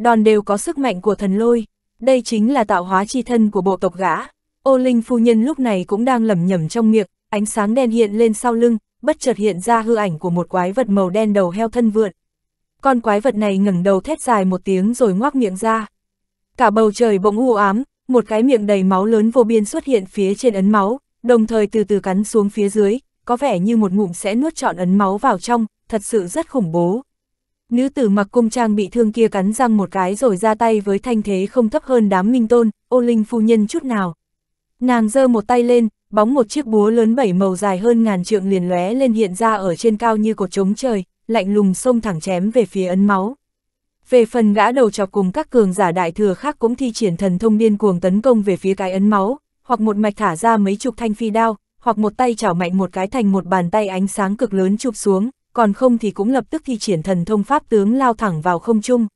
đòn đều có sức mạnh của thần lôi, đây chính là tạo hóa chi thân của bộ tộc gã. Ô Linh phu nhân lúc này cũng đang lẩm nhẩm trong miệng, ánh sáng đen hiện lên sau lưng, bất chợt hiện ra hư ảnh của một quái vật màu đen đầu heo thân vượn. Con quái vật này ngẩng đầu thét dài một tiếng rồi ngoác miệng ra. Cả bầu trời bỗng u ám, một cái miệng đầy máu lớn vô biên xuất hiện phía trên ấn máu, đồng thời từ từ cắn xuống phía dưới, có vẻ như một ngụm sẽ nuốt trọn ấn máu vào trong, thật sự rất khủng bố. Nữ tử mặc cung trang bị thương kia cắn răng một cái rồi ra tay với thanh thế không thấp hơn đám minh tôn, ô linh phu nhân chút nào. Nàng giơ một tay lên, bóng một chiếc búa lớn bảy màu dài hơn ngàn trượng liền lóe lên hiện ra ở trên cao như cột trống trời, lạnh lùng xông thẳng chém về phía ấn máu. Về phần gã đầu chọc cùng các cường giả đại thừa khác cũng thi triển thần thông điên cuồng tấn công về phía cái ấn máu, hoặc một mạch thả ra mấy chục thanh phi đao, hoặc một tay chảo mạnh một cái thành một bàn tay ánh sáng cực lớn chụp xuống, còn không thì cũng lập tức thi triển thần thông pháp tướng lao thẳng vào không trung.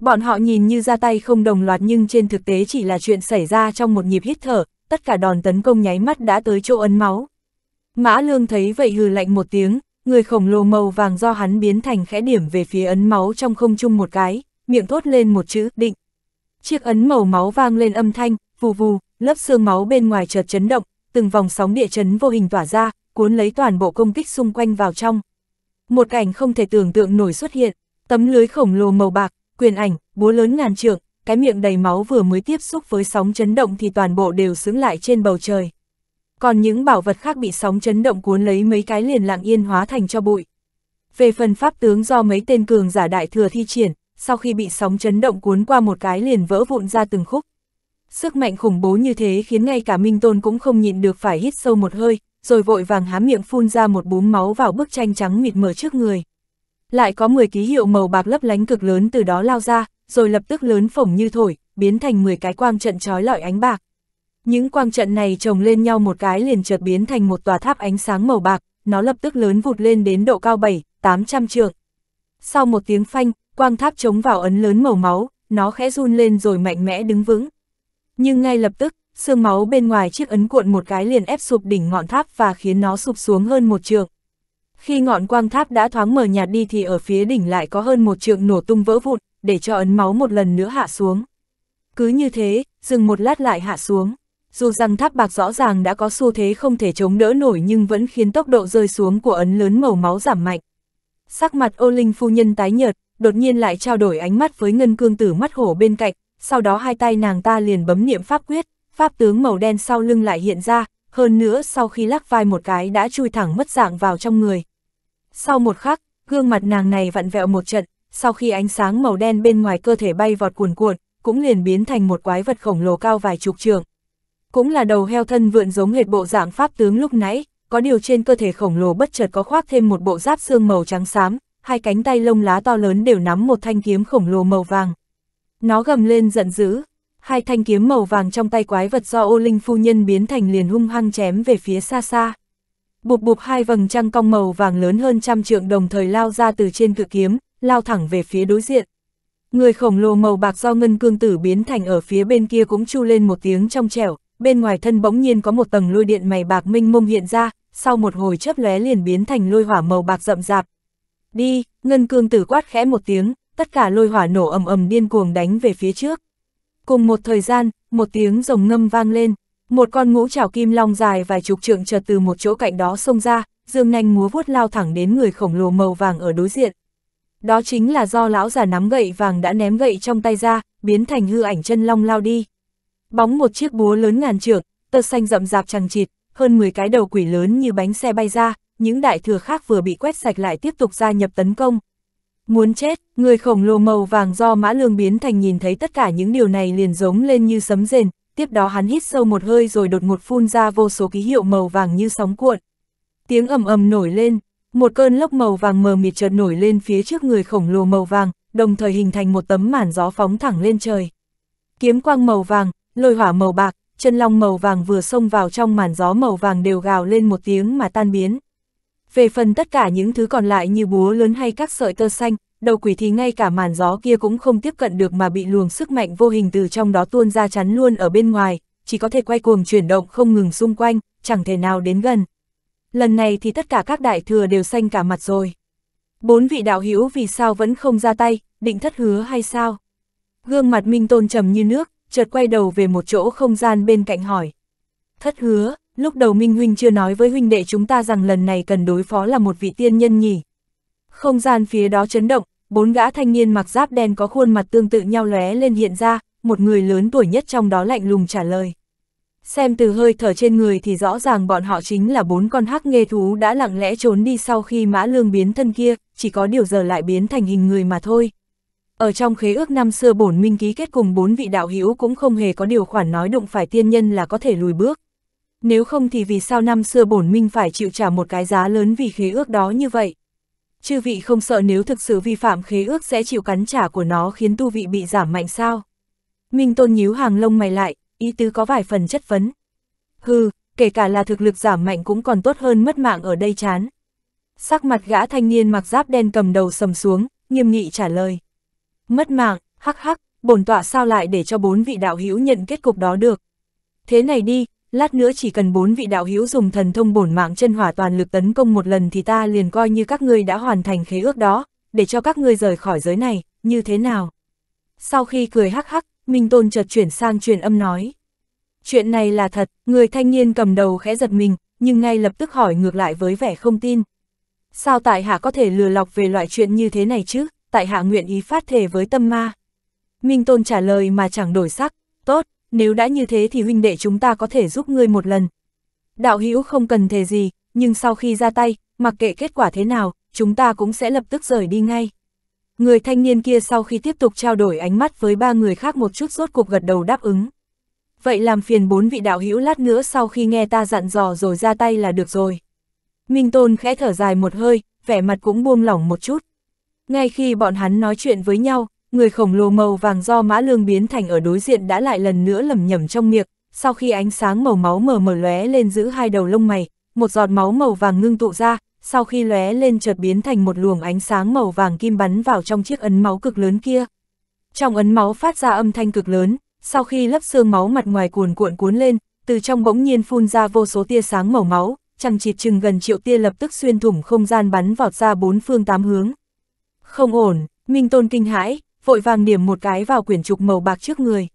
Bọn họ nhìn như ra tay không đồng loạt nhưng trên thực tế chỉ là chuyện xảy ra trong một nhịp hít thở, tất cả đòn tấn công nháy mắt đã tới chỗ ấn máu. Mã lương thấy vậy hừ lạnh một tiếng, người khổng lồ màu vàng do hắn biến thành khẽ điểm về phía ấn máu trong không trung một cái, miệng thốt lên một chữ định. Chiếc ấn màu máu vang lên âm thanh, vù vù, lớp xương máu bên ngoài chợt chấn động, từng vòng sóng địa chấn vô hình tỏa ra, cuốn lấy toàn bộ công kích xung quanh vào trong, một cảnh không thể tưởng tượng nổi xuất hiện, tấm lưới khổng lồ màu bạc, quyền ảnh, búa lớn ngàn trượng, cái miệng đầy máu vừa mới tiếp xúc với sóng chấn động thì toàn bộ đều xứng lại trên bầu trời. Còn những bảo vật khác bị sóng chấn động cuốn lấy mấy cái liền lặng yên hóa thành cho bụi. Về phần pháp tướng do mấy tên cường giả đại thừa thi triển, sau khi bị sóng chấn động cuốn qua một cái liền vỡ vụn ra từng khúc. Sức mạnh khủng bố như thế khiến ngay cả Minh Tôn cũng không nhịn được phải hít sâu một hơi, rồi vội vàng há miệng phun ra một búm máu vào bức tranh trắng mịt mờ trước người. Lại có 10 ký hiệu màu bạc lấp lánh cực lớn từ đó lao ra, rồi lập tức lớn phổng như thổi, biến thành 10 cái quang trận trói lọi ánh bạc. Những quang trận này chồng lên nhau một cái liền chợt biến thành một tòa tháp ánh sáng màu bạc, nó lập tức lớn vụt lên đến độ cao 7, 800 trượng. Sau một tiếng phanh, quang tháp chống vào ấn lớn màu máu, nó khẽ run lên rồi mạnh mẽ đứng vững. Nhưng ngay lập tức, xương máu bên ngoài chiếc ấn cuộn một cái liền ép sụp đỉnh ngọn tháp và khiến nó sụp xuống hơn một trượng. Khi ngọn quang tháp đã thoáng mở nhạt đi thì ở phía đỉnh lại có hơn một trượng nổ tung vỡ vụn, để cho ấn máu một lần nữa hạ xuống. Cứ như thế, dừng một lát lại hạ xuống. Dù rằng tháp bạc rõ ràng đã có xu thế không thể chống đỡ nổi nhưng vẫn khiến tốc độ rơi xuống của ấn lớn màu máu giảm mạnh. Sắc mặt ô linh phu nhân tái nhợt, đột nhiên lại trao đổi ánh mắt với ngân cương tử mắt hổ bên cạnh, sau đó hai tay nàng ta liền bấm niệm pháp quyết pháp tướng màu đen sau lưng lại hiện ra, hơn nữa sau khi lắc vai một cái đã chui thẳng mất dạng vào trong người. Sau một khắc, gương mặt nàng này vặn vẹo một trận, sau khi ánh sáng màu đen bên ngoài cơ thể bay vọt cuồn cuộn, cũng liền biến thành một quái vật khổng lồ cao vài chục trường. Cũng là đầu heo thân vượn giống hệt bộ dạng pháp tướng lúc nãy, có điều trên cơ thể khổng lồ bất chợt có khoác thêm một bộ giáp xương màu trắng xám, hai cánh tay lông lá to lớn đều nắm một thanh kiếm khổng lồ màu vàng. Nó gầm lên giận dữ, hai thanh kiếm màu vàng trong tay quái vật do ô linh phu nhân biến thành liền hung hăng chém về phía xa xa. Bụp bụp hai vầng trăng cong màu vàng lớn hơn trăm trượng đồng thời lao ra từ trên cự kiếm, lao thẳng về phía đối diện. Người khổng lồ màu bạc do ngân cương tử biến thành ở phía bên kia cũng chu lên một tiếng trong trẻo, bên ngoài thân bỗng nhiên có một tầng lôi điện mày bạc minh mông hiện ra, sau một hồi chớp lóe liền biến thành lôi hỏa màu bạc rậm rạp. Đi, ngân cương tử quát khẽ một tiếng, tất cả lôi hỏa nổ ầm ầm điên cuồng đánh về phía trước. Cùng một thời gian, một tiếng rồng ngâm vang lên, một con ngũ trảo kim long dài vài chục trượng chợt từ một chỗ cạnh đó xông ra, dương nanh múa vuốt lao thẳng đến người khổng lồ màu vàng ở đối diện. Đó chính là do lão già nắm gậy vàng đã ném gậy trong tay ra, biến thành hư ảnh chân long lao đi. Bóng một chiếc búa lớn ngàn trượng, tơ xanh rậm rạp chằng chịt, hơn 10 cái đầu quỷ lớn như bánh xe bay ra, những đại thừa khác vừa bị quét sạch lại tiếp tục gia nhập tấn công. Muốn chết, người khổng lồ màu vàng do mã lương biến thành nhìn thấy tất cả những điều này liền giống lên như sấm rền, tiếp đó hắn hít sâu một hơi rồi đột ngột phun ra vô số ký hiệu màu vàng như sóng cuộn. Tiếng ầm ầm nổi lên, một cơn lốc màu vàng mờ mịt chợt nổi lên phía trước người khổng lồ màu vàng, đồng thời hình thành một tấm màn gió phóng thẳng lên trời. Kiếm quang màu vàng, lôi hỏa màu bạc, chân long màu vàng vừa xông vào trong màn gió màu vàng đều gào lên một tiếng mà tan biến. Về phần tất cả những thứ còn lại như búa lớn hay các sợi tơ xanh, đầu quỷ thì ngay cả màn gió kia cũng không tiếp cận được mà bị luồng sức mạnh vô hình từ trong đó tuôn ra chắn luôn ở bên ngoài, chỉ có thể quay cuồng chuyển động không ngừng xung quanh, chẳng thể nào đến gần. Lần này thì tất cả các đại thừa đều xanh cả mặt rồi. Bốn vị đạo hữu vì sao vẫn không ra tay, định thất hứa hay sao? Gương mặt Minh Tôn trầm như nước, chợt quay đầu về một chỗ không gian bên cạnh hỏi. Thất hứa, lúc đầu Minh Huynh chưa nói với huynh đệ chúng ta rằng lần này cần đối phó là một vị tiên nhân nhỉ. Không gian phía đó chấn động, bốn gã thanh niên mặc giáp đen có khuôn mặt tương tự nhau lóe lên hiện ra, một người lớn tuổi nhất trong đó lạnh lùng trả lời. Xem từ hơi thở trên người thì rõ ràng bọn họ chính là bốn con hắc nghê thú đã lặng lẽ trốn đi sau khi mã lương biến thân kia, chỉ có điều giờ lại biến thành hình người mà thôi. Ở trong khế ước năm xưa bổn minh ký kết cùng bốn vị đạo hữu cũng không hề có điều khoản nói đụng phải tiên nhân là có thể lùi bước. Nếu không thì vì sao năm xưa bổn minh phải chịu trả một cái giá lớn vì khế ước đó như vậy? Chư vị không sợ nếu thực sự vi phạm khế ước sẽ chịu cắn trả của nó khiến tu vị bị giảm mạnh sao? Minh tôn nhíu hàng lông mày lại, ý tứ có vài phần chất vấn. Hừ, kể cả là thực lực giảm mạnh cũng còn tốt hơn mất mạng ở đây chán. Sắc mặt gã thanh niên mặc giáp đen cầm đầu sầm xuống, nghiêm nghị trả lời. Mất mạng, hắc hắc, bổn tọa sao lại để cho bốn vị đạo hữu nhận kết cục đó được. Thế này đi, lát nữa chỉ cần bốn vị đạo hữu dùng thần thông bổn mạng chân hỏa toàn lực tấn công một lần thì ta liền coi như các ngươi đã hoàn thành khế ước đó, để cho các ngươi rời khỏi giới này, như thế nào? Sau khi cười hắc hắc, Minh Tôn chợt chuyển sang truyền âm nói. Chuyện này là thật, người thanh niên cầm đầu khẽ giật mình, nhưng ngay lập tức hỏi ngược lại với vẻ không tin. Sao tại hạ có thể lừa lọc về loại chuyện như thế này chứ, tại hạ nguyện ý phát thề với tâm ma. Minh Tôn trả lời mà chẳng đổi sắc, tốt, nếu đã như thế thì huynh đệ chúng ta có thể giúp ngươi một lần. Đạo hữu không cần thề gì, nhưng sau khi ra tay, mặc kệ kết quả thế nào, chúng ta cũng sẽ lập tức rời đi ngay. Người thanh niên kia sau khi tiếp tục trao đổi ánh mắt với ba người khác một chút rốt cuộc gật đầu đáp ứng. Vậy làm phiền bốn vị đạo hữu lát nữa sau khi nghe ta dặn dò rồi ra tay là được rồi. Minh Tôn khẽ thở dài một hơi, vẻ mặt cũng buông lỏng một chút. Ngay khi bọn hắn nói chuyện với nhau, người khổng lồ màu vàng do mã lương biến thành ở đối diện đã lại lần nữa lầm nhầm trong miệng, sau khi ánh sáng màu máu mờ mờ lóe lên giữ hai đầu lông mày, một giọt máu màu vàng ngưng tụ ra, sau khi lóe lên chợt biến thành một luồng ánh sáng màu vàng kim bắn vào trong chiếc ấn máu cực lớn kia. Trong ấn máu phát ra âm thanh cực lớn, sau khi lớp xương máu mặt ngoài cuồn cuộn cuốn lên, từ trong bỗng nhiên phun ra vô số tia sáng màu máu, chẳng chịt chừng gần triệu tia lập tức xuyên thủng không gian bắn vọt ra bốn phương tám hướng. Không ổn, Minh Tôn kinh hãi, vội vàng điểm một cái vào quyển trục màu bạc trước người.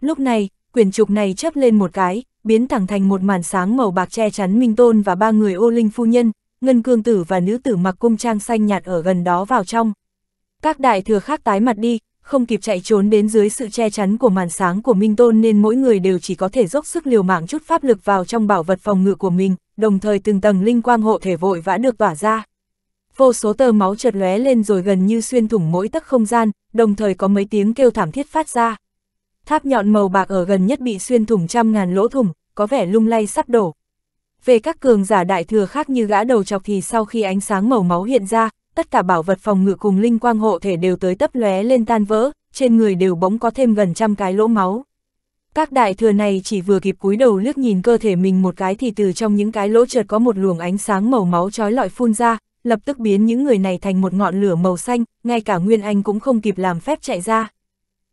Lúc này, quyển trục này chấp lên một cái, biến thẳng thành một màn sáng màu bạc che chắn Minh Tôn và ba người ô linh phu nhân, Ngân Cương Tử và nữ tử mặc cung trang xanh nhạt ở gần đó vào trong. Các đại thừa khác tái mặt đi, không kịp chạy trốn đến dưới sự che chắn của màn sáng của Minh Tôn nên mỗi người đều chỉ có thể dốc sức liều mạng chút pháp lực vào trong bảo vật phòng ngự của mình, đồng thời từng tầng linh quang hộ thể vội vã được tỏa ra vô số tơ máu chợt lóe lên rồi gần như xuyên thủng mỗi tấc không gian, đồng thời có mấy tiếng kêu thảm thiết phát ra. Tháp nhọn màu bạc ở gần nhất bị xuyên thủng trăm ngàn lỗ thủng, có vẻ lung lay sắp đổ. Về các cường giả đại thừa khác như gã đầu chọc thì sau khi ánh sáng màu máu hiện ra, tất cả bảo vật phòng ngự cùng linh quang hộ thể đều tới tấp lóe lên tan vỡ, trên người đều bỗng có thêm gần trăm cái lỗ máu. Các đại thừa này chỉ vừa kịp cúi đầu liếc nhìn cơ thể mình một cái thì từ trong những cái lỗ chợt có một luồng ánh sáng màu máu trói lọi phun ra, lập tức biến những người này thành một ngọn lửa màu xanh, ngay cả Nguyên Anh cũng không kịp làm phép chạy ra.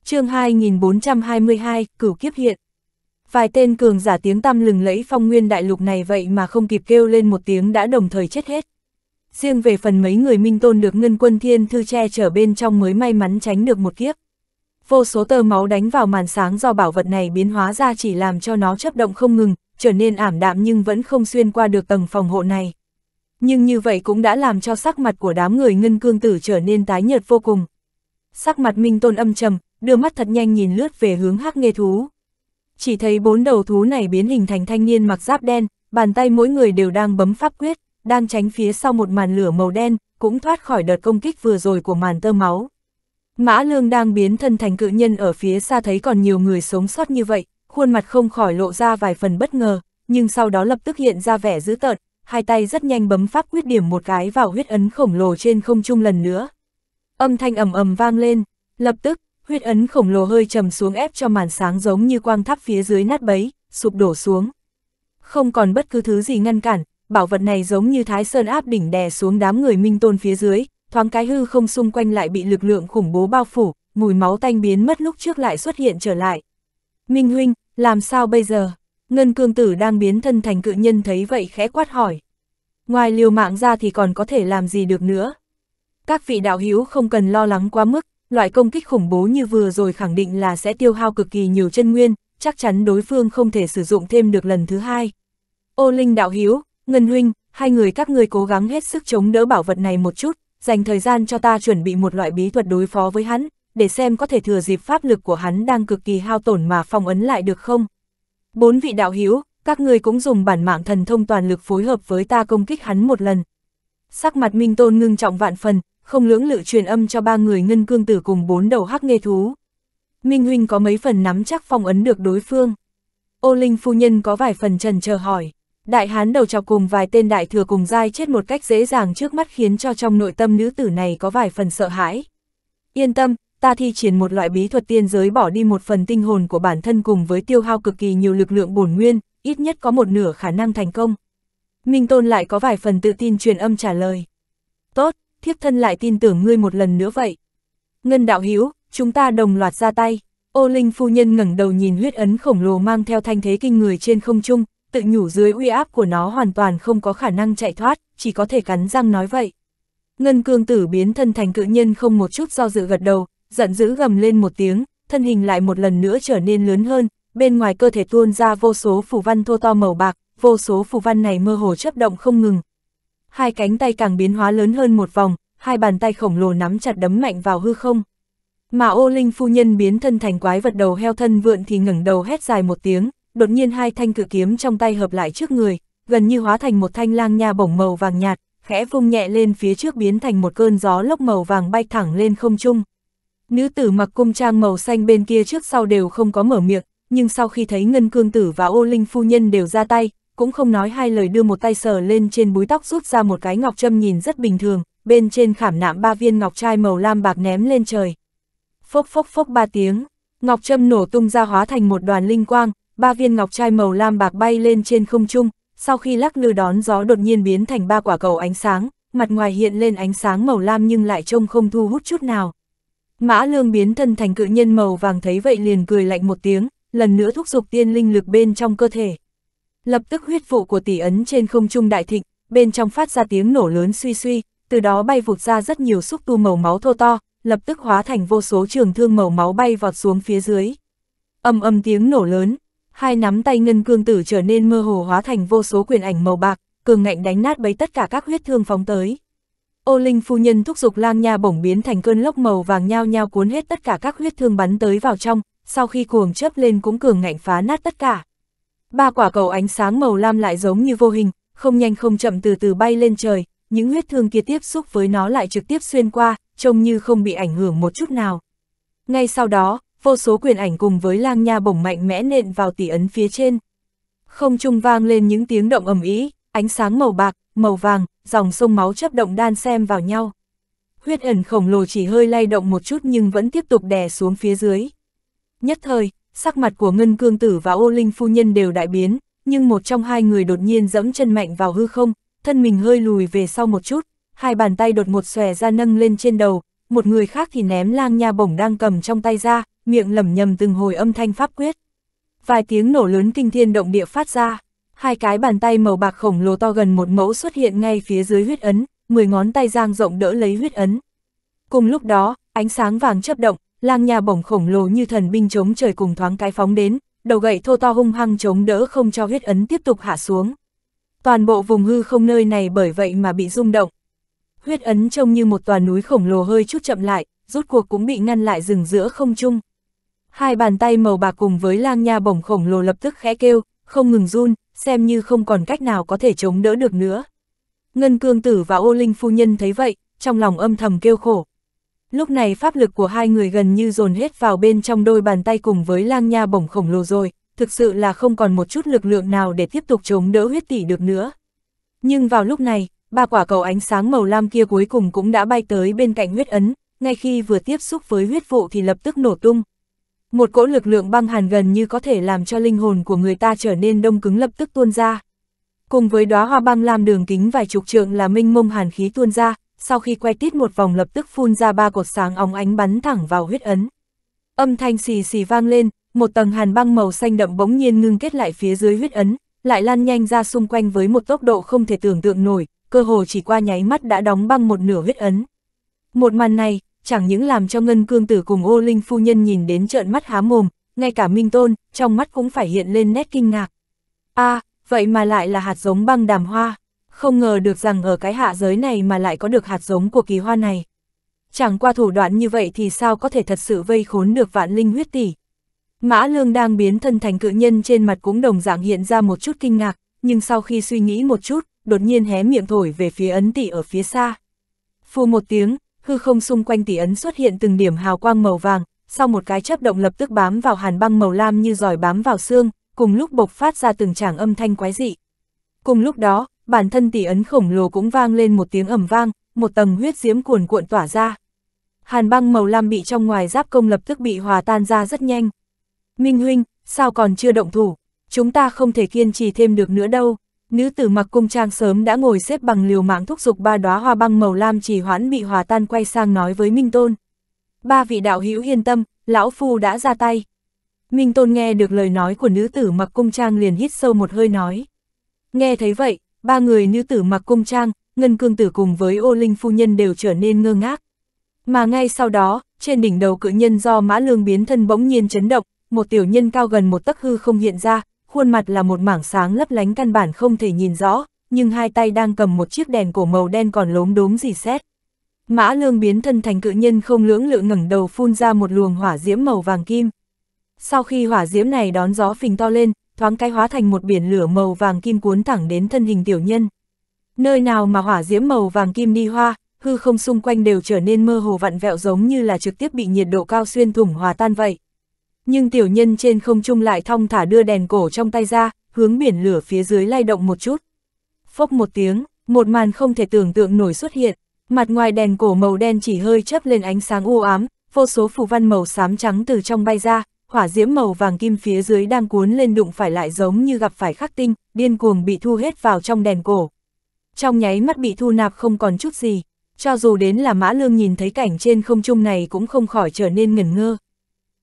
chương 2422, cửu kiếp hiện. Vài tên cường giả tiếng tăm lừng lẫy phong nguyên đại lục này vậy mà không kịp kêu lên một tiếng đã đồng thời chết hết. Riêng về phần mấy người minh tôn được ngân quân thiên thư che chở bên trong mới may mắn tránh được một kiếp. Vô số tơ máu đánh vào màn sáng do bảo vật này biến hóa ra chỉ làm cho nó chấp động không ngừng, trở nên ảm đạm nhưng vẫn không xuyên qua được tầng phòng hộ này. Nhưng như vậy cũng đã làm cho sắc mặt của đám người ngân cương tử trở nên tái nhợt vô cùng. Sắc mặt Minh Tôn âm trầm, đưa mắt thật nhanh nhìn lướt về hướng hắc nghê thú. Chỉ thấy bốn đầu thú này biến hình thành thanh niên mặc giáp đen, bàn tay mỗi người đều đang bấm pháp quyết, đang tránh phía sau một màn lửa màu đen, cũng thoát khỏi đợt công kích vừa rồi của màn tơ máu. Mã Lương đang biến thân thành cự nhân ở phía xa thấy còn nhiều người sống sót như vậy, khuôn mặt không khỏi lộ ra vài phần bất ngờ, nhưng sau đó lập tức hiện ra vẻ dữ tợn, hai tay rất nhanh bấm pháp quyết điểm một cái vào huyết ấn khổng lồ trên không trung lần nữa. Âm thanh ầm ầm vang lên, lập tức, huyết ấn khổng lồ hơi trầm xuống ép cho màn sáng giống như quang tháp phía dưới nát bấy, sụp đổ xuống. Không còn bất cứ thứ gì ngăn cản, bảo vật này giống như thái sơn áp đỉnh đè xuống đám người minh tôn phía dưới, thoáng cái hư không xung quanh lại bị lực lượng khủng bố bao phủ, mùi máu tanh biến mất lúc trước lại xuất hiện trở lại. Minh huynh, làm sao bây giờ? Ngân cương tử đang biến thân thành cự nhân thấy vậy khẽ quát hỏi. Ngoài liều mạng ra thì còn có thể làm gì được nữa. Các vị đạo hữu không cần lo lắng quá mức, loại công kích khủng bố như vừa rồi khẳng định là sẽ tiêu hao cực kỳ nhiều chân nguyên, chắc chắn đối phương không thể sử dụng thêm được lần thứ hai. Ô Linh đạo hữu, Ngân huynh, hai người các ngươi cố gắng hết sức chống đỡ bảo vật này một chút, dành thời gian cho ta chuẩn bị một loại bí thuật đối phó với hắn, để xem có thể thừa dịp pháp lực của hắn đang cực kỳ hao tổn mà phong ấn lại được không. Bốn vị đạo hữu, các ngươi cũng dùng bản mạng thần thông toàn lực phối hợp với ta công kích hắn một lần. Sắc mặt Minh Tôn ngưng trọng vạn phần, không lưỡng lự truyền âm cho ba người ngân cương tử cùng bốn đầu hắc nghe thú. Minh Huynh có mấy phần nắm chắc phong ấn được đối phương. Ô Linh phu nhân có vài phần trần chờ hỏi. Đại hán đầu trọc cùng vài tên đại thừa cùng dai chết một cách dễ dàng trước mắt khiến cho trong nội tâm nữ tử này có vài phần sợ hãi. Yên tâm, ta thi triển một loại bí thuật tiên giới bỏ đi một phần tinh hồn của bản thân cùng với tiêu hao cực kỳ nhiều lực lượng bổn nguyên, ít nhất có một nửa khả năng thành công. Minh Tôn lại có vài phần tự tin truyền âm trả lời. Tốt, thiếp thân lại tin tưởng ngươi một lần nữa vậy. Ngân đạo hữu chúng ta đồng loạt ra tay. Ô Linh phu nhân ngẩng đầu nhìn huyết ấn khổng lồ mang theo thanh thế kinh người trên không trung, tự nhủ dưới uy áp của nó hoàn toàn không có khả năng chạy thoát, chỉ có thể cắn răng nói vậy. Ngân cương tử biến thân thành cự nhân không một chút do dự gật đầu, giận dữ gầm lên một tiếng, thân hình lại một lần nữa trở nên lớn hơn, bên ngoài cơ thể tuôn ra vô số phù văn thô to màu bạc, vô số phù văn này mơ hồ chấp động không ngừng. Hai cánh tay càng biến hóa lớn hơn một vòng, hai bàn tay khổng lồ nắm chặt đấm mạnh vào hư không. Mà ô linh phu nhân biến thân thành quái vật đầu heo thân vượn thì ngẩng đầu hét dài một tiếng, đột nhiên hai thanh cự kiếm trong tay hợp lại trước người, gần như hóa thành một thanh lang nha bổng màu vàng nhạt, khẽ vung nhẹ lên phía trước biến thành một cơn gió lốc màu vàng bay thẳng lên không trung. Nữ tử mặc cung trang màu xanh bên kia trước sau đều không có mở miệng, nhưng sau khi thấy Ngân Cương Tử và ô linh phu nhân đều ra tay, cũng không nói hai lời đưa một tay sờ lên trên búi tóc rút ra một cái ngọc châm nhìn rất bình thường, bên trên khảm nạm ba viên ngọc trai màu lam bạc ném lên trời. Phốc phốc phốc ba tiếng, ngọc châm nổ tung ra hóa thành một đoàn linh quang, ba viên ngọc trai màu lam bạc bay lên trên không trung, sau khi lắc lư đón gió đột nhiên biến thành ba quả cầu ánh sáng, mặt ngoài hiện lên ánh sáng màu lam nhưng lại trông không thu hút chút nào. Mã lương biến thân thành cự nhân màu vàng thấy vậy liền cười lạnh một tiếng, lần nữa thúc giục tiên linh lực bên trong cơ thể. Lập tức huyết vụ của tỷ ấn trên không trung đại thịnh, bên trong phát ra tiếng nổ lớn suy suy, từ đó bay vụt ra rất nhiều xúc tu màu máu thô to, lập tức hóa thành vô số trường thương màu máu bay vọt xuống phía dưới. Âm âm tiếng nổ lớn, hai nắm tay ngân cương tử trở nên mơ hồ hóa thành vô số quyền ảnh màu bạc, cường ngạnh đánh nát bấy tất cả các huyết thương phóng tới. Ô Linh phu nhân thúc giục lang nha bổng biến thành cơn lốc màu vàng nhao nhao cuốn hết tất cả các huyết thương bắn tới vào trong, sau khi cuồng chớp lên cũng cường ngạnh phá nát tất cả. Ba quả cầu ánh sáng màu lam lại giống như vô hình, không nhanh không chậm từ từ bay lên trời, những huyết thương kia tiếp xúc với nó lại trực tiếp xuyên qua, trông như không bị ảnh hưởng một chút nào. Ngay sau đó, vô số quyền ảnh cùng với lang nha bổng mạnh mẽ nện vào tỷ ấn phía trên. Không trung vang lên những tiếng động ầm ĩ, ánh sáng màu bạc, màu vàng, dòng sông máu chấp động đan xem vào nhau. Huyết ẩn khổng lồ chỉ hơi lay động một chút nhưng vẫn tiếp tục đè xuống phía dưới. Nhất thời, sắc mặt của Ngân Cương Tử và Ô Linh Phu Nhân đều đại biến, nhưng một trong hai người đột nhiên dẫm chân mạnh vào hư không, thân mình hơi lùi về sau một chút, hai bàn tay đột một xòe ra nâng lên trên đầu, một người khác thì ném lang nha bổng đang cầm trong tay ra, miệng lẩm nhẩm từng hồi âm thanh pháp quyết. Vài tiếng nổ lớn kinh thiên động địa phát ra hai cái bàn tay màu bạc khổng lồ to gần một mẫu xuất hiện ngay phía dưới huyết ấn, mười ngón tay giang rộng đỡ lấy huyết ấn. Cùng lúc đó, ánh sáng vàng chớp động, lang nhà bổng khổng lồ như thần binh chống trời cùng thoáng cái phóng đến, đầu gậy thô to hung hăng chống đỡ không cho huyết ấn tiếp tục hạ xuống. Toàn bộ vùng hư không nơi này bởi vậy mà bị rung động. Huyết ấn trông như một tòa núi khổng lồ hơi chút chậm lại, rút cuộc cũng bị ngăn lại rừng giữa không trung. Hai bàn tay màu bạc cùng với lang nha bổng khổng lồ lập tức khẽ kêu, không ngừng run, xem như không còn cách nào có thể chống đỡ được nữa. Ngân Cương Tử và Ô Linh Phu Nhân thấy vậy, trong lòng âm thầm kêu khổ. Lúc này pháp lực của hai người gần như dồn hết vào bên trong đôi bàn tay cùng với lang nha bổng khổng lồ rồi, thực sự là không còn một chút lực lượng nào để tiếp tục chống đỡ huyết tỷ được nữa. Nhưng vào lúc này, ba quả cầu ánh sáng màu lam kia cuối cùng cũng đã bay tới bên cạnh huyết ấn, ngay khi vừa tiếp xúc với huyết vụ thì lập tức nổ tung, một cỗ lực lượng băng hàn gần như có thể làm cho linh hồn của người ta trở nên đông cứng lập tức tuôn ra. Cùng với đóa hoa băng lam đường kính vài chục trượng là minh mông hàn khí tuôn ra, sau khi quay tít một vòng lập tức phun ra ba cột sáng óng ánh bắn thẳng vào huyết ấn. Âm thanh xì xì vang lên, một tầng hàn băng màu xanh đậm bỗng nhiên ngưng kết lại phía dưới huyết ấn, lại lan nhanh ra xung quanh với một tốc độ không thể tưởng tượng nổi, cơ hồ chỉ qua nháy mắt đã đóng băng một nửa huyết ấn. Một màn này, chẳng những làm cho Ngân Cương Tử cùng ô linh phu nhân nhìn đến trợn mắt há mồm, ngay cả Minh Tôn, trong mắt cũng phải hiện lên nét kinh ngạc. a à, vậy mà lại là hạt giống băng đàm hoa, không ngờ được rằng ở cái hạ giới này mà lại có được hạt giống của kỳ hoa này. Chẳng qua thủ đoạn như vậy thì sao có thể thật sự vây khốn được vạn linh huyết tỷ. Mã lương đang biến thân thành cự nhân trên mặt cũng đồng dạng hiện ra một chút kinh ngạc, nhưng sau khi suy nghĩ một chút, đột nhiên hé miệng thổi về phía ấn tỷ ở phía xa. phu một tiếng, hư không xung quanh tỷ ấn xuất hiện từng điểm hào quang màu vàng, sau một cái chớp động lập tức bám vào hàn băng màu lam như giỏi bám vào xương, cùng lúc bộc phát ra từng tràng âm thanh quái dị. Cùng lúc đó, bản thân tỷ ấn khổng lồ cũng vang lên một tiếng ầm vang, một tầng huyết diếm cuồn cuộn tỏa ra. Hàn băng màu lam bị trong ngoài giáp công lập tức bị hòa tan ra rất nhanh. Minh huynh, sao còn chưa động thủ? Chúng ta không thể kiên trì thêm được nữa đâu. Nữ tử mặc cung trang sớm đã ngồi xếp bằng liều mạng thúc giục ba đóa hoa băng màu lam chỉ hoãn bị hòa tan quay sang nói với Minh Tôn. Ba vị đạo hữu yên tâm, lão phu đã ra tay. Minh Tôn nghe được lời nói của nữ tử mặc cung trang liền hít sâu một hơi nói. Nghe thấy vậy, ba người nữ tử mặc cung trang, Ngân Cương Tử cùng với ô linh phu nhân đều trở nên ngơ ngác. Mà ngay sau đó, trên đỉnh đầu cự nhân do mã lương biến thân bỗng nhiên chấn động, một tiểu nhân cao gần một tấc hư không hiện ra, khuôn mặt là một mảng sáng lấp lánh căn bản không thể nhìn rõ, nhưng hai tay đang cầm một chiếc đèn cổ màu đen còn lốm đốm gì xét. Mã lương biến thân thành cự nhân không lưỡng lự ngẩng đầu phun ra một luồng hỏa diễm màu vàng kim. Sau khi hỏa diễm này đón gió phình to lên, thoáng cái hóa thành một biển lửa màu vàng kim cuốn thẳng đến thân hình tiểu nhân. Nơi nào mà hỏa diễm màu vàng kim đi hoa, hư không xung quanh đều trở nên mơ hồ vặn vẹo giống như là trực tiếp bị nhiệt độ cao xuyên thủng hòa tan vậy nhưng tiểu nhân trên không trung lại thong thả đưa đèn cổ trong tay ra, hướng biển lửa phía dưới lay động một chút. Phốc một tiếng, một màn không thể tưởng tượng nổi xuất hiện, mặt ngoài đèn cổ màu đen chỉ hơi chớp lên ánh sáng u ám, vô số phù văn màu xám trắng từ trong bay ra, hỏa diễm màu vàng kim phía dưới đang cuốn lên đụng phải lại giống như gặp phải khắc tinh, điên cuồng bị thu hết vào trong đèn cổ. Trong nháy mắt bị thu nạp không còn chút gì, cho dù đến là Mã Lương nhìn thấy cảnh trên không trung này cũng không khỏi trở nên ngẩn ngơ.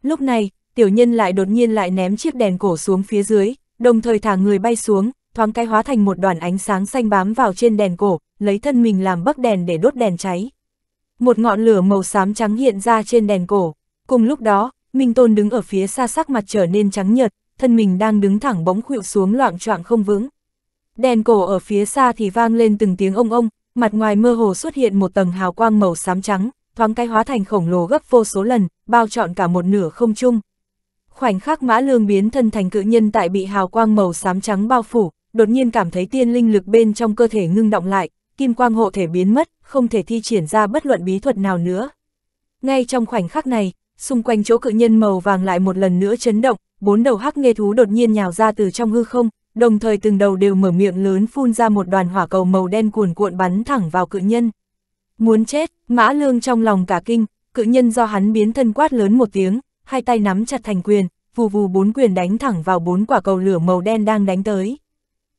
Lúc này, tiểu nhân lại đột nhiên lại ném chiếc đèn cổ xuống phía dưới, đồng thời thả người bay xuống, thoáng cái hóa thành một đoàn ánh sáng xanh bám vào trên đèn cổ, lấy thân mình làm bấc đèn để đốt đèn cháy. Một ngọn lửa màu xám trắng hiện ra trên đèn cổ. Cùng lúc đó, Minh Tôn đứng ở phía xa sắc mặt trở nên trắng nhợt, thân mình đang đứng thẳng bóng khuỵu xuống loạn choạng không vững. Đèn cổ ở phía xa thì vang lên từng tiếng ông ông, mặt ngoài mơ hồ xuất hiện một tầng hào quang màu xám trắng, thoáng cái hóa thành khổng lồ gấp vô số lần, bao trọn cả một nửa không trung, Khoảnh khắc mã lương biến thân thành cự nhân tại bị hào quang màu xám trắng bao phủ, đột nhiên cảm thấy tiên linh lực bên trong cơ thể ngưng động lại, kim quang hộ thể biến mất, không thể thi triển ra bất luận bí thuật nào nữa. Ngay trong khoảnh khắc này, xung quanh chỗ cự nhân màu vàng lại một lần nữa chấn động, bốn đầu hắc nghê thú đột nhiên nhào ra từ trong hư không, đồng thời từng đầu đều mở miệng lớn phun ra một đoàn hỏa cầu màu đen cuồn cuộn bắn thẳng vào cự nhân. Muốn chết, mã lương trong lòng cả kinh, cự nhân do hắn biến thân quát lớn một tiếng, hai tay nắm chặt thành quyền, vù vù bốn quyền đánh thẳng vào bốn quả cầu lửa màu đen đang đánh tới.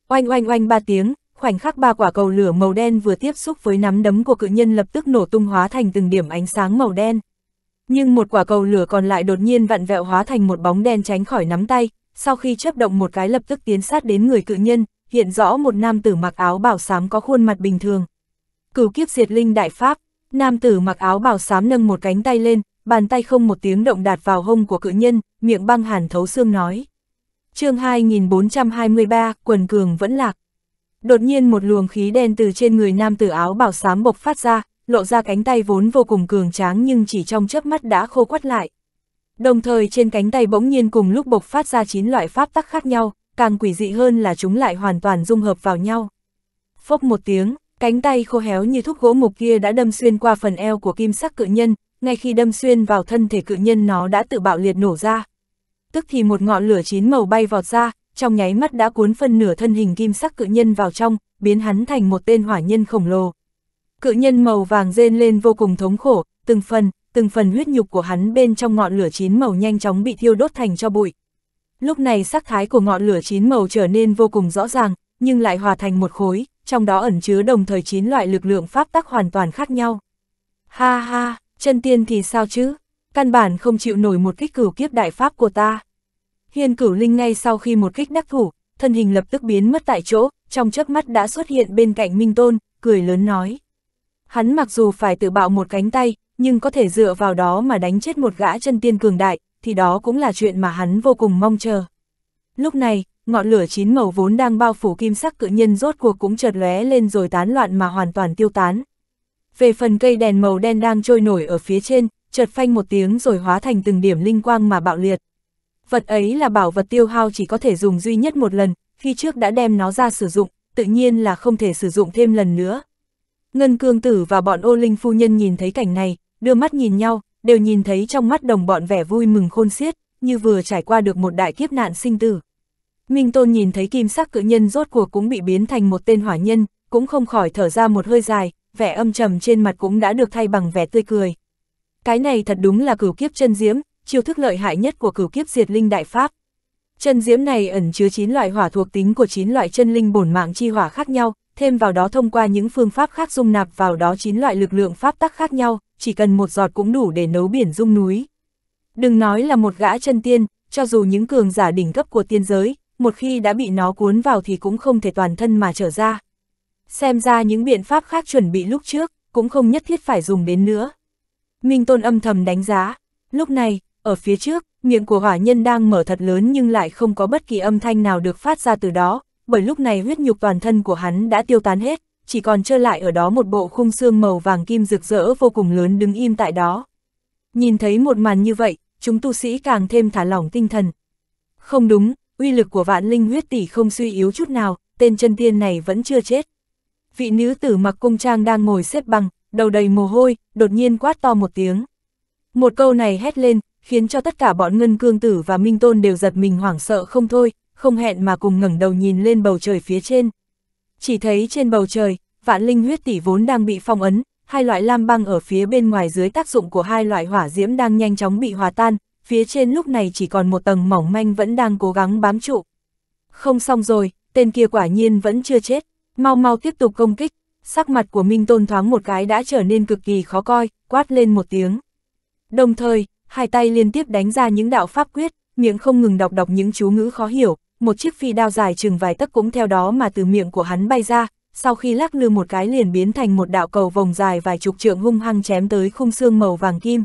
Oanh oanh oanh ba tiếng, khoảnh khắc ba quả cầu lửa màu đen vừa tiếp xúc với nắm đấm của cự nhân lập tức nổ tung hóa thành từng điểm ánh sáng màu đen. Nhưng một quả cầu lửa còn lại đột nhiên vặn vẹo hóa thành một bóng đen tránh khỏi nắm tay, sau khi chấp động một cái lập tức tiến sát đến người cự nhân, hiện rõ một nam tử mặc áo bảo xám có khuôn mặt bình thường. Cửu kiếp diệt linh đại pháp, nam tử mặc áo bảo xám nâng một cánh tay lên, bàn tay không một tiếng động đạt vào hông của cự nhân, miệng băng hàn thấu xương nói. chương 2423, quần cường vẫn lạc. Đột nhiên một luồng khí đen từ trên người nam tử áo bảo sám bộc phát ra, lộ ra cánh tay vốn vô cùng cường tráng nhưng chỉ trong chớp mắt đã khô quắt lại. Đồng thời trên cánh tay bỗng nhiên cùng lúc bộc phát ra 9 loại pháp tắc khác nhau, càng quỷ dị hơn là chúng lại hoàn toàn dung hợp vào nhau. Phốc một tiếng, cánh tay khô héo như thúc gỗ mục kia đã đâm xuyên qua phần eo của kim sắc cự nhân, ngay khi đâm xuyên vào thân thể cự nhân nó đã tự bạo liệt nổ ra. Tức thì một ngọn lửa chín màu bay vọt ra, trong nháy mắt đã cuốn phân nửa thân hình kim sắc cự nhân vào trong, biến hắn thành một tên hỏa nhân khổng lồ. Cự nhân màu vàng rên lên vô cùng thống khổ, từng phần, từng phần huyết nhục của hắn bên trong ngọn lửa chín màu nhanh chóng bị thiêu đốt thành cho bụi. Lúc này sắc thái của ngọn lửa chín màu trở nên vô cùng rõ ràng, nhưng lại hòa thành một khối, trong đó ẩn chứa đồng thời chín loại lực lượng pháp tắc hoàn toàn khác nhau. Ha ha! chân tiên thì sao chứ, căn bản không chịu nổi một kích cửu kiếp đại pháp của ta. Hiên cửu linh ngay sau khi một kích đắc thủ, thân hình lập tức biến mất tại chỗ, trong chớp mắt đã xuất hiện bên cạnh Minh Tôn, cười lớn nói. Hắn mặc dù phải tự bạo một cánh tay, nhưng có thể dựa vào đó mà đánh chết một gã chân tiên cường đại, thì đó cũng là chuyện mà hắn vô cùng mong chờ. Lúc này, ngọn lửa chín màu vốn đang bao phủ kim sắc cự nhân rốt cuộc cũng chợt lóe lên rồi tán loạn mà hoàn toàn tiêu tán, về phần cây đèn màu đen đang trôi nổi ở phía trên, chợt phanh một tiếng rồi hóa thành từng điểm linh quang mà bạo liệt. Vật ấy là bảo vật tiêu hao chỉ có thể dùng duy nhất một lần, khi trước đã đem nó ra sử dụng, tự nhiên là không thể sử dụng thêm lần nữa. Ngân cương tử và bọn ô linh phu nhân nhìn thấy cảnh này, đưa mắt nhìn nhau, đều nhìn thấy trong mắt đồng bọn vẻ vui mừng khôn xiết, như vừa trải qua được một đại kiếp nạn sinh tử. Minh Tôn nhìn thấy kim sắc cự nhân rốt cuộc cũng bị biến thành một tên hỏa nhân, cũng không khỏi thở ra một hơi dài, vẻ âm trầm trên mặt cũng đã được thay bằng vẻ tươi cười. Cái này thật đúng là cửu kiếp chân diễm, chiêu thức lợi hại nhất của cửu kiếp diệt linh đại pháp. Chân diễm này ẩn chứa 9 loại hỏa thuộc tính của 9 loại chân linh bổn mạng chi hỏa khác nhau, thêm vào đó thông qua những phương pháp khác dung nạp vào đó 9 loại lực lượng pháp tắc khác nhau, chỉ cần một giọt cũng đủ để nấu biển dung núi. Đừng nói là một gã chân tiên, cho dù những cường giả đỉnh cấp của tiên giới, một khi đã bị nó cuốn vào thì cũng không thể toàn thân mà trở ra xem ra những biện pháp khác chuẩn bị lúc trước, cũng không nhất thiết phải dùng đến nữa. Minh Tôn âm thầm đánh giá, lúc này, ở phía trước, miệng của hỏa nhân đang mở thật lớn nhưng lại không có bất kỳ âm thanh nào được phát ra từ đó, bởi lúc này huyết nhục toàn thân của hắn đã tiêu tán hết, chỉ còn trơ lại ở đó một bộ khung xương màu vàng kim rực rỡ vô cùng lớn đứng im tại đó. Nhìn thấy một màn như vậy, chúng tu sĩ càng thêm thả lỏng tinh thần. Không đúng, uy lực của vạn linh huyết tỷ không suy yếu chút nào, tên chân tiên này vẫn chưa chết vị nữ tử mặc cung trang đang ngồi xếp bằng, đầu đầy mồ hôi, đột nhiên quát to một tiếng. Một câu này hét lên, khiến cho tất cả bọn Ngân Cương Tử và Minh Tôn đều giật mình hoảng sợ không thôi, không hẹn mà cùng ngẩng đầu nhìn lên bầu trời phía trên. Chỉ thấy trên bầu trời, vạn linh huyết tỷ vốn đang bị phong ấn, hai loại lam băng ở phía bên ngoài dưới tác dụng của hai loại hỏa diễm đang nhanh chóng bị hòa tan, phía trên lúc này chỉ còn một tầng mỏng manh vẫn đang cố gắng bám trụ. Không xong rồi, tên kia quả nhiên vẫn chưa chết, Mau mau tiếp tục công kích, sắc mặt của Minh Tôn thoáng một cái đã trở nên cực kỳ khó coi, quát lên một tiếng. Đồng thời, hai tay liên tiếp đánh ra những đạo pháp quyết, miệng không ngừng đọc đọc những chú ngữ khó hiểu, một chiếc phi đao dài chừng vài tấc cũng theo đó mà từ miệng của hắn bay ra, sau khi lắc lư một cái liền biến thành một đạo cầu vòng dài vài chục trượng hung hăng chém tới khung xương màu vàng kim.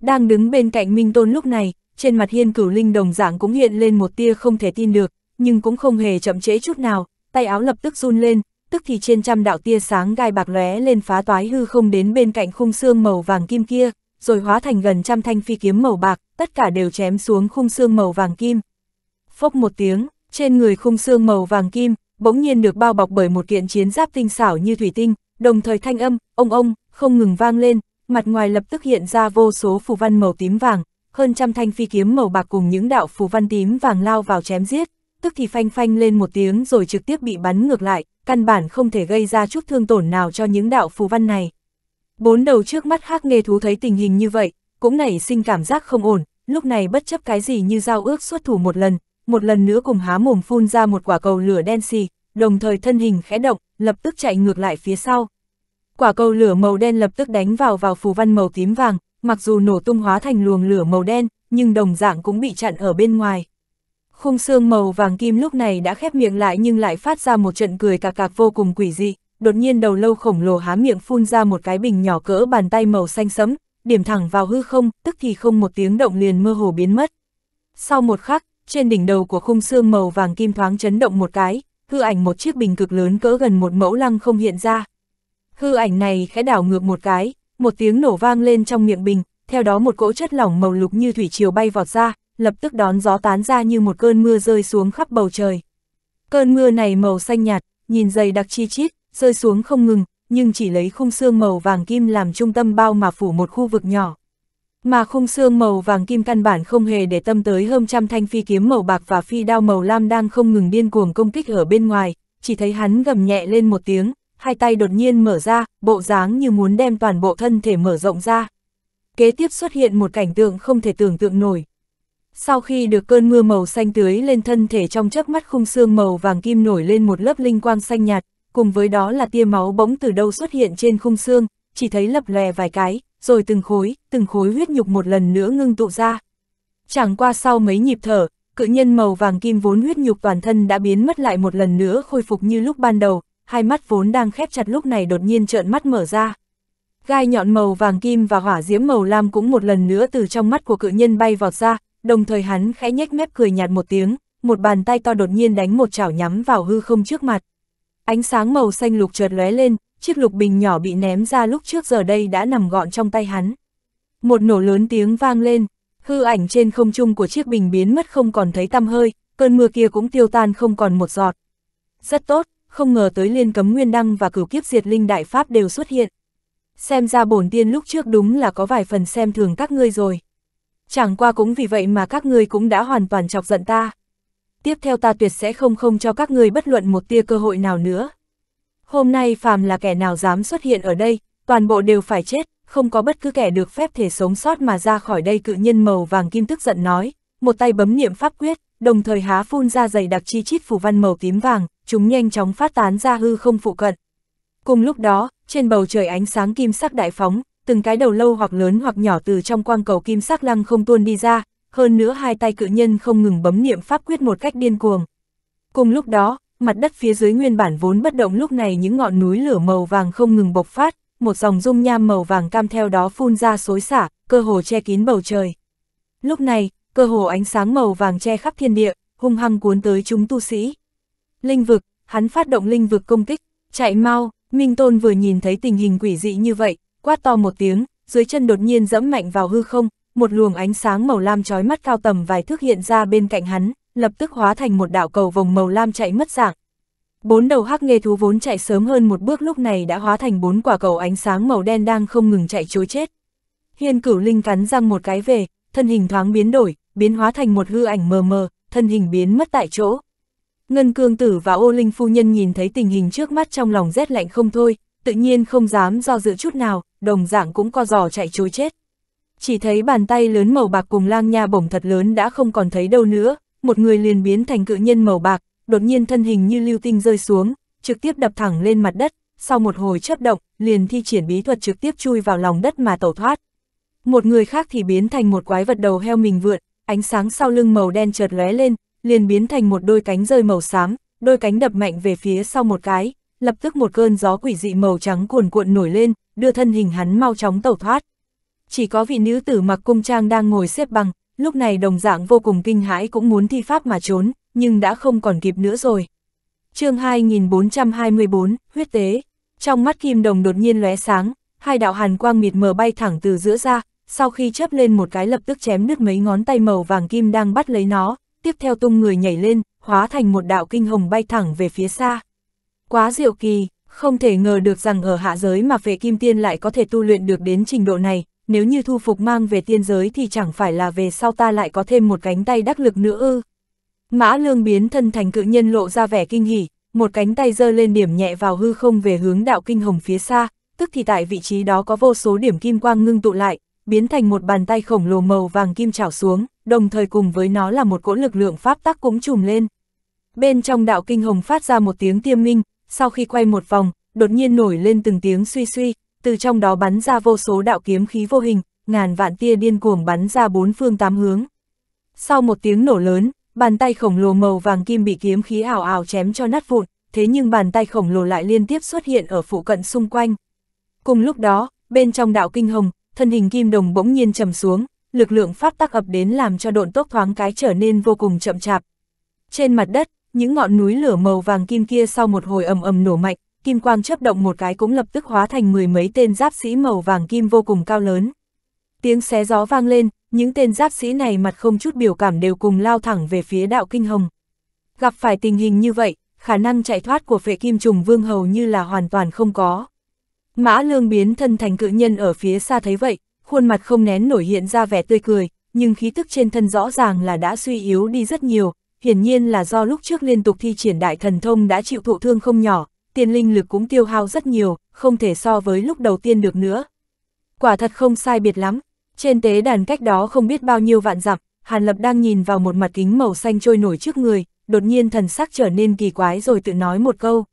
Đang đứng bên cạnh Minh Tôn lúc này, trên mặt Hiên Cửu Linh đồng dạng cũng hiện lên một tia không thể tin được, nhưng cũng không hề chậm trễ chút nào, tay áo lập tức run lên, tức thì trên trăm đạo tia sáng gai bạc lóe lên phá toái hư không đến bên cạnh khung xương màu vàng kim kia, rồi hóa thành gần trăm thanh phi kiếm màu bạc, tất cả đều chém xuống khung xương màu vàng kim. Phốc một tiếng, trên người khung xương màu vàng kim, bỗng nhiên được bao bọc bởi một kiện chiến giáp tinh xảo như thủy tinh, đồng thời thanh âm, ông ông, không ngừng vang lên, mặt ngoài lập tức hiện ra vô số phù văn màu tím vàng, hơn trăm thanh phi kiếm màu bạc cùng những đạo phù văn tím vàng lao vào chém giết tức thì phanh phanh lên một tiếng rồi trực tiếp bị bắn ngược lại, căn bản không thể gây ra chút thương tổn nào cho những đạo phù văn này. Bốn đầu trước mắt hắc nghề thú thấy tình hình như vậy, cũng nảy sinh cảm giác không ổn, lúc này bất chấp cái gì như giao ước xuất thủ một lần, một lần nữa cùng há mồm phun ra một quả cầu lửa đen xì, đồng thời thân hình khẽ động, lập tức chạy ngược lại phía sau. Quả cầu lửa màu đen lập tức đánh vào vào phù văn màu tím vàng, mặc dù nổ tung hóa thành luồng lửa màu đen, nhưng đồng dạng cũng bị chặn ở bên ngoài. Khung xương màu vàng kim lúc này đã khép miệng lại nhưng lại phát ra một trận cười cạc cạc vô cùng quỷ dị, đột nhiên đầu lâu khổng lồ há miệng phun ra một cái bình nhỏ cỡ bàn tay màu xanh sẫm, điểm thẳng vào hư không, tức thì không một tiếng động liền mơ hồ biến mất. Sau một khắc, trên đỉnh đầu của khung xương màu vàng kim thoáng chấn động một cái, hư ảnh một chiếc bình cực lớn cỡ gần một mẫu lăng không hiện ra. Hư ảnh này khẽ đảo ngược một cái, một tiếng nổ vang lên trong miệng bình, theo đó một cỗ chất lỏng màu lục như thủy triều bay vọt ra, lập tức đón gió tán ra như một cơn mưa rơi xuống khắp bầu trời. Cơn mưa này màu xanh nhạt, nhìn dày đặc chi chít, rơi xuống không ngừng, nhưng chỉ lấy khung xương màu vàng kim làm trung tâm bao mà phủ một khu vực nhỏ. Mà khung xương màu vàng kim căn bản không hề để tâm tới hơn trăm thanh phi kiếm màu bạc và phi đao màu lam đang không ngừng điên cuồng công kích ở bên ngoài, chỉ thấy hắn gầm nhẹ lên một tiếng, hai tay đột nhiên mở ra, bộ dáng như muốn đem toàn bộ thân thể mở rộng ra. Kế tiếp xuất hiện một cảnh tượng không thể tưởng tượng nổi, sau khi được cơn mưa màu xanh tưới lên thân thể trong chớp mắt khung xương màu vàng kim nổi lên một lớp linh quang xanh nhạt, cùng với đó là tia máu bỗng từ đâu xuất hiện trên khung xương, chỉ thấy lập lè vài cái, rồi từng khối, từng khối huyết nhục một lần nữa ngưng tụ ra. Chẳng qua sau mấy nhịp thở, cự nhân màu vàng kim vốn huyết nhục toàn thân đã biến mất lại một lần nữa khôi phục như lúc ban đầu, hai mắt vốn đang khép chặt lúc này đột nhiên trợn mắt mở ra. Gai nhọn màu vàng kim và hỏa diễm màu lam cũng một lần nữa từ trong mắt của cự nhân bay vọt ra, đồng thời hắn khẽ nhếch mép cười nhạt một tiếng, một bàn tay to đột nhiên đánh một chảo nhắm vào hư không trước mặt. Ánh sáng màu xanh lục chợt lóe lên, chiếc lục bình nhỏ bị ném ra lúc trước giờ đây đã nằm gọn trong tay hắn. Một nổ lớn tiếng vang lên, hư ảnh trên không trung của chiếc bình biến mất không còn thấy tăm hơi, cơn mưa kia cũng tiêu tan không còn một giọt. Rất tốt, không ngờ tới liên cấm nguyên đăng và cửu kiếp diệt linh đại pháp đều xuất hiện. Xem ra bổn tiên lúc trước đúng là có vài phần xem thường các ngươi rồi chẳng qua cũng vì vậy mà các ngươi cũng đã hoàn toàn chọc giận ta. Tiếp theo ta tuyệt sẽ không không cho các ngươi bất luận một tia cơ hội nào nữa. Hôm nay phàm là kẻ nào dám xuất hiện ở đây, toàn bộ đều phải chết, không có bất cứ kẻ được phép thể sống sót mà ra khỏi đây cự nhân màu vàng kim tức giận nói, một tay bấm niệm pháp quyết, đồng thời há phun ra dày đặc chi chít phù văn màu tím vàng, chúng nhanh chóng phát tán ra hư không phụ cận. Cùng lúc đó, trên bầu trời ánh sáng kim sắc đại phóng, từng cái đầu lâu hoặc lớn hoặc nhỏ từ trong quang cầu kim sắc lăng không tuôn đi ra, hơn nữa hai tay cự nhân không ngừng bấm niệm pháp quyết một cách điên cuồng. Cùng lúc đó, mặt đất phía dưới nguyên bản vốn bất động lúc này những ngọn núi lửa màu vàng không ngừng bộc phát, một dòng dung nham màu vàng cam theo đó phun ra xối xả, cơ hồ che kín bầu trời. Lúc này, cơ hồ ánh sáng màu vàng che khắp thiên địa, hung hăng cuốn tới chúng tu sĩ. Linh vực, hắn phát động linh vực công kích, chạy mau, Minh Tôn vừa nhìn thấy tình hình quỷ dị như vậy, quát to một tiếng, dưới chân đột nhiên dẫm mạnh vào hư không, một luồng ánh sáng màu lam trói mắt cao tầm vài thước hiện ra bên cạnh hắn, lập tức hóa thành một đạo cầu vòng màu lam chạy mất dạng. Bốn đầu hắc nghê thú vốn chạy sớm hơn một bước lúc này đã hóa thành bốn quả cầu ánh sáng màu đen đang không ngừng chạy chối chết. Hiên cửu linh cắn răng một cái về, thân hình thoáng biến đổi, biến hóa thành một hư ảnh mờ mờ, thân hình biến mất tại chỗ. Ngân cương tử và ô linh phu nhân nhìn thấy tình hình trước mắt trong lòng rét lạnh không thôi, tự nhiên không dám do dự chút nào, đồng dạng cũng co giò chạy chối chết. Chỉ thấy bàn tay lớn màu bạc cùng lang nha bổng thật lớn đã không còn thấy đâu nữa, một người liền biến thành cự nhân màu bạc, đột nhiên thân hình như lưu tinh rơi xuống, trực tiếp đập thẳng lên mặt đất, sau một hồi chớp động, liền thi triển bí thuật trực tiếp chui vào lòng đất mà tẩu thoát. Một người khác thì biến thành một quái vật đầu heo mình vượn, ánh sáng sau lưng màu đen chợt lóe lên, liền biến thành một đôi cánh rơi màu xám, đôi cánh đập mạnh về phía sau một cái, lập tức một cơn gió quỷ dị màu trắng cuồn cuộn nổi lên, đưa thân hình hắn mau chóng tẩu thoát. Chỉ có vị nữ tử mặc cung trang đang ngồi xếp bằng, lúc này đồng dạng vô cùng kinh hãi cũng muốn thi pháp mà trốn, nhưng đã không còn kịp nữa rồi. chương 2424, huyết tế, trong mắt kim đồng đột nhiên lóe sáng, hai đạo hàn quang mịt mờ bay thẳng từ giữa ra, sau khi chớp lên một cái lập tức chém đứt mấy ngón tay màu vàng kim đang bắt lấy nó, tiếp theo tung người nhảy lên, hóa thành một đạo kinh hồng bay thẳng về phía xa. Quá diệu kỳ, không thể ngờ được rằng ở hạ giới mà về kim tiên lại có thể tu luyện được đến trình độ này, nếu như thu phục mang về tiên giới thì chẳng phải là về sau ta lại có thêm một cánh tay đắc lực nữa ư. Mã lương biến thân thành cự nhân lộ ra vẻ kinh hỉ, một cánh tay giơ lên điểm nhẹ vào hư không về hướng đạo kinh hồng phía xa, tức thì tại vị trí đó có vô số điểm kim quang ngưng tụ lại, biến thành một bàn tay khổng lồ màu vàng kim chảo xuống, đồng thời cùng với nó là một cỗ lực lượng pháp tắc cũng trùm lên. Bên trong đạo kinh hồng phát ra một tiếng tiêm minh, sau khi quay một vòng, đột nhiên nổi lên từng tiếng suy suy, từ trong đó bắn ra vô số đạo kiếm khí vô hình, ngàn vạn tia điên cuồng bắn ra bốn phương tám hướng. Sau một tiếng nổ lớn, bàn tay khổng lồ màu vàng kim bị kiếm khí ảo ảo chém cho nát vụn, thế nhưng bàn tay khổng lồ lại liên tiếp xuất hiện ở phụ cận xung quanh. Cùng lúc đó, bên trong đạo kinh hồng, thân hình kim đồng bỗng nhiên trầm xuống, lực lượng pháp tác ập đến làm cho độn tốc thoáng cái trở nên vô cùng chậm chạp. Trên mặt đất, những ngọn núi lửa màu vàng kim kia sau một hồi ầm ầm nổ mạnh, kim quang chớp động một cái cũng lập tức hóa thành mười mấy tên giáp sĩ màu vàng kim vô cùng cao lớn. Tiếng xé gió vang lên, những tên giáp sĩ này mặt không chút biểu cảm đều cùng lao thẳng về phía đạo kinh hồng. Gặp phải tình hình như vậy, khả năng chạy thoát của phệ kim trùng vương hầu như là hoàn toàn không có. Mã lương biến thân thành cự nhân ở phía xa thấy vậy, khuôn mặt không nén nổi hiện ra vẻ tươi cười, nhưng khí tức trên thân rõ ràng là đã suy yếu đi rất nhiều, hiển nhiên là do lúc trước liên tục thi triển đại thần thông đã chịu thụ thương không nhỏ, tiền linh lực cũng tiêu hao rất nhiều, không thể so với lúc đầu tiên được nữa. Quả thật không sai biệt lắm, trên tế đàn cách đó không biết bao nhiêu vạn dặm, Hàn Lập đang nhìn vào một mặt kính màu xanh trôi nổi trước người, đột nhiên thần sắc trở nên kỳ quái rồi tự nói một câu.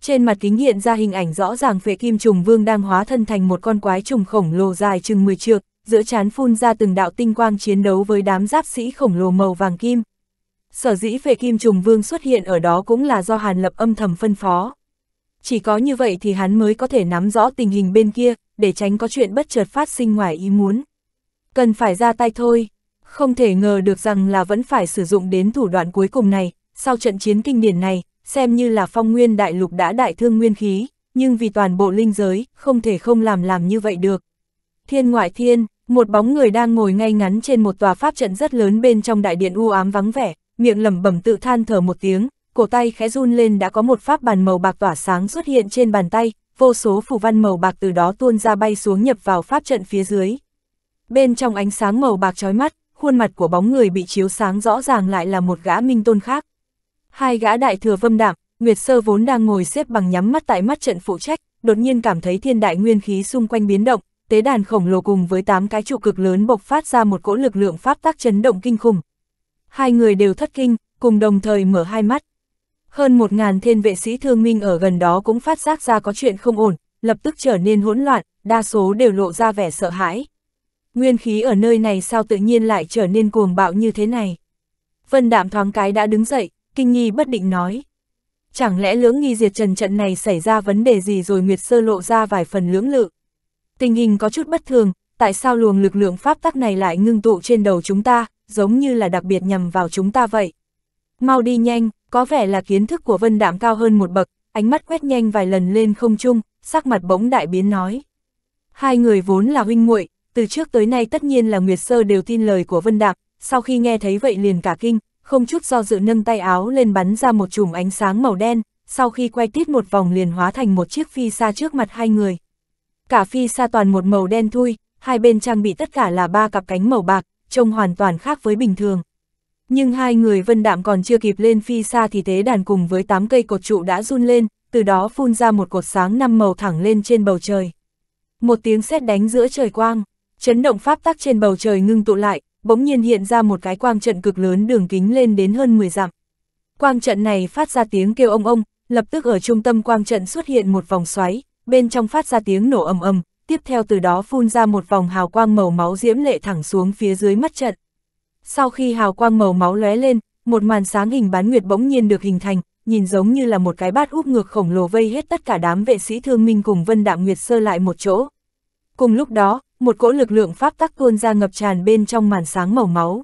Trên mặt kính hiện ra hình ảnh rõ ràng phệ kim trùng vương đang hóa thân thành một con quái trùng khổng lồ dài chừng 10 trượng, giữa chán phun ra từng đạo tinh quang chiến đấu với đám giáp sĩ khổng lồ màu vàng kim, Sở dĩ phệ kim trùng vương xuất hiện ở đó cũng là do Hàn Lập âm thầm phân phó. Chỉ có như vậy thì hắn mới có thể nắm rõ tình hình bên kia, để tránh có chuyện bất chợt phát sinh ngoài ý muốn. Cần phải ra tay thôi, không thể ngờ được rằng là vẫn phải sử dụng đến thủ đoạn cuối cùng này, sau trận chiến kinh điển này, xem như là phong nguyên đại lục đã đại thương nguyên khí, nhưng vì toàn bộ linh giới, không thể không làm làm như vậy được. Thiên ngoại thiên, một bóng người đang ngồi ngay ngắn trên một tòa pháp trận rất lớn bên trong đại điện u ám vắng vẻ, miệng lẩm bẩm tự than thở một tiếng, cổ tay khẽ run lên đã có một pháp bàn màu bạc tỏa sáng xuất hiện trên bàn tay, vô số phù văn màu bạc từ đó tuôn ra bay xuống nhập vào pháp trận phía dưới. Bên trong ánh sáng màu bạc chói mắt, khuôn mặt của bóng người bị chiếu sáng rõ ràng lại là một gã minh tôn khác. Hai gã đại thừa vâm đạm, Nguyệt Sơ vốn đang ngồi xếp bằng nhắm mắt tại mắt trận phụ trách, đột nhiên cảm thấy thiên đại nguyên khí xung quanh biến động, tế đàn khổng lồ cùng với tám cái trụ cực lớn bộc phát ra một cỗ lực lượng pháp tác chấn động kinh khủng, Hai người đều thất kinh, cùng đồng thời mở hai mắt. Hơn một ngàn thiên vệ sĩ thương minh ở gần đó cũng phát giác ra có chuyện không ổn, lập tức trở nên hỗn loạn, đa số đều lộ ra vẻ sợ hãi. Nguyên khí ở nơi này sao tự nhiên lại trở nên cuồng bạo như thế này. Vân đạm thoáng cái đã đứng dậy, kinh nghi bất định nói. Chẳng lẽ lưỡng nghi diệt trần trận này xảy ra vấn đề gì rồi Nguyệt Sơ lộ ra vài phần lưỡng lự. Tình hình có chút bất thường, tại sao luồng lực lượng pháp tắc này lại ngưng tụ trên đầu chúng ta, giống như là đặc biệt nhầm vào chúng ta vậy. Mau đi nhanh, có vẻ là kiến thức của Vân Đạm cao hơn một bậc, ánh mắt quét nhanh vài lần lên không trung, sắc mặt bỗng đại biến nói. Hai người vốn là huynh muội, từ trước tới nay tất nhiên là Nguyệt Sơ đều tin lời của Vân Đạm, sau khi nghe thấy vậy liền cả kinh, không chút do dự nâng tay áo lên bắn ra một chùm ánh sáng màu đen, sau khi quay tít một vòng liền hóa thành một chiếc phi xa trước mặt hai người. Cả phi xa toàn một màu đen thui, hai bên trang bị tất cả là ba cặp cánh màu bạc, trông hoàn toàn khác với bình thường. Nhưng hai người vân đạm còn chưa kịp lên phi xa thì tế đàn cùng với tám cây cột trụ đã run lên, từ đó phun ra một cột sáng năm màu thẳng lên trên bầu trời. Một tiếng sét đánh giữa trời quang, chấn động pháp tắc trên bầu trời ngưng tụ lại, bỗng nhiên hiện ra một cái quang trận cực lớn đường kính lên đến hơn 10 dặm. Quang trận này phát ra tiếng kêu ông ông, lập tức ở trung tâm quang trận xuất hiện một vòng xoáy, bên trong phát ra tiếng nổ ầm ầm, tiếp theo từ đó phun ra một vòng hào quang màu máu diễm lệ thẳng xuống phía dưới mắt trận. Sau khi hào quang màu máu lóe lên, một màn sáng hình bán nguyệt bỗng nhiên được hình thành, nhìn giống như là một cái bát úp ngược khổng lồ vây hết tất cả đám vệ sĩ thương minh cùng Vân Đạm Nguyệt Sơ lại một chỗ. Cùng lúc đó, một cỗ lực lượng pháp tắc tuôn ra ngập tràn bên trong màn sáng màu máu.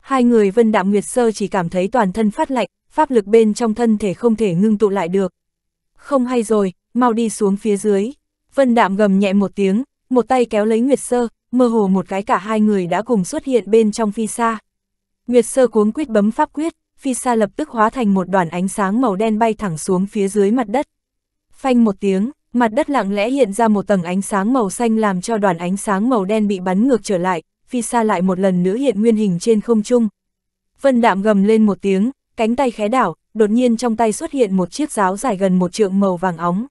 Hai người Vân Đạm Nguyệt Sơ chỉ cảm thấy toàn thân phát lạnh, pháp lực bên trong thân thể không thể ngưng tụ lại được. Không hay rồi, mau đi xuống phía dưới. Vân Đạm gầm nhẹ một tiếng, một tay kéo lấy Nguyệt Sơ, mơ hồ một cái cả hai người đã cùng xuất hiện bên trong phi xa. Nguyệt Sơ cuống quyết bấm pháp quyết, phi xa lập tức hóa thành một đoàn ánh sáng màu đen bay thẳng xuống phía dưới mặt đất. Phanh một tiếng, mặt đất lặng lẽ hiện ra một tầng ánh sáng màu xanh làm cho đoàn ánh sáng màu đen bị bắn ngược trở lại, phi xa lại một lần nữa hiện nguyên hình trên không trung. Vân Đạm gầm lên một tiếng, cánh tay khé đảo, đột nhiên trong tay xuất hiện một chiếc giáo dài gần một trượng màu vàng óng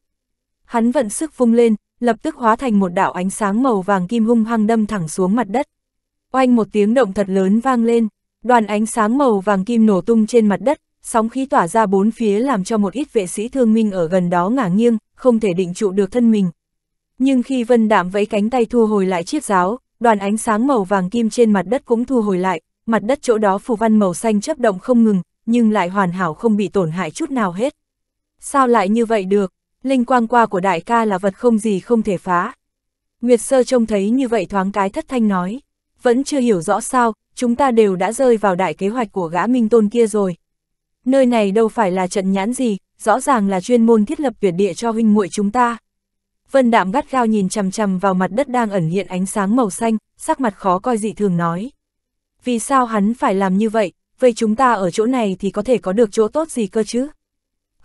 hắn vận sức vung lên, lập tức hóa thành một đạo ánh sáng màu vàng kim hung hăng đâm thẳng xuống mặt đất. Oanh một tiếng động thật lớn vang lên, đoàn ánh sáng màu vàng kim nổ tung trên mặt đất, sóng khí tỏa ra bốn phía làm cho một ít vệ sĩ thương minh ở gần đó ngả nghiêng, không thể định trụ được thân mình. Nhưng khi Vân Đạm vẫy cánh tay thu hồi lại chiếc giáo, đoàn ánh sáng màu vàng kim trên mặt đất cũng thu hồi lại, mặt đất chỗ đó phù văn màu xanh chấp động không ngừng, nhưng lại hoàn hảo không bị tổn hại chút nào hết. Sao lại như vậy được? linh quang qua của đại ca là vật không gì không thể phá. Nguyệt Sơ trông thấy như vậy thoáng cái thất thanh nói, vẫn chưa hiểu rõ sao, chúng ta đều đã rơi vào đại kế hoạch của gã Minh Tôn kia rồi. Nơi này đâu phải là trận nhãn gì, rõ ràng là chuyên môn thiết lập tuyệt địa cho huynh muội chúng ta. Vân Đạm gắt gao nhìn chằm chằm vào mặt đất đang ẩn hiện ánh sáng màu xanh, sắc mặt khó coi dị thường nói. Vì sao hắn phải làm như vậy, vậy chúng ta ở chỗ này thì có thể có được chỗ tốt gì cơ chứ?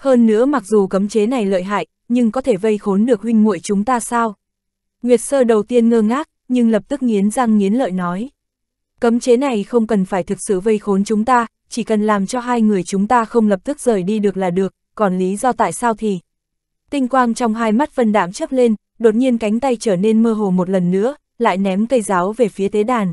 Hơn nữa mặc dù cấm chế này lợi hại, nhưng có thể vây khốn được huynh muội chúng ta sao? Nguyệt Sơ đầu tiên ngơ ngác, nhưng lập tức nghiến răng nghiến lợi nói. Cấm chế này không cần phải thực sự vây khốn chúng ta, chỉ cần làm cho hai người chúng ta không lập tức rời đi được là được, còn lý do tại sao thì... Tinh quang trong hai mắt phân đạm chấp lên, đột nhiên cánh tay trở nên mơ hồ một lần nữa, lại ném cây giáo về phía tế đàn.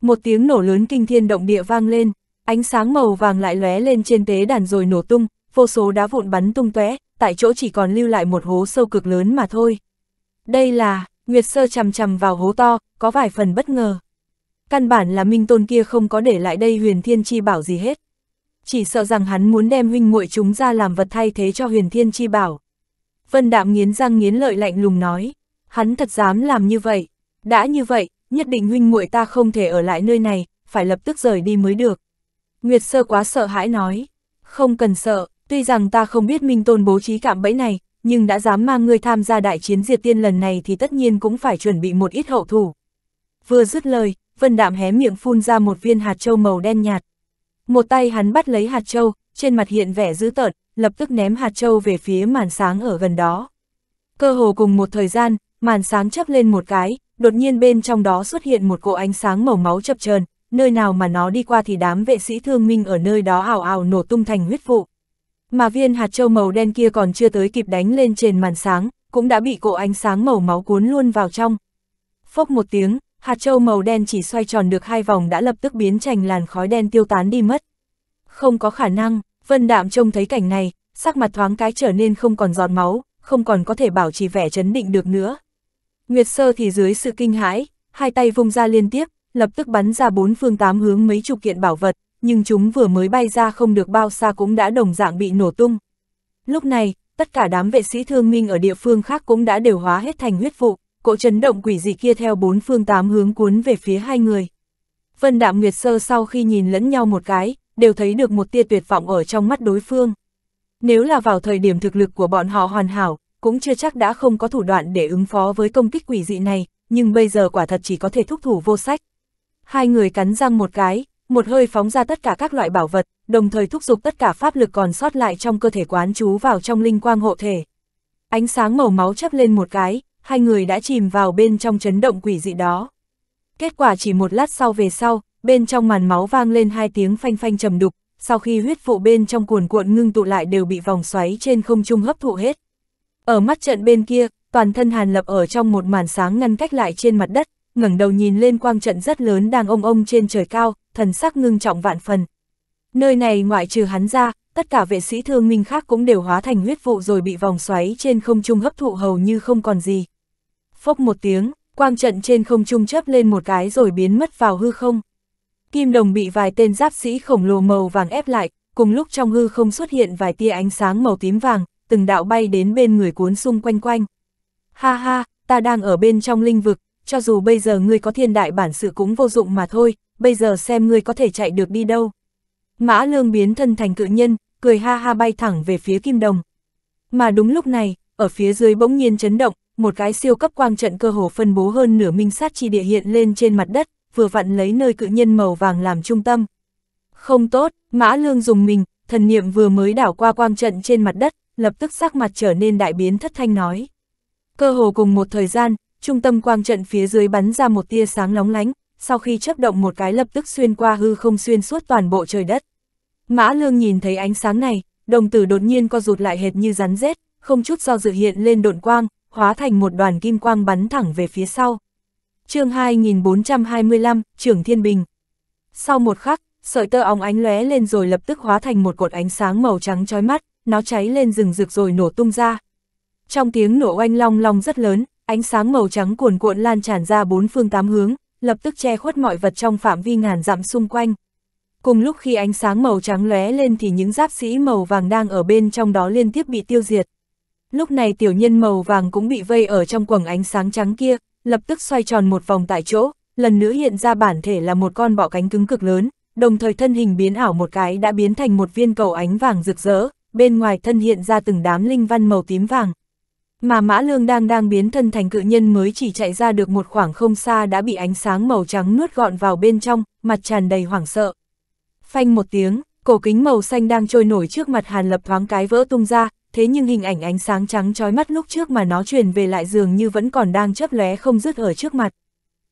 Một tiếng nổ lớn kinh thiên động địa vang lên, ánh sáng màu vàng lại lóe lên trên tế đàn rồi nổ tung, vô số đá vụn bắn tung tóe, tại chỗ chỉ còn lưu lại một hố sâu cực lớn mà thôi. Đây là, Nguyệt Sơ chằm chằm vào hố to, có vài phần bất ngờ. Căn bản là Minh Tôn kia không có để lại đây huyền thiên chi bảo gì hết. Chỉ sợ rằng hắn muốn đem huynh muội chúng ra làm vật thay thế cho huyền thiên chi bảo. Vân Đạm nghiến răng nghiến lợi lạnh lùng nói, hắn thật dám làm như vậy. Đã như vậy, nhất định huynh muội ta không thể ở lại nơi này, phải lập tức rời đi mới được. Nguyệt Sơ quá sợ hãi nói, không cần sợ, tuy rằng ta không biết Minh Tôn bố trí cạm bẫy này, nhưng đã dám mang ngươi tham gia đại chiến diệt tiên lần này thì tất nhiên cũng phải chuẩn bị một ít hậu thủ. Vừa dứt lời, Vân Đạm hé miệng phun ra một viên hạt châu màu đen nhạt. Một tay hắn bắt lấy hạt châu, trên mặt hiện vẻ dữ tợn, lập tức ném hạt châu về phía màn sáng ở gần đó. Cơ hồ cùng một thời gian, màn sáng chớp lên một cái, đột nhiên bên trong đó xuất hiện một cỗ ánh sáng màu máu chập chờn, nơi nào mà nó đi qua thì đám vệ sĩ thương minh ở nơi đó ảo ảo nổ tung thành huyết vụ. Mà viên hạt châu màu đen kia còn chưa tới kịp đánh lên trên màn sáng, cũng đã bị cổ ánh sáng màu máu cuốn luôn vào trong. Phốc một tiếng, hạt châu màu đen chỉ xoay tròn được hai vòng đã lập tức biến thành làn khói đen tiêu tán đi mất. Không có khả năng, Vân Đạm trông thấy cảnh này, sắc mặt thoáng cái trở nên không còn giọt máu, không còn có thể bảo trì vẻ chấn định được nữa. Nguyệt Sơ thì dưới sự kinh hãi, hai tay vung ra liên tiếp, lập tức bắn ra bốn phương tám hướng mấy chục kiện bảo vật, nhưng chúng vừa mới bay ra không được bao xa cũng đã đồng dạng bị nổ tung. Lúc này, tất cả đám vệ sĩ thương minh ở địa phương khác cũng đã đều hóa hết thành huyết vụ, cỗ chấn động quỷ dị kia theo bốn phương tám hướng cuốn về phía hai người. Vân Đạm Nguyệt Sơ sau khi nhìn lẫn nhau một cái, đều thấy được một tia tuyệt vọng ở trong mắt đối phương. Nếu là vào thời điểm thực lực của bọn họ hoàn hảo, cũng chưa chắc đã không có thủ đoạn để ứng phó với công kích quỷ dị này, nhưng bây giờ quả thật chỉ có thể thúc thủ vô sách. Hai người cắn răng một cái, một hơi phóng ra tất cả các loại bảo vật, đồng thời thúc giục tất cả pháp lực còn sót lại trong cơ thể quán chú vào trong linh quang hộ thể. Ánh sáng màu máu chấp lên một cái, hai người đã chìm vào bên trong chấn động quỷ dị đó. Kết quả chỉ một lát sau về sau, bên trong màn máu vang lên hai tiếng phanh phanh trầm đục, sau khi huyết vụ bên trong cuồn cuộn ngưng tụ lại đều bị vòng xoáy trên không trung hấp thụ hết. Ở mắt trận bên kia, toàn thân Hàn Lập ở trong một màn sáng ngăn cách lại trên mặt đất, ngẩng đầu nhìn lên quang trận rất lớn đang ông ông trên trời cao, thần sắc ngưng trọng vạn phần. Nơi này ngoại trừ hắn ra, tất cả vệ sĩ thương minh khác cũng đều hóa thành huyết vụ rồi bị vòng xoáy trên không trung hấp thụ hầu như không còn gì. Phốc một tiếng, quang trận trên không trung chớp lên một cái rồi biến mất vào hư không. Kim đồng bị vài tên giáp sĩ khổng lồ màu vàng ép lại, cùng lúc trong hư không xuất hiện vài tia ánh sáng màu tím vàng, từng đạo bay đến bên người cuốn xung quanh quanh. Ha ha, ta đang ở bên trong linh vực, cho dù bây giờ ngươi có thiên đại bản sự cũng vô dụng mà thôi, bây giờ xem ngươi có thể chạy được đi đâu. Mã lương biến thân thành cự nhân, cười ha ha bay thẳng về phía kim đồng. Mà đúng lúc này, ở phía dưới bỗng nhiên chấn động, một cái siêu cấp quang trận cơ hồ phân bố hơn nửa minh sát chi địa hiện lên trên mặt đất, vừa vặn lấy nơi cự nhân màu vàng làm trung tâm. Không tốt, mã lương dùng mình, thần niệm vừa mới đảo qua quang trận trên mặt đất, lập tức sắc mặt trở nên đại biến thất thanh nói. Cơ hồ cùng một thời gian, trung tâm quang trận phía dưới bắn ra một tia sáng lóng lánh, sau khi chấp động một cái lập tức xuyên qua hư không xuyên suốt toàn bộ trời đất. Mã Lương nhìn thấy ánh sáng này, đồng tử đột nhiên co rụt lại hệt như rắn rết, không chút do dự hiện lên độn quang, hóa thành một đoàn kim quang bắn thẳng về phía sau. chương 2425, Trưởng Thiên Bình Sau một khắc, sợi tơ óng ánh lóe lên rồi lập tức hóa thành một cột ánh sáng màu trắng chói mắt, nó cháy lên rừng rực rồi nổ tung ra. Trong tiếng nổ oanh long long rất lớn, Ánh sáng màu trắng cuồn cuộn lan tràn ra bốn phương tám hướng, lập tức che khuất mọi vật trong phạm vi ngàn dặm xung quanh. Cùng lúc khi ánh sáng màu trắng lóe lên thì những giáp sĩ màu vàng đang ở bên trong đó liên tiếp bị tiêu diệt. Lúc này tiểu nhân màu vàng cũng bị vây ở trong quầng ánh sáng trắng kia, lập tức xoay tròn một vòng tại chỗ, lần nữa hiện ra bản thể là một con bọ cánh cứng cực lớn, đồng thời thân hình biến ảo một cái đã biến thành một viên cầu ánh vàng rực rỡ, bên ngoài thân hiện ra từng đám linh văn màu tím vàng, mà Mã Lương đang đang biến thân thành cự nhân mới chỉ chạy ra được một khoảng không xa đã bị ánh sáng màu trắng nuốt gọn vào bên trong, mặt tràn đầy hoảng sợ. Phanh một tiếng, cổ kính màu xanh đang trôi nổi trước mặt Hàn Lập thoáng cái vỡ tung ra, thế nhưng hình ảnh ánh sáng trắng trói mắt lúc trước mà nó truyền về lại dường như vẫn còn đang chớp lé không dứt ở trước mặt.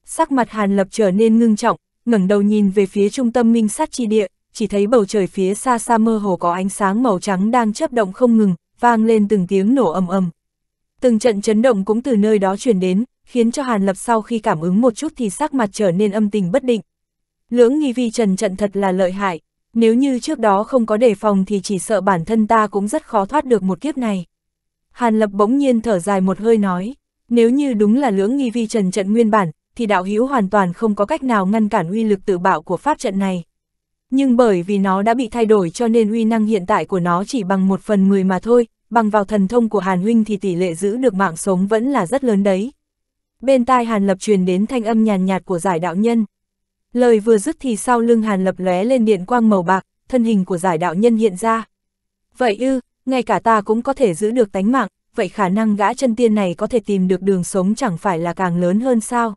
Sắc mặt Hàn Lập trở nên ngưng trọng, ngẩng đầu nhìn về phía trung tâm minh sát chi địa, chỉ thấy bầu trời phía xa xa mơ hồ có ánh sáng màu trắng đang chớp động không ngừng, vang lên từng tiếng nổ ầm ầm. Từng trận chấn động cũng từ nơi đó truyền đến, khiến cho Hàn Lập sau khi cảm ứng một chút thì sắc mặt trở nên âm tình bất định. Lưỡng nghi vi trần trận thật là lợi hại, nếu như trước đó không có đề phòng thì chỉ sợ bản thân ta cũng rất khó thoát được một kiếp này. Hàn Lập bỗng nhiên thở dài một hơi nói, nếu như đúng là lưỡng nghi vi trần trận nguyên bản, thì đạo hữu hoàn toàn không có cách nào ngăn cản uy lực tự bạo của pháp trận này. Nhưng bởi vì nó đã bị thay đổi cho nên uy năng hiện tại của nó chỉ bằng một phần mười mà thôi, bằng vào thần thông của Hàn Huynh thì tỷ lệ giữ được mạng sống vẫn là rất lớn đấy. Bên tai Hàn Lập truyền đến thanh âm nhàn nhạt của giải đạo nhân. Lời vừa dứt thì sau lưng Hàn Lập lóe lên điện quang màu bạc, thân hình của giải đạo nhân hiện ra. Vậy ư, ngay cả ta cũng có thể giữ được tánh mạng, vậy khả năng gã chân tiên này có thể tìm được đường sống chẳng phải là càng lớn hơn sao?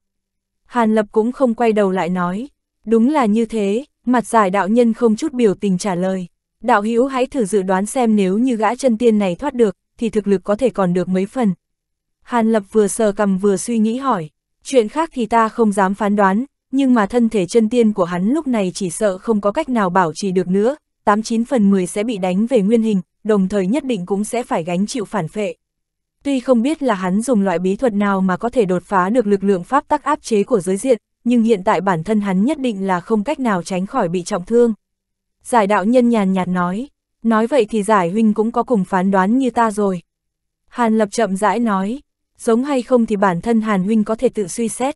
Hàn Lập cũng không quay đầu lại nói, đúng là như thế, mặt giải đạo nhân không chút biểu tình trả lời. Đạo hữu hãy thử dự đoán xem nếu như gã chân tiên này thoát được, thì thực lực có thể còn được mấy phần. Hàn Lập vừa sờ cầm vừa suy nghĩ hỏi, chuyện khác thì ta không dám phán đoán, nhưng mà thân thể chân tiên của hắn lúc này chỉ sợ không có cách nào bảo trì được nữa, 89 phần 10 sẽ bị đánh về nguyên hình, đồng thời nhất định cũng sẽ phải gánh chịu phản phệ. Tuy không biết là hắn dùng loại bí thuật nào mà có thể đột phá được lực lượng pháp tắc áp chế của giới diện, nhưng hiện tại bản thân hắn nhất định là không cách nào tránh khỏi bị trọng thương. Giải đạo nhân nhàn nhạt nói, nói vậy thì giải huynh cũng có cùng phán đoán như ta rồi. Hàn lập chậm rãi nói, giống hay không thì bản thân Hàn huynh có thể tự suy xét.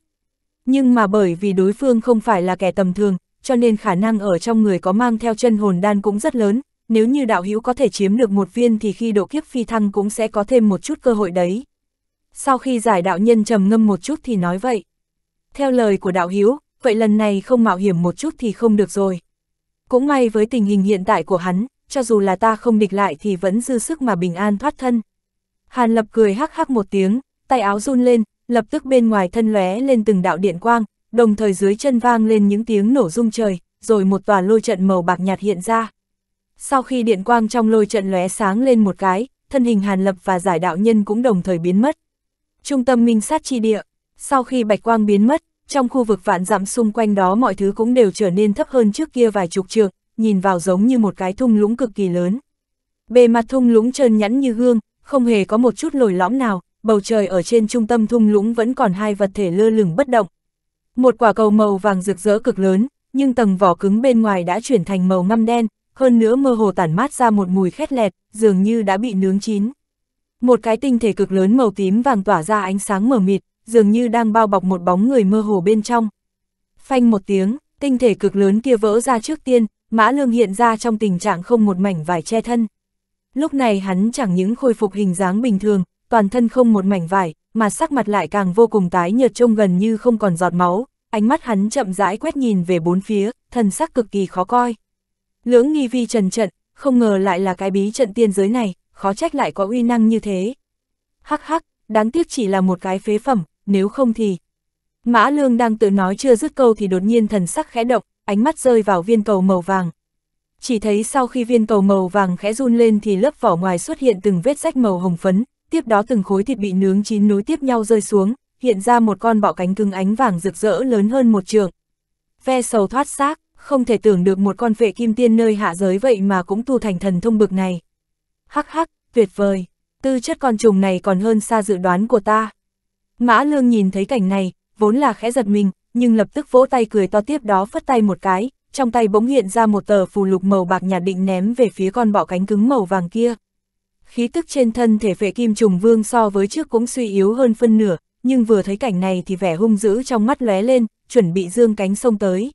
Nhưng mà bởi vì đối phương không phải là kẻ tầm thường, cho nên khả năng ở trong người có mang theo chân hồn đan cũng rất lớn, nếu như đạo hữu có thể chiếm được một viên thì khi độ kiếp phi thăng cũng sẽ có thêm một chút cơ hội đấy. Sau khi giải đạo nhân trầm ngâm một chút thì nói vậy. Theo lời của đạo hữu, vậy lần này không mạo hiểm một chút thì không được rồi. Cũng may với tình hình hiện tại của hắn, cho dù là ta không địch lại thì vẫn dư sức mà bình an thoát thân. Hàn lập cười hắc hắc một tiếng, tay áo run lên, lập tức bên ngoài thân lóe lên từng đạo điện quang, đồng thời dưới chân vang lên những tiếng nổ rung trời, rồi một tòa lôi trận màu bạc nhạt hiện ra. Sau khi điện quang trong lôi trận lóe sáng lên một cái, thân hình Hàn Lập và giải đạo nhân cũng đồng thời biến mất. Trung tâm minh sát chi địa, sau khi bạch quang biến mất, trong khu vực vạn dặm xung quanh đó mọi thứ cũng đều trở nên thấp hơn trước kia vài chục trượng, nhìn vào giống như một cái thung lũng cực kỳ lớn. Bề mặt thung lũng trơn nhẵn như gương, không hề có một chút lồi lõm nào, bầu trời ở trên trung tâm thung lũng vẫn còn hai vật thể lơ lửng bất động. Một quả cầu màu vàng rực rỡ cực lớn, nhưng tầng vỏ cứng bên ngoài đã chuyển thành màu ngăm đen, hơn nữa mơ hồ tản mát ra một mùi khét lẹt, dường như đã bị nướng chín. Một cái tinh thể cực lớn màu tím vàng tỏa ra ánh sáng mờ mịt, dường như đang bao bọc một bóng người mơ hồ bên trong. Phanh một tiếng, tinh thể cực lớn kia vỡ ra trước tiên, Mã Lương hiện ra trong tình trạng không một mảnh vải che thân. Lúc này hắn chẳng những khôi phục hình dáng bình thường, toàn thân không một mảnh vải, mà sắc mặt lại càng vô cùng tái nhợt trông gần như không còn giọt máu, ánh mắt hắn chậm rãi quét nhìn về bốn phía, thần sắc cực kỳ khó coi. Lưỡng nghi vi trần trận, không ngờ lại là cái bí trận tiên giới này, khó trách lại có uy năng như thế. Hắc hắc, đáng tiếc chỉ là một cái phế phẩm, nếu không thì... Mã Lương đang tự nói chưa dứt câu thì đột nhiên thần sắc khẽ động, ánh mắt rơi vào viên cầu màu vàng. Chỉ thấy sau khi viên cầu màu vàng khẽ run lên thì lớp vỏ ngoài xuất hiện từng vết rách màu hồng phấn, tiếp đó từng khối thịt bị nướng chín nối tiếp nhau rơi xuống, hiện ra một con bọ cánh cứng ánh vàng rực rỡ lớn hơn một trường. Ve sầu thoát xác, không thể tưởng được một con vệ kim tiên nơi hạ giới vậy mà cũng tu thành thần thông bực này. Hắc hắc, tuyệt vời, tư chất con trùng này còn hơn xa dự đoán của ta. Mã Lương nhìn thấy cảnh này, vốn là khẽ giật mình, nhưng lập tức vỗ tay cười to tiếp đó phất tay một cái, trong tay bỗng hiện ra một tờ phù lục màu bạc nhạt định ném về phía con bọ cánh cứng màu vàng kia. Khí tức trên thân thể vệ kim trùng vương so với trước cũng suy yếu hơn phân nửa, nhưng vừa thấy cảnh này thì vẻ hung dữ trong mắt lóe lên, chuẩn bị dương cánh sông tới.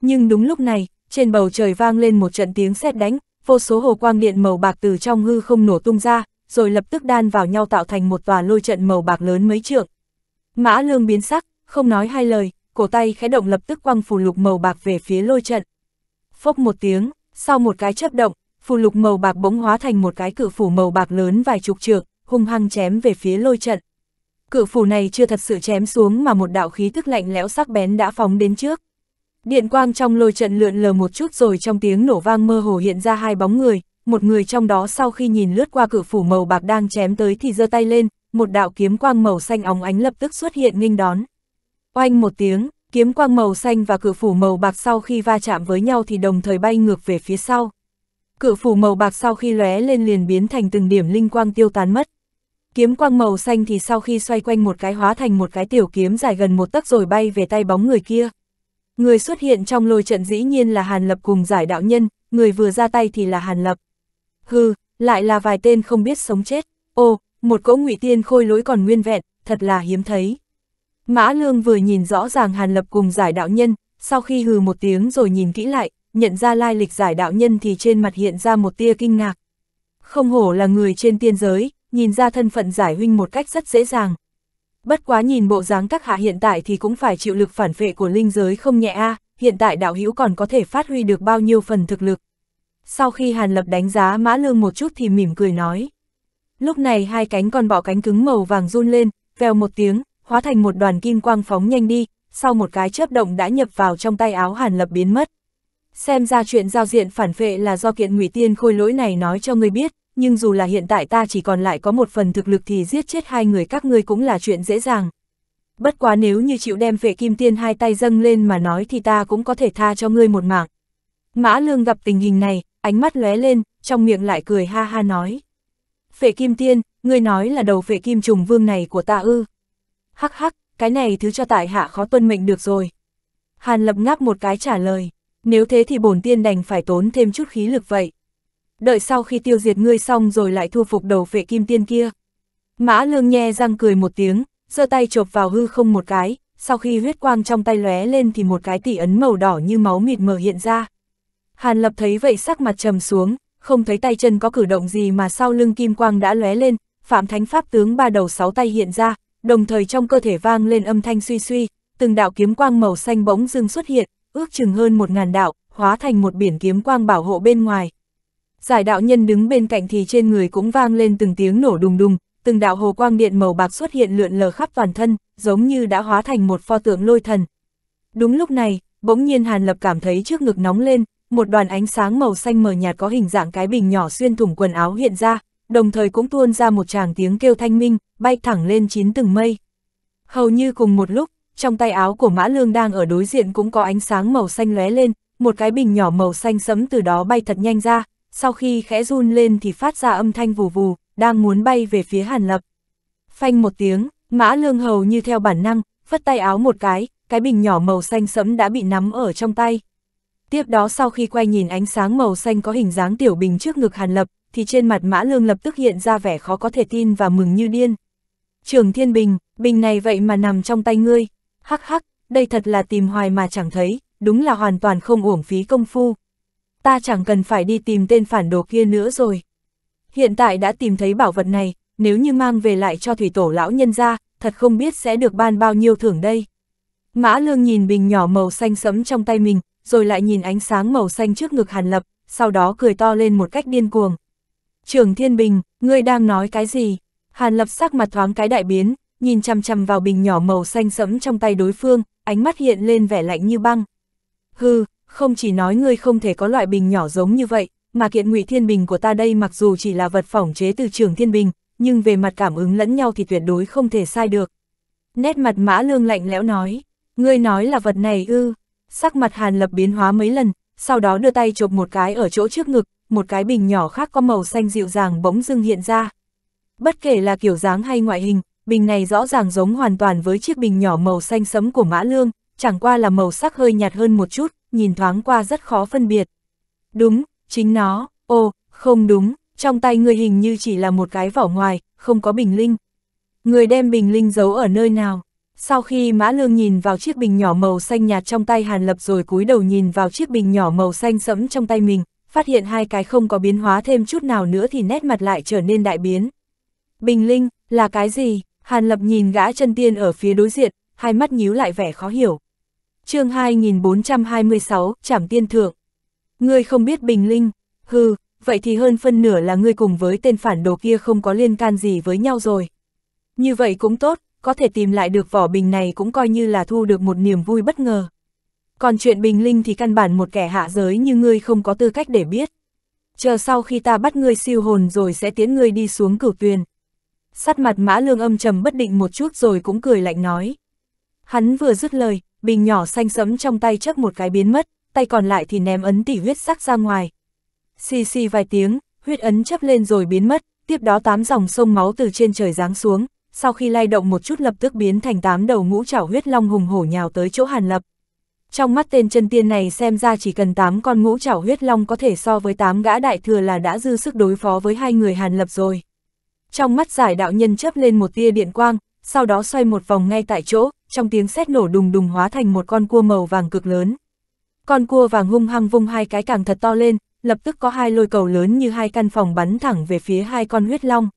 Nhưng đúng lúc này, trên bầu trời vang lên một trận tiếng sét đánh, vô số hồ quang điện màu bạc từ trong hư không nổ tung ra, rồi lập tức đan vào nhau tạo thành một tòa lôi trận màu bạc lớn mấy trượng. Mã lương biến sắc, không nói hai lời, cổ tay khẽ động lập tức quăng phù lục màu bạc về phía lôi trận. Phốc một tiếng, sau một cái chấp động, phù lục màu bạc bỗng hóa thành một cái cự phủ màu bạc lớn vài chục trượng, hung hăng chém về phía lôi trận. Cự phủ này chưa thật sự chém xuống mà một đạo khí thức lạnh lẽo sắc bén đã phóng đến trước. Điện quang trong lôi trận lượn lờ một chút rồi trong tiếng nổ vang mơ hồ hiện ra hai bóng người, một người trong đó sau khi nhìn lướt qua cửa phủ màu bạc đang chém tới thì giơ tay lên, một đạo kiếm quang màu xanh óng ánh lập tức xuất hiện nghênh đón. Oanh một tiếng, kiếm quang màu xanh và cửa phủ màu bạc sau khi va chạm với nhau thì đồng thời bay ngược về phía sau. Cửa phủ màu bạc sau khi lóe lên liền biến thành từng điểm linh quang tiêu tán mất. Kiếm quang màu xanh thì sau khi xoay quanh một cái hóa thành một cái tiểu kiếm dài gần một tấc rồi bay về tay bóng người kia. Người xuất hiện trong lôi trận dĩ nhiên là Hàn Lập cùng giải đạo nhân, người vừa ra tay thì là Hàn Lập hư, lại là vài tên không biết sống chết, ô, một cỗ ngụy tiên khôi lỗi còn nguyên vẹn, thật là hiếm thấy. Mã Lương vừa nhìn rõ ràng Hàn Lập cùng giải đạo nhân, sau khi hừ một tiếng rồi nhìn kỹ lại, nhận ra lai lịch giải đạo nhân thì trên mặt hiện ra một tia kinh ngạc. Không hổ là người trên tiên giới, nhìn ra thân phận giải huynh một cách rất dễ dàng. Bất quá nhìn bộ dáng các hạ hiện tại thì cũng phải chịu lực phản phệ của linh giới không nhẹ a à, hiện tại đạo hữu còn có thể phát huy được bao nhiêu phần thực lực. Sau khi Hàn Lập đánh giá Mã Lương một chút thì mỉm cười nói. Lúc này hai cánh con bọ cánh cứng màu vàng run lên, vèo một tiếng, hóa thành một đoàn kim quang phóng nhanh đi, sau một cái chớp động đã nhập vào trong tay áo Hàn Lập biến mất. Xem ra chuyện giao diện phản phệ là do kiện ngụy tiên khôi lỗi này nói cho ngươi biết, nhưng dù là hiện tại ta chỉ còn lại có một phần thực lực thì giết chết hai người các ngươi cũng là chuyện dễ dàng. Bất quá nếu như chịu đem vệ kim tiên hai tay dâng lên mà nói thì ta cũng có thể tha cho ngươi một mạng. Mã Lương gặp tình hình này, ánh mắt lóe lên, trong miệng lại cười ha ha nói. Phệ kim tiên, ngươi nói là đầu phệ kim trùng vương này của ta ư. Hắc hắc, cái này thứ cho tại hạ khó tuân mệnh được rồi. Hàn lập ngáp một cái trả lời, nếu thế thì bổn tiên đành phải tốn thêm chút khí lực vậy. Đợi sau khi tiêu diệt ngươi xong rồi lại thu phục đầu phệ kim tiên kia. Mã lương nhe răng cười một tiếng, giơ tay chộp vào hư không một cái, sau khi huyết quang trong tay lóe lên thì một cái tỷ ấn màu đỏ như máu mịt mờ hiện ra. Hàn Lập thấy vậy sắc mặt trầm xuống, không thấy tay chân có cử động gì mà sau lưng kim quang đã lóe lên, Phạm Thánh Pháp tướng ba đầu sáu tay hiện ra, đồng thời trong cơ thể vang lên âm thanh suy suy, từng đạo kiếm quang màu xanh bỗng dưng xuất hiện, ước chừng hơn một ngàn đạo, hóa thành một biển kiếm quang bảo hộ bên ngoài. Giải đạo nhân đứng bên cạnh thì trên người cũng vang lên từng tiếng nổ đùng đùng, từng đạo hồ quang điện màu bạc xuất hiện lượn lờ khắp toàn thân, giống như đã hóa thành một pho tượng lôi thần. Đúng lúc này, bỗng nhiên Hàn Lập cảm thấy trước ngực nóng lên, một đoàn ánh sáng màu xanh mờ nhạt có hình dạng cái bình nhỏ xuyên thủng quần áo hiện ra, đồng thời cũng tuôn ra một tràng tiếng kêu thanh minh, bay thẳng lên chín tầng mây. Hầu như cùng một lúc, trong tay áo của Mã Lương đang ở đối diện cũng có ánh sáng màu xanh lóe lên, một cái bình nhỏ màu xanh sẫm từ đó bay thật nhanh ra, sau khi khẽ run lên thì phát ra âm thanh vù vù, đang muốn bay về phía Hàn Lập. Phanh một tiếng, Mã Lương hầu như theo bản năng, phất tay áo một cái, cái bình nhỏ màu xanh sẫm đã bị nắm ở trong tay. Tiếp đó sau khi quay nhìn ánh sáng màu xanh có hình dáng tiểu bình trước ngực Hàn Lập, thì trên mặt Mã Lương lập tức hiện ra vẻ khó có thể tin và mừng như điên. Trường Thiên Bình, bình này vậy mà nằm trong tay ngươi. Hắc hắc, đây thật là tìm hoài mà chẳng thấy, đúng là hoàn toàn không uổng phí công phu. Ta chẳng cần phải đi tìm tên phản đồ kia nữa rồi. Hiện tại đã tìm thấy bảo vật này, nếu như mang về lại cho thủy tổ lão nhân ra, thật không biết sẽ được ban bao nhiêu thưởng đây. Mã Lương nhìn bình nhỏ màu xanh sẫm trong tay mình, rồi lại nhìn ánh sáng màu xanh trước ngực Hàn Lập, sau đó cười to lên một cách điên cuồng. Trường Thiên Bình, ngươi đang nói cái gì? Hàn Lập sắc mặt thoáng cái đại biến, nhìn chằm chằm vào bình nhỏ màu xanh sẫm trong tay đối phương, ánh mắt hiện lên vẻ lạnh như băng. Hừ, không chỉ nói ngươi không thể có loại bình nhỏ giống như vậy, mà kiện ngụy thiên bình của ta đây mặc dù chỉ là vật phỏng chế từ trường thiên bình, nhưng về mặt cảm ứng lẫn nhau thì tuyệt đối không thể sai được. Nét mặt mã lương lạnh lẽo nói, ngươi nói là vật này ư, sắc mặt Hàn Lập biến hóa mấy lần, sau đó đưa tay chộp một cái ở chỗ trước ngực, một cái bình nhỏ khác có màu xanh dịu dàng bỗng dưng hiện ra. Bất kể là kiểu dáng hay ngoại hình, bình này rõ ràng giống hoàn toàn với chiếc bình nhỏ màu xanh sẫm của Mã Lương, chẳng qua là màu sắc hơi nhạt hơn một chút, nhìn thoáng qua rất khó phân biệt. Đúng, chính nó, ô, không đúng, trong tay người hình như chỉ là một cái vỏ ngoài, không có bình linh. Người đem bình linh giấu ở nơi nào? Sau khi Mã Lương nhìn vào chiếc bình nhỏ màu xanh nhạt trong tay Hàn Lập rồi cúi đầu nhìn vào chiếc bình nhỏ màu xanh sẫm trong tay mình, phát hiện hai cái không có biến hóa thêm chút nào nữa thì nét mặt lại trở nên đại biến. Bình Linh, là cái gì? Hàn Lập nhìn gã chân tiên ở phía đối diện, hai mắt nhíu lại vẻ khó hiểu. chương 2426, Trảm Tiên Thượng. Ngươi không biết Bình Linh, hừ, vậy thì hơn phân nửa là ngươi cùng với tên phản đồ kia không có liên can gì với nhau rồi. Như vậy cũng tốt, có thể tìm lại được vỏ bình này cũng coi như là thu được một niềm vui bất ngờ. Còn chuyện bình linh thì căn bản một kẻ hạ giới như ngươi không có tư cách để biết. Chờ sau khi ta bắt ngươi siêu hồn rồi sẽ tiến ngươi đi xuống cửu tuyền. Sắt mặt mã lương âm trầm bất định một chút rồi cũng cười lạnh nói. Hắn vừa dứt lời, bình nhỏ xanh sẫm trong tay chấp một cái biến mất, tay còn lại thì ném ấn tỉ huyết sắc ra ngoài. Xì xì vài tiếng, huyết ấn chấp lên rồi biến mất, tiếp đó tám dòng sông máu từ trên trời giáng xuống, sau khi lay động một chút lập tức biến thành tám đầu ngũ trảo huyết long hùng hổ nhào tới chỗ Hàn Lập. Trong mắt tên chân tiên này xem ra chỉ cần tám con ngũ trảo huyết long có thể so với tám gã đại thừa là đã dư sức đối phó với hai người Hàn Lập rồi. Trong mắt giải đạo nhân chớp lên một tia điện quang, sau đó xoay một vòng ngay tại chỗ, trong tiếng sét nổ đùng đùng hóa thành một con cua màu vàng cực lớn. Con cua vàng hung hăng vung hai cái càng thật to lên, lập tức có hai lôi cầu lớn như hai căn phòng bắn thẳng về phía hai con huyết long.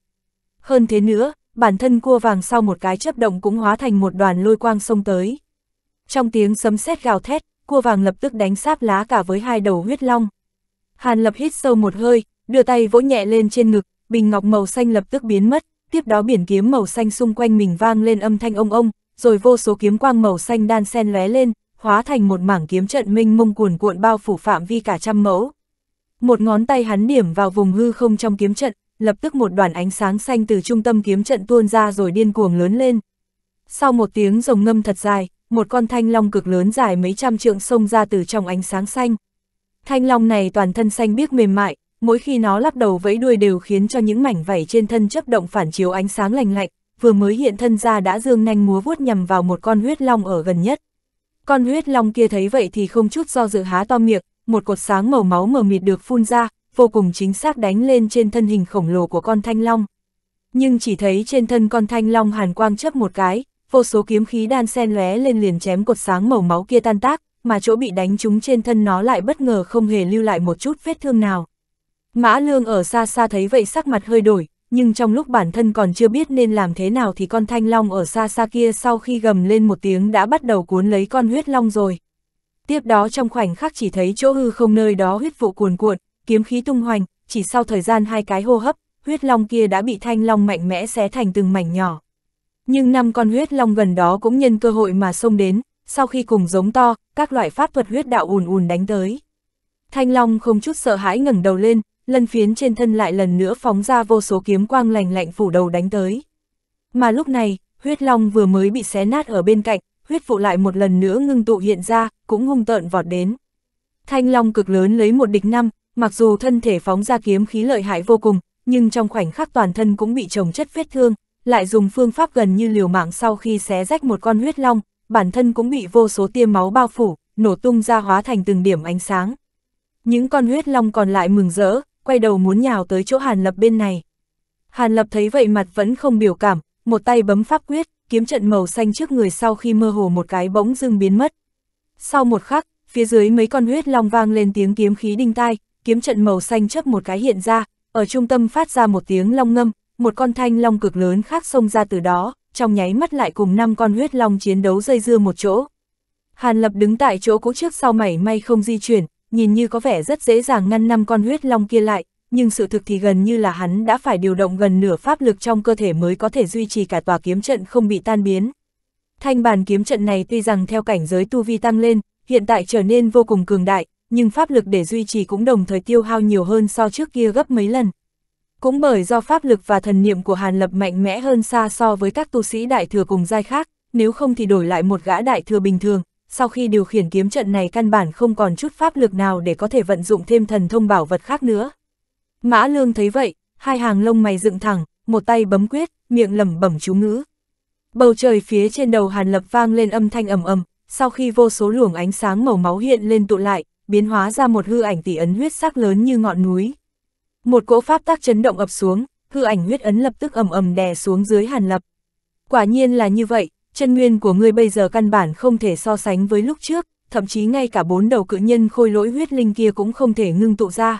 Hơn thế nữa, bản thân cua vàng sau một cái chớp động cũng hóa thành một đoàn lôi quang sông tới. Trong tiếng sấm sét gào thét, cua vàng lập tức đánh sáp lá cả với hai đầu huyết long. Hàn lập hít sâu một hơi, đưa tay vỗ nhẹ lên trên ngực, bình ngọc màu xanh lập tức biến mất, tiếp đó biển kiếm màu xanh xung quanh mình vang lên âm thanh ông ông, rồi vô số kiếm quang màu xanh đan xen lóe lên, hóa thành một mảng kiếm trận minh mông cuồn cuộn bao phủ phạm vi cả trăm mẫu. Một ngón tay hắn điểm vào vùng hư không trong kiếm trận, lập tức một đoàn ánh sáng xanh từ trung tâm kiếm trận tuôn ra rồi điên cuồng lớn lên. Sau một tiếng rồng ngâm thật dài, một con thanh long cực lớn dài mấy trăm trượng xông ra từ trong ánh sáng xanh. Thanh long này toàn thân xanh biếc mềm mại, mỗi khi nó lắc đầu vẫy đuôi đều khiến cho những mảnh vảy trên thân chấp động phản chiếu ánh sáng lành lạnh, vừa mới hiện thân ra đã dương nhanh múa vuốt nhằm vào một con huyết long ở gần nhất. Con huyết long kia thấy vậy thì không chút do dự há to miệng, một cột sáng màu máu mờ mịt được phun ra, vô cùng chính xác đánh lên trên thân hình khổng lồ của con thanh long. Nhưng chỉ thấy trên thân con thanh long hàn quang chấp một cái, vô số kiếm khí đan sen lóe lên liền chém cột sáng màu máu kia tan tác, mà chỗ bị đánh trúng trên thân nó lại bất ngờ không hề lưu lại một chút vết thương nào. Mã lương ở xa xa thấy vậy sắc mặt hơi đổi, nhưng trong lúc bản thân còn chưa biết nên làm thế nào thì con thanh long ở xa xa kia sau khi gầm lên một tiếng đã bắt đầu cuốn lấy con huyết long rồi. Tiếp đó trong khoảnh khắc chỉ thấy chỗ hư không nơi đó huyết vụ cuồn cuộn, kiếm khí tung hoành, chỉ sau thời gian hai cái hô hấp, huyết long kia đã bị thanh long mạnh mẽ xé thành từng mảnh nhỏ. Nhưng năm con huyết long gần đó cũng nhân cơ hội mà xông đến, sau khi cùng giống to, các loại pháp thuật huyết đạo ùn ùn đánh tới. Thanh long không chút sợ hãi ngẩng đầu lên, lân phiến trên thân lại lần nữa phóng ra vô số kiếm quang lành lạnh phủ đầu đánh tới. Mà lúc này, huyết long vừa mới bị xé nát ở bên cạnh, huyết vụ lại một lần nữa ngưng tụ hiện ra, cũng hung tợn vọt đến. Thanh long cực lớn lấy một địch năm, mặc dù thân thể phóng ra kiếm khí lợi hại vô cùng, nhưng trong khoảnh khắc toàn thân cũng bị trồng chất vết thương, lại dùng phương pháp gần như liều mạng sau khi xé rách một con huyết long, bản thân cũng bị vô số tiêm máu bao phủ, nổ tung ra hóa thành từng điểm ánh sáng. Những con huyết long còn lại mừng rỡ, quay đầu muốn nhào tới chỗ Hàn Lập bên này. Hàn Lập thấy vậy mặt vẫn không biểu cảm, một tay bấm pháp quyết, kiếm trận màu xanh trước người sau khi mơ hồ một cái bỗng dưng biến mất. Sau một khắc, phía dưới mấy con huyết long vang lên tiếng kiếm khí đinh tai, kiếm trận màu xanh chấp một cái hiện ra, ở trung tâm phát ra một tiếng long ngâm, một con thanh long cực lớn khác xông ra từ đó, trong nháy mắt lại cùng năm con huyết long chiến đấu dây dưa một chỗ. Hàn Lập đứng tại chỗ cũ trước sau mảy may không di chuyển, nhìn như có vẻ rất dễ dàng ngăn năm con huyết long kia lại, nhưng sự thực thì gần như là hắn đã phải điều động gần nửa pháp lực trong cơ thể mới có thể duy trì cả tòa kiếm trận không bị tan biến. Thanh bàn kiếm trận này tuy rằng theo cảnh giới tu vi tăng lên, hiện tại trở nên vô cùng cường đại, nhưng pháp lực để duy trì cũng đồng thời tiêu hao nhiều hơn so trước kia gấp mấy lần. Cũng bởi do pháp lực và thần niệm của Hàn Lập mạnh mẽ hơn xa so với các tu sĩ đại thừa cùng giai khác, nếu không thì đổi lại một gã đại thừa bình thường, sau khi điều khiển kiếm trận này căn bản không còn chút pháp lực nào để có thể vận dụng thêm thần thông bảo vật khác nữa. Mã Lương thấy vậy, hai hàng lông mày dựng thẳng, một tay bấm quyết, miệng lẩm bẩm chú ngữ. Bầu trời phía trên đầu Hàn Lập vang lên âm thanh ầm ầm, sau khi vô số luồng ánh sáng màu máu hiện lên tụ lại, biến hóa ra một hư ảnh tỷ ấn huyết sắc lớn như ngọn núi. Một cỗ pháp tác chấn động ập xuống, hư ảnh huyết ấn lập tức ầm ầm đè xuống dưới Hàn Lập. Quả nhiên là như vậy, chân nguyên của ngươi bây giờ căn bản không thể so sánh với lúc trước, thậm chí ngay cả bốn đầu cự nhân khôi lỗi huyết linh kia cũng không thể ngưng tụ ra.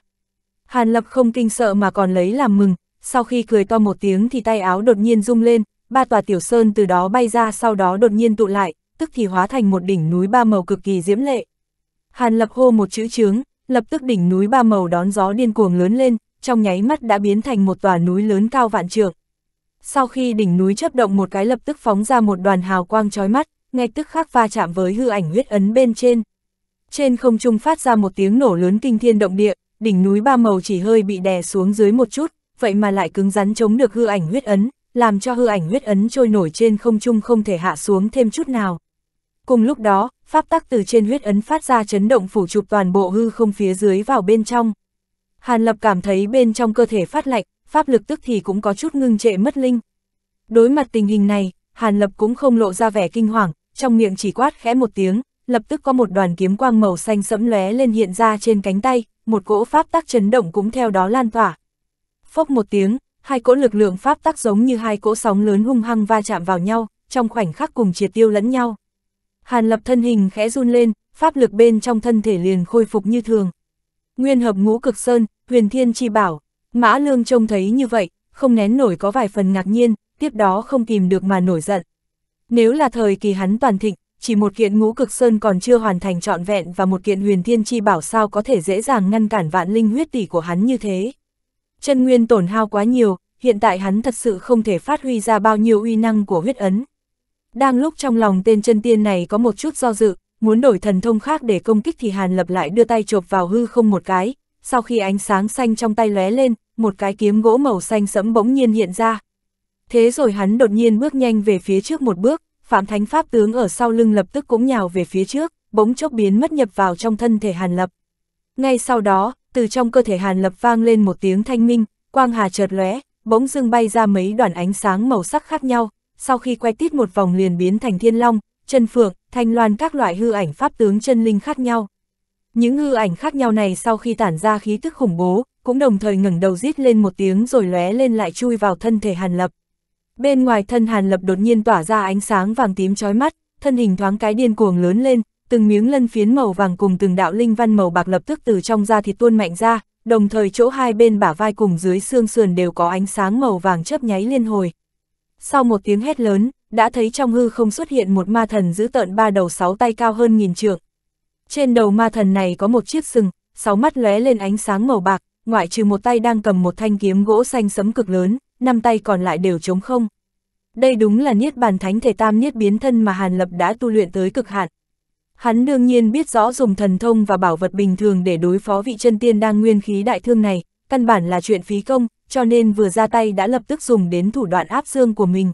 Hàn Lập không kinh sợ mà còn lấy làm mừng, sau khi cười to một tiếng thì tay áo đột nhiên rung lên, ba tòa tiểu sơn từ đó bay ra sau đó đột nhiên tụ lại, tức thì hóa thành một đỉnh núi ba màu cực kỳ diễm lệ. Hàn lập hô một chữ trướng, lập tức đỉnh núi ba màu đón gió điên cuồng lớn lên, trong nháy mắt đã biến thành một tòa núi lớn cao vạn trượng. Sau khi đỉnh núi chấp động một cái lập tức phóng ra một đoàn hào quang chói mắt, ngay tức khắc va chạm với hư ảnh huyết ấn bên trên. Trên không trung phát ra một tiếng nổ lớn kinh thiên động địa, đỉnh núi ba màu chỉ hơi bị đè xuống dưới một chút, vậy mà lại cứng rắn chống được hư ảnh huyết ấn, làm cho hư ảnh huyết ấn trôi nổi trên không trung không thể hạ xuống thêm chút nào. Cùng lúc đó, pháp tắc từ trên huyết ấn phát ra chấn động phủ chụp toàn bộ hư không phía dưới vào bên trong. Hàn Lập cảm thấy bên trong cơ thể phát lạnh, pháp lực tức thì cũng có chút ngưng trệ mất linh. Đối mặt tình hình này, Hàn Lập cũng không lộ ra vẻ kinh hoàng, trong miệng chỉ quát khẽ một tiếng, lập tức có một đoàn kiếm quang màu xanh sẫm lóe lên hiện ra trên cánh tay, một cỗ pháp tắc chấn động cũng theo đó lan tỏa. Phốc một tiếng, hai cỗ lực lượng pháp tắc giống như hai cỗ sóng lớn hung hăng va chạm vào nhau, trong khoảnh khắc cùng triệt tiêu lẫn nhau. Hàn lập thân hình khẽ run lên, pháp lực bên trong thân thể liền khôi phục như thường. Nguyên hợp ngũ cực sơn, huyền thiên chi bảo, mã lương trông thấy như vậy, không nén nổi có vài phần ngạc nhiên, tiếp đó không kìm được mà nổi giận. Nếu là thời kỳ hắn toàn thịnh, chỉ một kiện ngũ cực sơn còn chưa hoàn thành trọn vẹn và một kiện huyền thiên chi bảo sao có thể dễ dàng ngăn cản vạn linh huyết tỷ của hắn như thế. Chân nguyên tổn hao quá nhiều, hiện tại hắn thật sự không thể phát huy ra bao nhiêu uy năng của huyết ấn. Đang lúc trong lòng tên chân tiên này có một chút do dự, muốn đổi thần thông khác để công kích thì Hàn Lập lại đưa tay chộp vào hư không một cái, sau khi ánh sáng xanh trong tay lóe lên, một cái kiếm gỗ màu xanh sẫm bỗng nhiên hiện ra. Thế rồi hắn đột nhiên bước nhanh về phía trước một bước, Phạm Thánh Pháp tướng ở sau lưng lập tức cũng nhào về phía trước, bỗng chốc biến mất nhập vào trong thân thể Hàn Lập. Ngay sau đó, từ trong cơ thể Hàn Lập vang lên một tiếng thanh minh, quang hà chợt lóe, bỗng dưng bay ra mấy đoàn ánh sáng màu sắc khác nhau, sau khi quay tít một vòng liền biến thành thiên long, chân phượng, thanh loan các loại hư ảnh pháp tướng chân linh khác nhau. Những hư ảnh khác nhau này sau khi tản ra khí tức khủng bố, cũng đồng thời ngẩng đầu rít lên một tiếng rồi lóe lên lại chui vào thân thể Hàn Lập. Bên ngoài thân Hàn Lập đột nhiên tỏa ra ánh sáng vàng tím chói mắt, thân hình thoáng cái điên cuồng lớn lên, từng miếng lân phiến màu vàng cùng từng đạo linh văn màu bạc lập tức từ trong da thịt tuôn mạnh ra, đồng thời chỗ hai bên bả vai cùng dưới xương sườn đều có ánh sáng màu vàng chớp nháy liên hồi. Sau một tiếng hét lớn, đã thấy trong hư không xuất hiện một ma thần giữ tợn ba đầu sáu tay cao hơn nghìn trượng. Trên đầu ma thần này có một chiếc sừng, sáu mắt lóe lên ánh sáng màu bạc, ngoại trừ một tay đang cầm một thanh kiếm gỗ xanh sấm cực lớn, năm tay còn lại đều trống không. Đây đúng là niết bàn thánh thể tam niết biến thân mà Hàn Lập đã tu luyện tới cực hạn. Hắn đương nhiên biết rõ dùng thần thông và bảo vật bình thường để đối phó vị chân tiên đang nguyên khí đại thương này, căn bản là chuyện phí công, cho nên vừa ra tay đã lập tức dùng đến thủ đoạn áp dương của mình.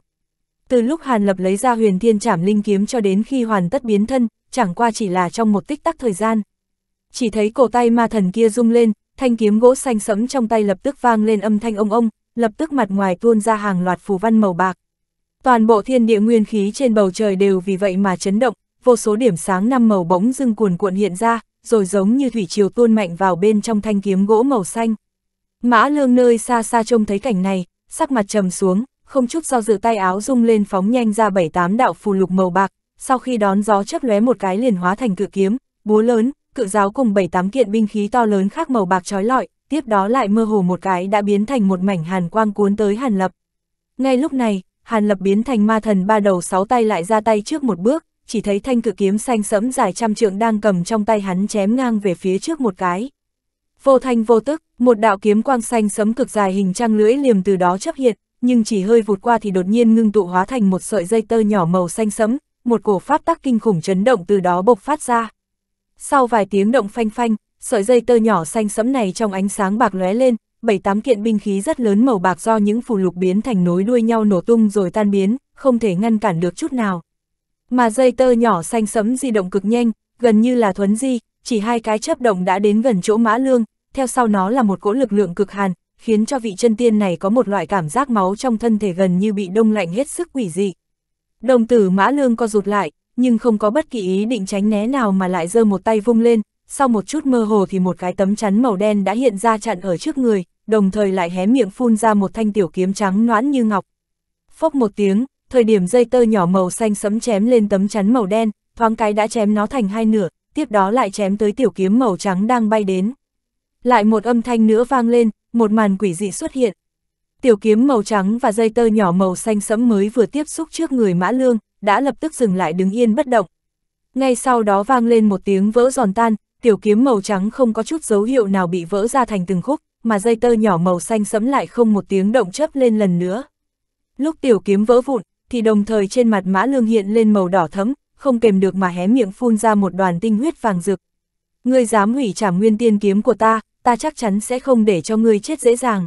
Từ lúc Hàn Lập lấy ra huyền thiên trảm linh kiếm cho đến khi hoàn tất biến thân, chẳng qua chỉ là trong một tích tắc thời gian. Chỉ thấy cổ tay ma thần kia rung lên, thanh kiếm gỗ xanh sẫm trong tay lập tức vang lên âm thanh ông ông, lập tức mặt ngoài tuôn ra hàng loạt phù văn màu bạc. Toàn bộ thiên địa nguyên khí trên bầu trời đều vì vậy mà chấn động, vô số điểm sáng năm màu bỗng dưng cuồn cuộn hiện ra, rồi giống như thủy triều tuôn mạnh vào bên trong thanh kiếm gỗ màu xanh. Mã lương nơi xa xa trông thấy cảnh này, sắc mặt trầm xuống, không chút do dự tay áo rung lên phóng nhanh ra bảy tám đạo phù lục màu bạc, sau khi đón gió chớp lóe một cái liền hóa thành cự kiếm, búa lớn, cự giáo cùng bảy tám kiện binh khí to lớn khác màu bạc trói lọi, tiếp đó lại mơ hồ một cái đã biến thành một mảnh hàn quang cuốn tới Hàn Lập. Ngay lúc này, Hàn Lập biến thành ma thần ba đầu sáu tay lại ra tay trước một bước, chỉ thấy thanh cự kiếm xanh sẫm dài trăm trượng đang cầm trong tay hắn chém ngang về phía trước một cái. Vô thanh vô tức, một đạo kiếm quang xanh sấm cực dài hình trăng lưỡi liềm từ đó chấp hiện, nhưng chỉ hơi vụt qua thì đột nhiên ngưng tụ hóa thành một sợi dây tơ nhỏ màu xanh sẫm, một cổ pháp tắc kinh khủng chấn động từ đó bộc phát ra. Sau vài tiếng động phanh phanh, sợi dây tơ nhỏ xanh sẫm này trong ánh sáng bạc lóe lên, bảy tám kiện binh khí rất lớn màu bạc do những phù lục biến thành nối đuôi nhau nổ tung rồi tan biến, không thể ngăn cản được chút nào. Mà dây tơ nhỏ xanh sẫm di động cực nhanh, gần như là thuấn di, chỉ hai cái chớp động đã đến gần chỗ Mã Lương, theo sau nó là một cỗ lực lượng cực hàn, khiến cho vị chân tiên này có một loại cảm giác máu trong thân thể gần như bị đông lạnh hết sức quỷ dị. Đồng tử mã lương co rụt lại, nhưng không có bất kỳ ý định tránh né nào mà lại giơ một tay vung lên, sau một chút mơ hồ thì một cái tấm chắn màu đen đã hiện ra chặn ở trước người, đồng thời lại hé miệng phun ra một thanh tiểu kiếm trắng noãn như ngọc. Phốc một tiếng, thời điểm dây tơ nhỏ màu xanh sấm chém lên tấm chắn màu đen, thoáng cái đã chém nó thành hai nửa, tiếp đó lại chém tới tiểu kiếm màu trắng đang bay đến lại một âm thanh nữa vang lên, một màn quỷ dị xuất hiện. Tiểu kiếm màu trắng và dây tơ nhỏ màu xanh sẫm mới vừa tiếp xúc trước người Mã Lương, đã lập tức dừng lại đứng yên bất động. Ngay sau đó vang lên một tiếng vỡ giòn tan, tiểu kiếm màu trắng không có chút dấu hiệu nào bị vỡ ra thành từng khúc, mà dây tơ nhỏ màu xanh sẫm lại không một tiếng động chấp lên lần nữa. Lúc tiểu kiếm vỡ vụn, thì đồng thời trên mặt Mã Lương hiện lên màu đỏ thẫm, không kềm được mà hé miệng phun ra một đoàn tinh huyết vàng rực. Ngươi dám hủy trảm nguyên tiên kiếm của ta, ta chắc chắn sẽ không để cho ngươi chết dễ dàng.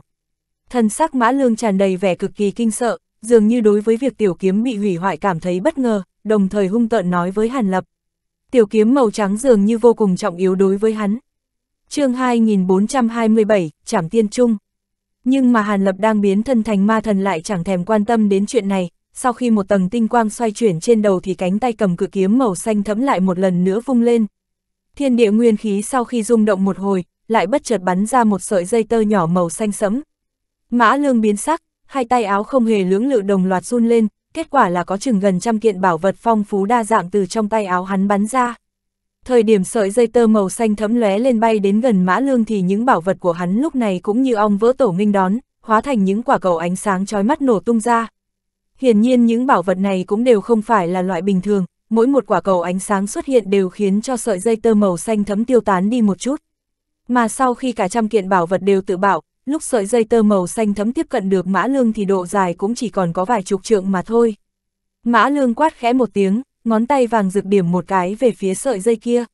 Thần sắc mã lương tràn đầy vẻ cực kỳ kinh sợ, dường như đối với việc tiểu kiếm bị hủy hoại cảm thấy bất ngờ, đồng thời hung tợn nói với Hàn Lập. Tiểu kiếm màu trắng dường như vô cùng trọng yếu đối với hắn. chương 2427, Trảm Tiên Trung. Nhưng mà Hàn Lập đang biến thân thành ma thần lại chẳng thèm quan tâm đến chuyện này, sau khi một tầng tinh quang xoay chuyển trên đầu thì cánh tay cầm cự kiếm màu xanh thẫm lại một lần nữa vung lên. Thiên địa nguyên khí sau khi rung động một hồi, lại bất chợt bắn ra một sợi dây tơ nhỏ màu xanh sẫm. Mã lương biến sắc, hai tay áo không hề lưỡng lự đồng loạt run lên, kết quả là có chừng gần trăm kiện bảo vật phong phú đa dạng từ trong tay áo hắn bắn ra. Thời điểm sợi dây tơ màu xanh thẫm lóe lên bay đến gần mã lương thì những bảo vật của hắn lúc này cũng như ong vỡ tổ nghinh đón, hóa thành những quả cầu ánh sáng chói mắt nổ tung ra. Hiển nhiên những bảo vật này cũng đều không phải là loại bình thường, mỗi một quả cầu ánh sáng xuất hiện đều khiến cho sợi dây tơ màu xanh thấm tiêu tán đi một chút, mà sau khi cả trăm kiện bảo vật đều tự bảo, lúc sợi dây tơ màu xanh thấm tiếp cận được mã lương thì độ dài cũng chỉ còn có vài chục trượng mà thôi. Mã lương quát khẽ một tiếng, ngón tay vàng rực điểm một cái về phía sợi dây kia.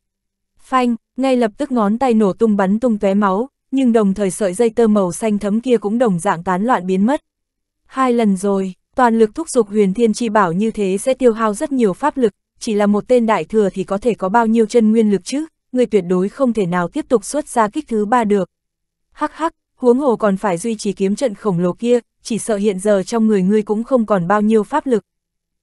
Phanh, ngay lập tức ngón tay nổ tung bắn tung tóe máu, nhưng đồng thời sợi dây tơ màu xanh thấm kia cũng đồng dạng tán loạn biến mất. Hai lần rồi, toàn lực thúc giục huyền thiên chi bảo như thế sẽ tiêu hao rất nhiều pháp lực, chỉ là một tên đại thừa thì có thể có bao nhiêu chân nguyên lực chứ, ngươi tuyệt đối không thể nào tiếp tục xuất ra kích thứ ba được. Hắc hắc, huống hồ còn phải duy trì kiếm trận khổng lồ kia, chỉ sợ hiện giờ trong người ngươi cũng không còn bao nhiêu pháp lực.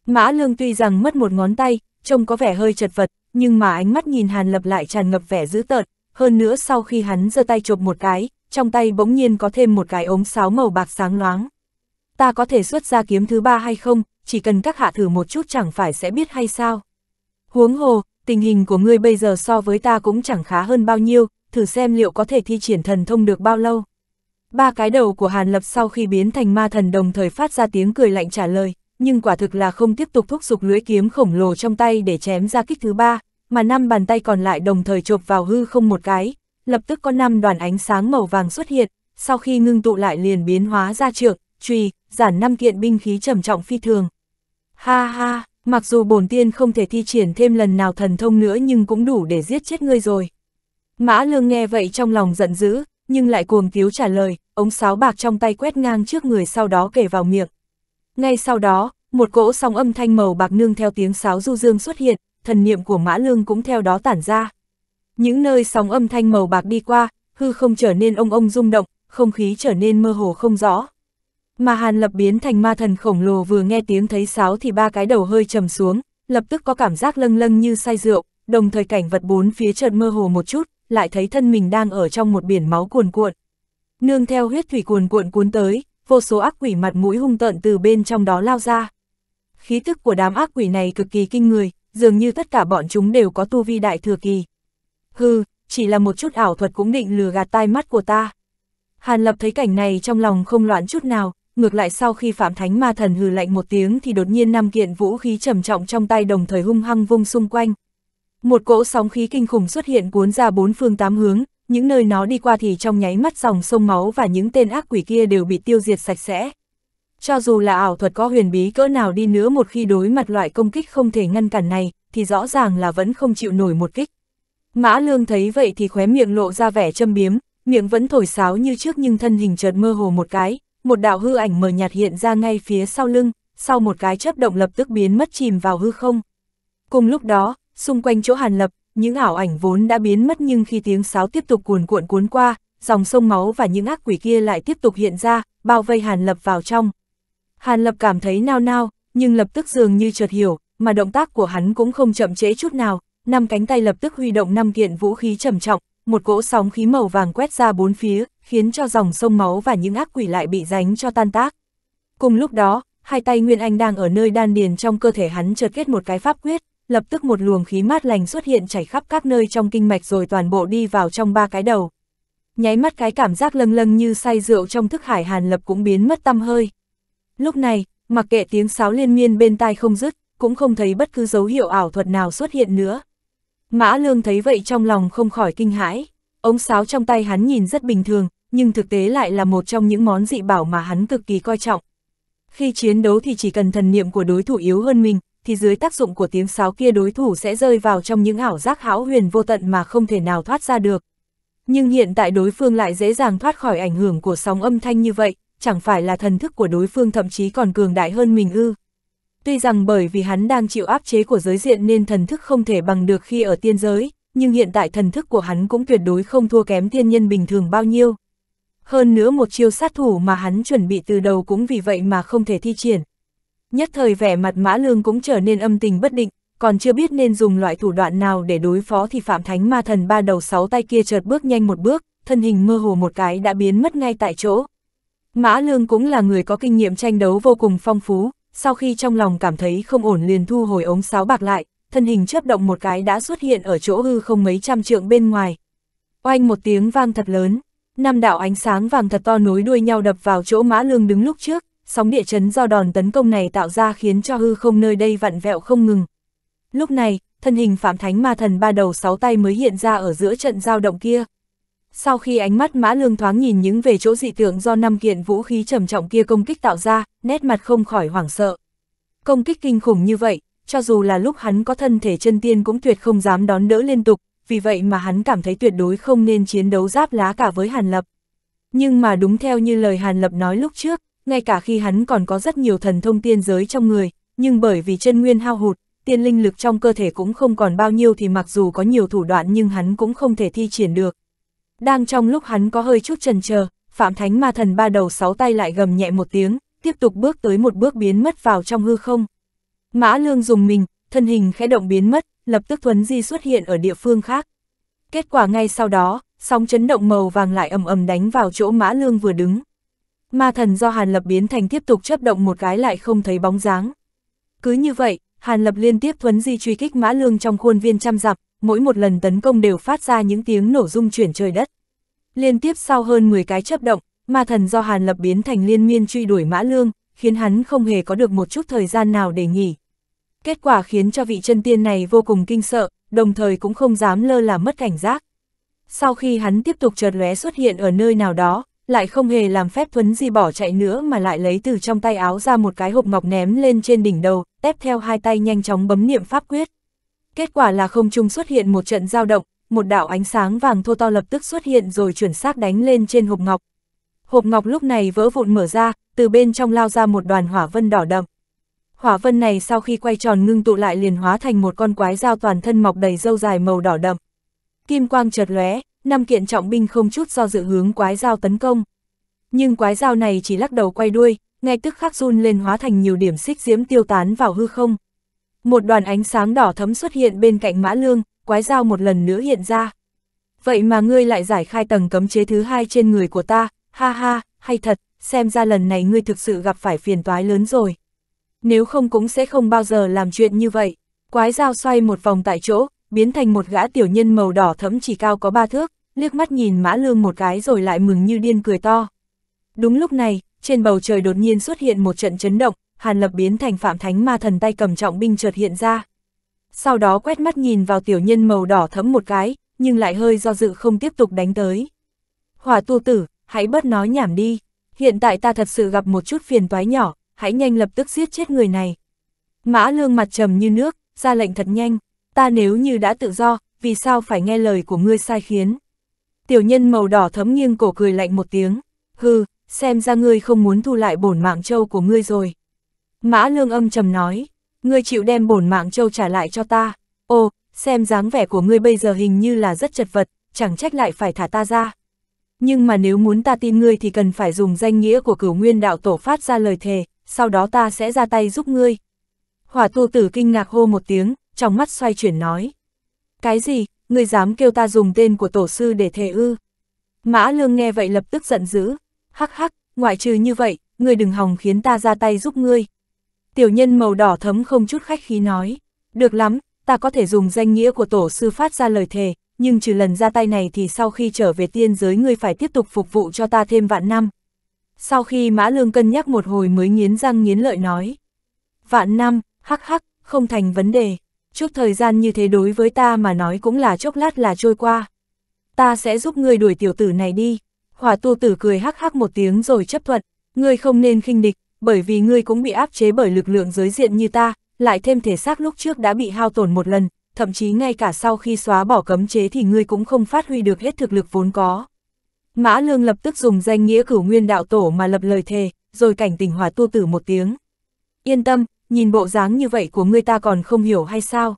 Mã lương tuy rằng mất một ngón tay, trông có vẻ hơi chật vật, nhưng mà ánh mắt nhìn Hàn Lập lại tràn ngập vẻ dữ tợn, hơn nữa sau khi hắn giơ tay chộp một cái, trong tay bỗng nhiên có thêm một cái ống sáo màu bạc sáng loáng. Ta có thể xuất ra kiếm thứ ba hay không, chỉ cần các hạ thử một chút chẳng phải sẽ biết hay sao. Huống hồ, tình hình của ngươi bây giờ so với ta cũng chẳng khá hơn bao nhiêu, thử xem liệu có thể thi triển thần thông được bao lâu. Ba cái đầu của Hàn Lập sau khi biến thành ma thần đồng thời phát ra tiếng cười lạnh trả lời, nhưng quả thực là không tiếp tục thúc giục lưỡi kiếm khổng lồ trong tay để chém ra kích thứ ba, mà năm bàn tay còn lại đồng thời chộp vào hư không một cái, lập tức có năm đoàn ánh sáng màu vàng xuất hiện, sau khi ngưng tụ lại liền biến hóa ra trượng, truy, giản năm kiện binh khí trầm trọng phi thường. Ha ha, mặc dù bổn tiên không thể thi triển thêm lần nào thần thông nữa nhưng cũng đủ để giết chết ngươi rồi. Mã lương nghe vậy trong lòng giận dữ, nhưng lại cuồng tiếu trả lời, ống sáo bạc trong tay quét ngang trước người sau đó kể vào miệng. Ngay sau đó, một cỗ sóng âm thanh màu bạc nương theo tiếng sáo du dương xuất hiện, thần niệm của mã lương cũng theo đó tản ra. Những nơi sóng âm thanh màu bạc đi qua, hư không trở nên ông ông rung động, không khí trở nên mơ hồ không rõ mà Hàn Lập biến thành ma thần khổng lồ vừa nghe tiếng thấy sáo thì ba cái đầu hơi trầm xuống, lập tức có cảm giác lâng lâng như say rượu, đồng thời cảnh vật bốn phía chợt mơ hồ một chút, lại thấy thân mình đang ở trong một biển máu cuồn cuộn. Nương theo huyết thủy cuồn cuộn cuốn tới, vô số ác quỷ mặt mũi hung tợn từ bên trong đó lao ra. Khí tức của đám ác quỷ này cực kỳ kinh người, dường như tất cả bọn chúng đều có tu vi đại thừa kỳ. Hừ, chỉ là một chút ảo thuật cũng định lừa gạt tai mắt của ta. Hàn Lập thấy cảnh này trong lòng không loạn chút nào, ngược lại sau khi Phạm Thánh Ma Thần hừ lạnh một tiếng thì đột nhiên năm kiện vũ khí trầm trọng trong tay đồng thời hung hăng vung xung quanh. Một cỗ sóng khí kinh khủng xuất hiện cuốn ra bốn phương tám hướng, những nơi nó đi qua thì trong nháy mắt dòng sông máu và những tên ác quỷ kia đều bị tiêu diệt sạch sẽ. Cho dù là ảo thuật có huyền bí cỡ nào đi nữa một khi đối mặt loại công kích không thể ngăn cản này, thì rõ ràng là vẫn không chịu nổi một kích. Mã Lương thấy vậy thì khóe miệng lộ ra vẻ châm biếm, miệng vẫn thổi sáo như trước nhưng thân hình chợt mơ hồ một cái, một đạo hư ảnh mờ nhạt hiện ra ngay phía sau lưng, sau một cái chớp động lập tức biến mất chìm vào hư không. Cùng lúc đó, xung quanh chỗ Hàn Lập, những ảo ảnh vốn đã biến mất nhưng khi tiếng sáo tiếp tục cuồn cuộn cuốn qua, dòng sông máu và những ác quỷ kia lại tiếp tục hiện ra, bao vây Hàn Lập vào trong. Hàn Lập cảm thấy nao nao, nhưng lập tức dường như chợt hiểu, mà động tác của hắn cũng không chậm trễ chút nào, năm cánh tay lập tức huy động năm kiện vũ khí trầm trọng, một cỗ sóng khí màu vàng quét ra bốn phía, khiến cho dòng sông máu và những ác quỷ lại bị ránh cho tan tác. Cùng lúc đó, hai tay Nguyên Anh đang ở nơi đan điền trong cơ thể hắn chợt kết một cái pháp quyết, lập tức một luồng khí mát lành xuất hiện chảy khắp các nơi trong kinh mạch rồi toàn bộ đi vào trong ba cái đầu. Nháy mắt cái cảm giác lâng lâng như say rượu trong thức hải hàn lập cũng biến mất tâm hơi. Lúc này, mặc kệ tiếng sáo liên miên bên tai không dứt, cũng không thấy bất cứ dấu hiệu ảo thuật nào xuất hiện nữa. Mã Lương thấy vậy trong lòng không khỏi kinh hãi, ống sáo trong tay hắn nhìn rất bình thường, nhưng thực tế lại là một trong những món dị bảo mà hắn cực kỳ coi trọng. Khi chiến đấu thì chỉ cần thần niệm của đối thủ yếu hơn mình, thì dưới tác dụng của tiếng sáo kia đối thủ sẽ rơi vào trong những ảo giác hão huyền vô tận mà không thể nào thoát ra được. Nhưng hiện tại đối phương lại dễ dàng thoát khỏi ảnh hưởng của sóng âm thanh như vậy, chẳng phải là thần thức của đối phương thậm chí còn cường đại hơn mình ư. Tuy rằng bởi vì hắn đang chịu áp chế của giới diện nên thần thức không thể bằng được khi ở tiên giới, nhưng hiện tại thần thức của hắn cũng tuyệt đối không thua kém thiên nhân bình thường bao nhiêu hơn nữa một chiêu sát thủ mà hắn chuẩn bị từ đầu cũng vì vậy mà không thể thi triển. Nhất thời vẻ mặt Mã Lương cũng trở nên âm tình bất định, còn chưa biết nên dùng loại thủ đoạn nào để đối phó thì Phạm Thánh Ma Thần ba đầu sáu tay kia chợt bước nhanh một bước, thân hình mơ hồ một cái đã biến mất ngay tại chỗ. Mã Lương cũng là người có kinh nghiệm tranh đấu vô cùng phong phú, sau khi trong lòng cảm thấy không ổn liền thu hồi ống sáo bạc lại, thân hình chớp động một cái đã xuất hiện ở chỗ hư không mấy trăm trượng bên ngoài. Oanh một tiếng vang thật lớn, năm đạo ánh sáng vàng thật to nối đuôi nhau đập vào chỗ mã lương đứng lúc trước, sóng địa chấn do đòn tấn công này tạo ra khiến cho hư không nơi đây vặn vẹo không ngừng. Lúc này, thân hình Phạm Thánh Ma Thần ba đầu sáu tay mới hiện ra ở giữa trận giao động kia. Sau khi ánh mắt Mã Lương thoáng nhìn những về chỗ dị tượng do năm kiện vũ khí trầm trọng kia công kích tạo ra, nét mặt không khỏi hoảng sợ. Công kích kinh khủng như vậy, cho dù là lúc hắn có thân thể chân tiên cũng tuyệt không dám đón đỡ liên tục, vì vậy mà hắn cảm thấy tuyệt đối không nên chiến đấu giáp lá cả với Hàn Lập. Nhưng mà đúng theo như lời Hàn Lập nói lúc trước, ngay cả khi hắn còn có rất nhiều thần thông tiên giới trong người, nhưng bởi vì chân nguyên hao hụt, tiên linh lực trong cơ thể cũng không còn bao nhiêu thì mặc dù có nhiều thủ đoạn nhưng hắn cũng không thể thi triển được. Đang trong lúc hắn có hơi chút chần chờ, Phạm Thánh Ma Thần ba đầu sáu tay lại gầm nhẹ một tiếng, tiếp tục bước tới một bước biến mất vào trong hư không. Mã Lương dùng mình, thân hình khẽ động biến mất, lập tức thuấn di xuất hiện ở địa phương khác. Kết quả ngay sau đó, sóng chấn động màu vàng lại ầm ầm đánh vào chỗ Mã Lương vừa đứng. Ma thần do Hàn Lập biến thành tiếp tục chấp động một cái lại không thấy bóng dáng. Cứ như vậy, Hàn Lập liên tiếp thuấn di truy kích Mã Lương trong khuôn viên trăm dặm, mỗi một lần tấn công đều phát ra những tiếng nổ rung chuyển trời đất. Liên tiếp sau hơn 10 cái chấp động, ma thần do Hàn Lập biến thành liên miên truy đuổi Mã Lương, khiến hắn không hề có được một chút thời gian nào để nghỉ. Kết quả khiến cho vị chân tiên này vô cùng kinh sợ, đồng thời cũng không dám lơ là mất cảnh giác. Sau khi hắn tiếp tục chợt lóe xuất hiện ở nơi nào đó, lại không hề làm phép thuấn di bỏ chạy nữa mà lại lấy từ trong tay áo ra một cái hộp ngọc ném lên trên đỉnh đầu, tép theo hai tay nhanh chóng bấm niệm pháp quyết. Kết quả là không trung xuất hiện một trận dao động, một đạo ánh sáng vàng thô to lập tức xuất hiện rồi chuyển xác đánh lên trên hộp ngọc. Hộp ngọc lúc này vỡ vụn mở ra, từ bên trong lao ra một đoàn hỏa vân đỏ đậm hỏa vân này sau khi quay tròn ngưng tụ lại liền hóa thành một con quái dao toàn thân mọc đầy râu dài màu đỏ đậm. Kim quang chợt lóe, năm kiện trọng binh không chút do dự hướng quái dao tấn công. Nhưng quái dao này chỉ lắc đầu quay đuôi, ngay tức khắc run lên hóa thành nhiều điểm xích diễm tiêu tán vào hư không. Một đoàn ánh sáng đỏ thấm xuất hiện bên cạnh mã lương, quái dao một lần nữa hiện ra. Vậy mà ngươi lại giải khai tầng cấm chế thứ hai trên người của ta, ha ha, hay thật, xem ra lần này ngươi thực sự gặp phải phiền toái lớn rồi nếu không cũng sẽ không bao giờ làm chuyện như vậy. Quái dao xoay một vòng tại chỗ, biến thành một gã tiểu nhân màu đỏ thẫm chỉ cao có ba thước, liếc mắt nhìn mã lương một cái rồi lại mừng như điên cười to. Đúng lúc này, trên bầu trời đột nhiên xuất hiện một trận chấn động, Hàn Lập biến thành Phạm Thánh Ma Thần tay cầm trọng binh chợt hiện ra. Sau đó quét mắt nhìn vào tiểu nhân màu đỏ thẫm một cái, nhưng lại hơi do dự không tiếp tục đánh tới. Hỏa tu tử, hãy bớt nói nhảm đi, hiện tại ta thật sự gặp một chút phiền toái nhỏ, hãy nhanh lập tức giết chết người này. Mã lương mặt trầm như nước, ra lệnh thật nhanh, ta nếu như đã tự do, vì sao phải nghe lời của ngươi sai khiến. Tiểu nhân màu đỏ thấm nghiêng cổ cười lạnh một tiếng, hư xem ra ngươi không muốn thu lại bổn mạng châu của ngươi rồi. Mã lương âm trầm nói, ngươi chịu đem bổn mạng châu trả lại cho ta, ô, xem dáng vẻ của ngươi bây giờ hình như là rất chật vật, chẳng trách lại phải thả ta ra. Nhưng mà nếu muốn ta tin ngươi thì cần phải dùng danh nghĩa của cửu nguyên đạo tổ phát ra lời thề, sau đó ta sẽ ra tay giúp ngươi. Hỏa tu tử kinh ngạc hô một tiếng, trong mắt xoay chuyển nói. Cái gì, ngươi dám kêu ta dùng tên của tổ sư để thề ư? Mã lương nghe vậy lập tức giận dữ. Hắc hắc, ngoại trừ như vậy, ngươi đừng hòng khiến ta ra tay giúp ngươi. Tiểu nhân màu đỏ thấm không chút khách khí nói. Được lắm, ta có thể dùng danh nghĩa của tổ sư phát ra lời thề, nhưng trừ lần ra tay này thì sau khi trở về tiên giới ngươi phải tiếp tục phục vụ cho ta thêm vạn năm. Sau khi Mã Lương cân nhắc một hồi mới nghiến răng nghiến lợi nói. Vạn năm, hắc hắc, không thành vấn đề. Chút thời gian như thế đối với ta mà nói cũng là chốc lát là trôi qua. Ta sẽ giúp ngươi đuổi tiểu tử này đi. Hỏa tu tử cười hắc hắc một tiếng rồi chấp thuận. Ngươi không nên khinh địch, bởi vì ngươi cũng bị áp chế bởi lực lượng giới diện như ta, lại thêm thể xác lúc trước đã bị hao tổn một lần, thậm chí ngay cả sau khi xóa bỏ cấm chế thì ngươi cũng không phát huy được hết thực lực vốn có. Mã Lương lập tức dùng danh nghĩa cửu nguyên đạo tổ mà lập lời thề, rồi cảnh tỉnh hòa tu tử một tiếng. Yên tâm, nhìn bộ dáng như vậy của ngươi ta còn không hiểu hay sao?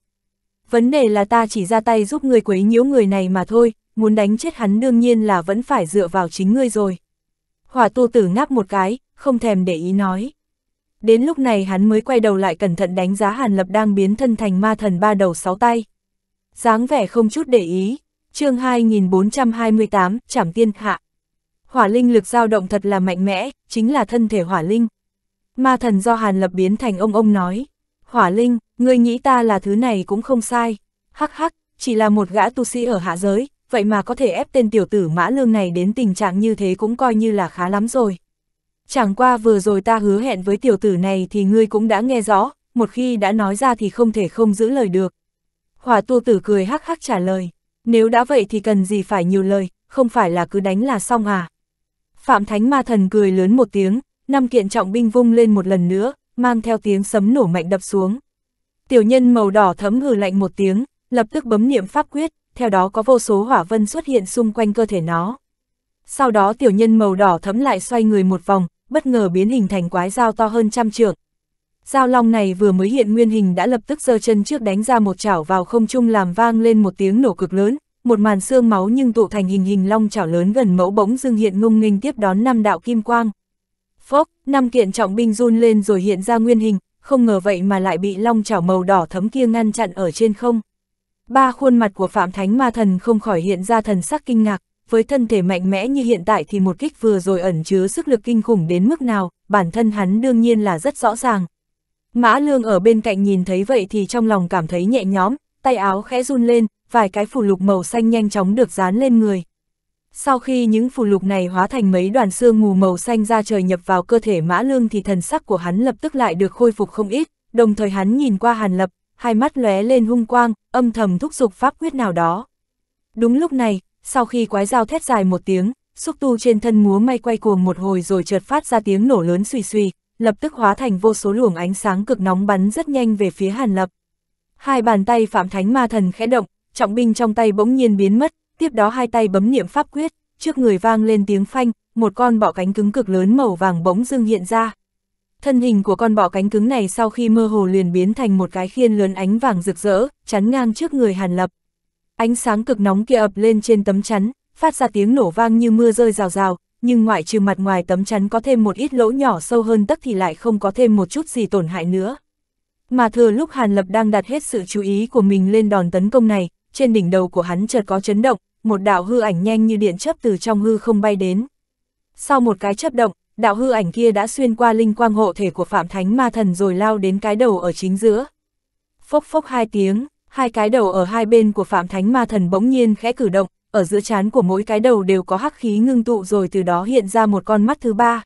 Vấn đề là ta chỉ ra tay giúp ngươi quấy nhiễu người này mà thôi, muốn đánh chết hắn đương nhiên là vẫn phải dựa vào chính ngươi rồi. Hỏa tu tử ngáp một cái, không thèm để ý nói. Đến lúc này hắn mới quay đầu lại cẩn thận đánh giá Hàn Lập đang biến thân thành ma thần ba đầu sáu tay. dáng vẻ không chút để ý, chương 2428, Trảm Tiên Hạ. Hỏa linh lực dao động thật là mạnh mẽ, chính là thân thể hỏa linh. Ma thần do Hàn Lập biến thành ông ông nói. Hỏa linh, ngươi nghĩ ta là thứ này cũng không sai. Hắc hắc, chỉ là một gã tu sĩ ở hạ giới, vậy mà có thể ép tên tiểu tử mã lương này đến tình trạng như thế cũng coi như là khá lắm rồi. Chẳng qua vừa rồi ta hứa hẹn với tiểu tử này thì ngươi cũng đã nghe rõ, một khi đã nói ra thì không thể không giữ lời được. Hỏa tu tử cười hắc hắc trả lời. Nếu đã vậy thì cần gì phải nhiều lời, không phải là cứ đánh là xong à. Phạm Thánh Ma Thần cười lớn một tiếng, năm kiện trọng binh vung lên một lần nữa, mang theo tiếng sấm nổ mạnh đập xuống. Tiểu nhân màu đỏ thấm hừ lạnh một tiếng, lập tức bấm niệm pháp quyết, theo đó có vô số hỏa vân xuất hiện xung quanh cơ thể nó. Sau đó tiểu nhân màu đỏ thấm lại xoay người một vòng, bất ngờ biến hình thành quái dao to hơn trăm trượng, Giao long này vừa mới hiện nguyên hình đã lập tức giơ chân trước đánh ra một chảo vào không trung làm vang lên một tiếng nổ cực lớn, một màn xương máu nhưng tụ thành hình hình long chảo lớn gần mẫu bỗng dưng hiện ngung nghênh tiếp đón năm đạo kim quang. Phốc, năm kiện trọng binh run lên rồi hiện ra nguyên hình, không ngờ vậy mà lại bị long chảo màu đỏ thấm kia ngăn chặn ở trên không. Ba khuôn mặt của Phạm Thánh Ma Thần không khỏi hiện ra thần sắc kinh ngạc, với thân thể mạnh mẽ như hiện tại thì một kích vừa rồi ẩn chứa sức lực kinh khủng đến mức nào, bản thân hắn đương nhiên là rất rõ ràng, Mã lương ở bên cạnh nhìn thấy vậy thì trong lòng cảm thấy nhẹ nhõm, tay áo khẽ run lên, vài cái phù lục màu xanh nhanh chóng được dán lên người. Sau khi những phù lục này hóa thành mấy đoàn xương mù màu xanh ra trời nhập vào cơ thể mã lương thì thần sắc của hắn lập tức lại được khôi phục không ít, đồng thời hắn nhìn qua hàn lập, hai mắt lóe lên hung quang, âm thầm thúc giục pháp quyết nào đó. Đúng lúc này, sau khi quái dao thét dài một tiếng, xúc tu trên thân múa may quay cuồng một hồi rồi chợt phát ra tiếng nổ lớn xùy xùy, lập tức hóa thành vô số luồng ánh sáng cực nóng bắn rất nhanh về phía Hàn Lập. Hai bàn tay Phạm Thánh Ma Thần khẽ động, trọng binh trong tay bỗng nhiên biến mất, tiếp đó hai tay bấm niệm pháp quyết, trước người vang lên tiếng phanh, một con bọ cánh cứng cực lớn màu vàng bỗng dưng hiện ra. Thân hình của con bọ cánh cứng này sau khi mơ hồ liền biến thành một cái khiên lớn ánh vàng rực rỡ, chắn ngang trước người Hàn Lập. Ánh sáng cực nóng kia ập lên trên tấm chắn, phát ra tiếng nổ vang như mưa rơi rào rào, nhưng ngoại trừ mặt ngoài tấm chắn có thêm một ít lỗ nhỏ sâu hơn tắc thì lại không có thêm một chút gì tổn hại nữa. Mà thừa lúc Hàn Lập đang đặt hết sự chú ý của mình lên đòn tấn công này, trên đỉnh đầu của hắn chợt có chấn động, một đạo hư ảnh nhanh như điện chớp từ trong hư không bay đến. Sau một cái chớp động, đạo hư ảnh kia đã xuyên qua linh quang hộ thể của Phạm Thánh Ma Thần rồi lao đến cái đầu ở chính giữa. Phốc phốc hai tiếng, hai cái đầu ở hai bên của Phạm Thánh Ma Thần bỗng nhiên khẽ cử động, ở giữa trán của mỗi cái đầu đều có hắc khí ngưng tụ rồi từ đó hiện ra một con mắt thứ ba.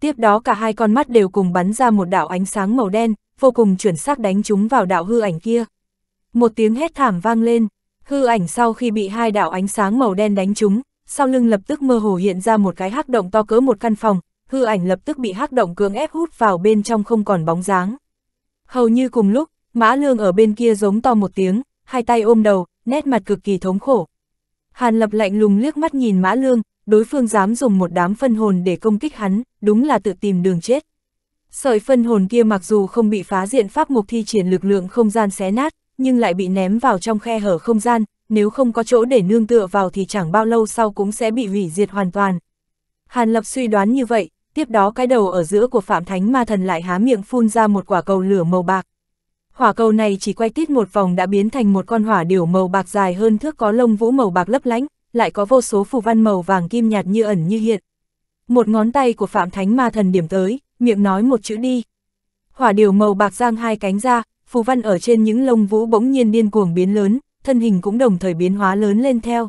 Tiếp đó cả hai con mắt đều cùng bắn ra một đạo ánh sáng màu đen, vô cùng chuẩn xác đánh chúng vào đạo hư ảnh kia. Một tiếng hét thảm vang lên, hư ảnh sau khi bị hai đạo ánh sáng màu đen đánh trúng, sau lưng lập tức mơ hồ hiện ra một cái hắc động to cỡ một căn phòng, hư ảnh lập tức bị hắc động cưỡng ép hút vào bên trong không còn bóng dáng. Hầu như cùng lúc, Mã Lương ở bên kia giống to một tiếng, hai tay ôm đầu, nét mặt cực kỳ thống khổ, Hàn Lập lạnh lùng liếc mắt nhìn Mã Lương, đối phương dám dùng một đám phân hồn để công kích hắn, đúng là tự tìm đường chết. Sợi phân hồn kia mặc dù không bị phá diện pháp mục thi triển lực lượng không gian xé nát, nhưng lại bị ném vào trong khe hở không gian, nếu không có chỗ để nương tựa vào thì chẳng bao lâu sau cũng sẽ bị hủy diệt hoàn toàn. Hàn Lập suy đoán như vậy, tiếp đó cái đầu ở giữa của Phạm Thánh Ma Thần lại há miệng phun ra một quả cầu lửa màu bạc, Hỏa cầu này chỉ quay tít một vòng đã biến thành một con hỏa điểu màu bạc dài hơn thước có lông vũ màu bạc lấp lánh, lại có vô số phù văn màu vàng kim nhạt như ẩn như hiện. Một ngón tay của Phạm Thánh Ma Thần điểm tới, miệng nói một chữ đi. Hỏa điểu màu bạc giang hai cánh ra, phù văn ở trên những lông vũ bỗng nhiên điên cuồng biến lớn, thân hình cũng đồng thời biến hóa lớn lên theo.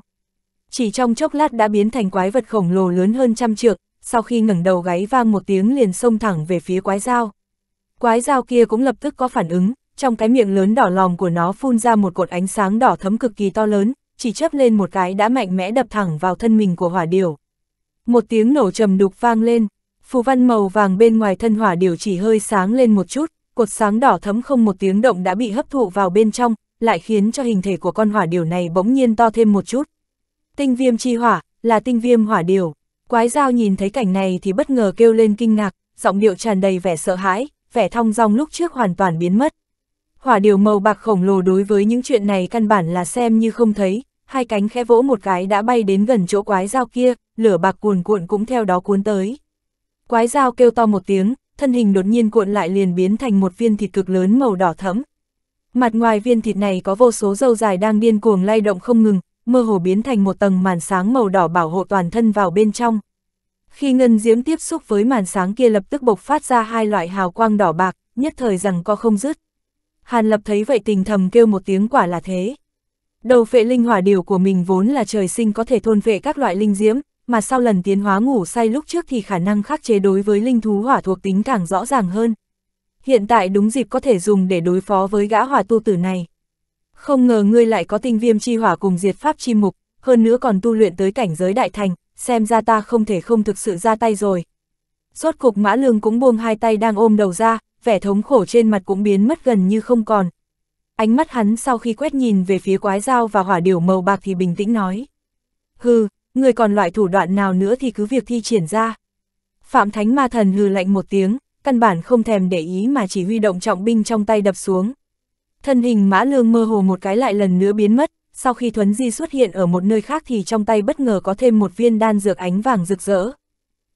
Chỉ trong chốc lát đã biến thành quái vật khổng lồ lớn hơn trăm trượng, sau khi ngẩng đầu gáy vang một tiếng liền xông thẳng về phía quái dao. Quái dao kia cũng lập tức có phản ứng, trong cái miệng lớn đỏ lòm của nó phun ra một cột ánh sáng đỏ thấm cực kỳ to lớn, chỉ chớp lên một cái đã mạnh mẽ đập thẳng vào thân mình của hỏa điểu. Một tiếng nổ trầm đục vang lên, phù văn màu vàng bên ngoài thân hỏa điểu chỉ hơi sáng lên một chút, cột sáng đỏ thấm không một tiếng động đã bị hấp thụ vào bên trong, lại khiến cho hình thể của con hỏa điểu này bỗng nhiên to thêm một chút. Tinh viêm chi hỏa, là tinh viêm hỏa điểu. Quái dao nhìn thấy cảnh này thì bất ngờ kêu lên kinh ngạc, giọng điệu tràn đầy vẻ sợ hãi, vẻ thong dong lúc trước hoàn toàn biến mất. Hỏa điều màu bạc khổng lồ đối với những chuyện này căn bản là xem như không thấy, hai cánh khẽ vỗ một cái đã bay đến gần chỗ quái dao kia, lửa bạc cuồn cuộn cũng theo đó cuốn tới. Quái dao kêu to một tiếng, thân hình đột nhiên cuộn lại liền biến thành một viên thịt cực lớn màu đỏ thẫm. Mặt ngoài viên thịt này có vô số dâu dài đang điên cuồng lay động không ngừng, mơ hồ biến thành một tầng màn sáng màu đỏ bảo hộ toàn thân vào bên trong. Khi ngân diễm tiếp xúc với màn sáng kia lập tức bộc phát ra hai loại hào quang đỏ bạc, nhất thời rằng co không dứt. Hàn Lập thấy vậy tình thầm kêu một tiếng quả là thế. Đầu phệ linh hỏa điều của mình vốn là trời sinh có thể thôn vệ các loại linh diễm, mà sau lần tiến hóa ngủ say lúc trước thì khả năng khắc chế đối với linh thú hỏa thuộc tính càng rõ ràng hơn. Hiện tại đúng dịp có thể dùng để đối phó với gã hỏa tu tử này. Không ngờ ngươi lại có tinh viêm chi hỏa cùng diệt pháp chi mục, hơn nữa còn tu luyện tới cảnh giới đại thành, xem ra ta không thể không thực sự ra tay rồi. Rốt cục mã lương cũng buông hai tay đang ôm đầu ra, vẻ thống khổ trên mặt cũng biến mất gần như không còn. Ánh mắt hắn sau khi quét nhìn về phía quái dao và hỏa điểu màu bạc thì bình tĩnh nói. Hừ, người còn loại thủ đoạn nào nữa thì cứ việc thi triển ra. Phạm Thánh Ma Thần hừ lạnh một tiếng, căn bản không thèm để ý mà chỉ huy động trọng binh trong tay đập xuống. Thân hình mã lương mơ hồ một cái lại lần nữa biến mất, sau khi Thuấn Di xuất hiện ở một nơi khác thì trong tay bất ngờ có thêm một viên đan dược ánh vàng rực rỡ.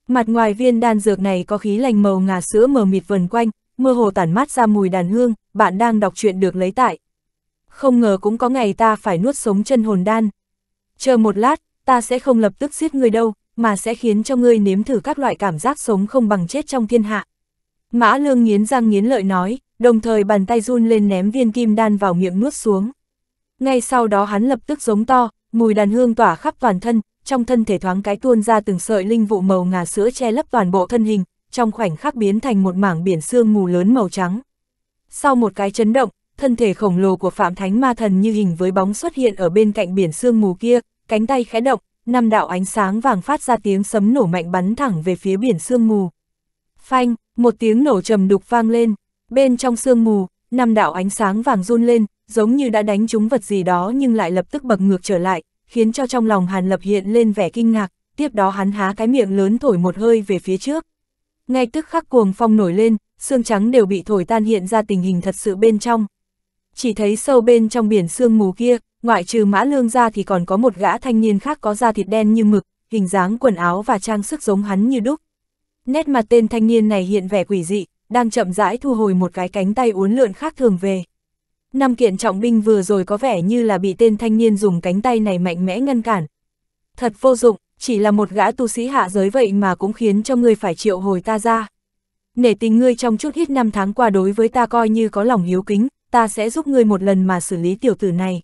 Mặt ngoài viên đan dược này có khí lành màu ngà sữa mờ mịt vần quanh, mơ hồ tản mát ra mùi đàn hương, bạn đang đọc truyện được lấy tại. Không ngờ cũng có ngày ta phải nuốt sống chân hồn đan. Chờ một lát, ta sẽ không lập tức giết ngươi đâu, mà sẽ khiến cho ngươi nếm thử các loại cảm giác sống không bằng chết trong thiên hạ. Mã lương nghiến răng nghiến lợi nói, đồng thời bàn tay run lên ném viên kim đan vào miệng nuốt xuống. Ngay sau đó hắn lập tức giống to, mùi đàn hương tỏa khắp toàn thân, trong thân thể thoáng cái tuôn ra từng sợi linh vụ màu ngà sữa che lấp toàn bộ thân hình, trong khoảnh khắc biến thành một mảng biển sương mù lớn màu trắng. Sau một cái chấn động, thân thể khổng lồ của Phạm Thánh Ma Thần như hình với bóng xuất hiện ở bên cạnh biển sương mù kia, cánh tay khẽ động, năm đạo ánh sáng vàng phát ra tiếng sấm nổ mạnh bắn thẳng về phía biển sương mù. Phanh, một tiếng nổ trầm đục vang lên, bên trong sương mù, năm đạo ánh sáng vàng run lên, giống như đã đánh trúng vật gì đó nhưng lại lập tức bật ngược trở lại, khiến cho trong lòng Hàn Lập hiện lên vẻ kinh ngạc, tiếp đó hắn há cái miệng lớn thổi một hơi về phía trước. Ngay tức khắc cuồng phong nổi lên, xương trắng đều bị thổi tan hiện ra tình hình thật sự bên trong. Chỉ thấy sâu bên trong biển sương mù kia, ngoại trừ mã lương ra thì còn có một gã thanh niên khác có da thịt đen như mực, hình dáng quần áo và trang sức giống hắn như đúc. Nét mặt tên thanh niên này hiện vẻ quỷ dị, đang chậm rãi thu hồi một cái cánh tay uốn lượn khác thường về năm kiện trọng binh vừa rồi có vẻ như là bị tên thanh niên dùng cánh tay này mạnh mẽ ngăn cản. Thật vô dụng, chỉ là một gã tu sĩ hạ giới vậy mà cũng khiến cho ngươi phải triệu hồi ta ra. Nể tình ngươi trong chút ít năm tháng qua đối với ta coi như có lòng hiếu kính, ta sẽ giúp ngươi một lần mà xử lý tiểu tử này.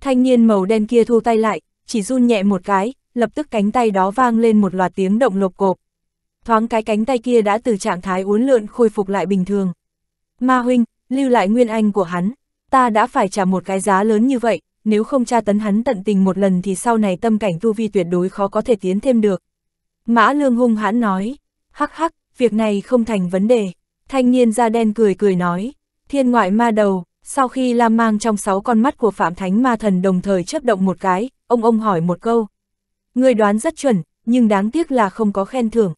Thanh niên màu đen kia thu tay lại, chỉ run nhẹ một cái, lập tức cánh tay đó vang lên một loạt tiếng động lộp cộp. Thoáng cái cánh tay kia đã từ trạng thái uốn lượn khôi phục lại bình thường. Ma huynh, lưu lại nguyên anh của hắn, ta đã phải trả một cái giá lớn như vậy, nếu không tra tấn hắn tận tình một lần thì sau này tâm cảnh tu vi tuyệt đối khó có thể tiến thêm được. Mã lương hung hãn nói, hắc hắc, việc này không thành vấn đề. Thanh niên da đen cười cười nói, thiên ngoại ma đầu, sau khi Lam mang trong sáu con mắt của Phạm Thánh ma thần đồng thời chấp động một cái, ông ông hỏi một câu. Người đoán rất chuẩn, nhưng đáng tiếc là không có khen thưởng.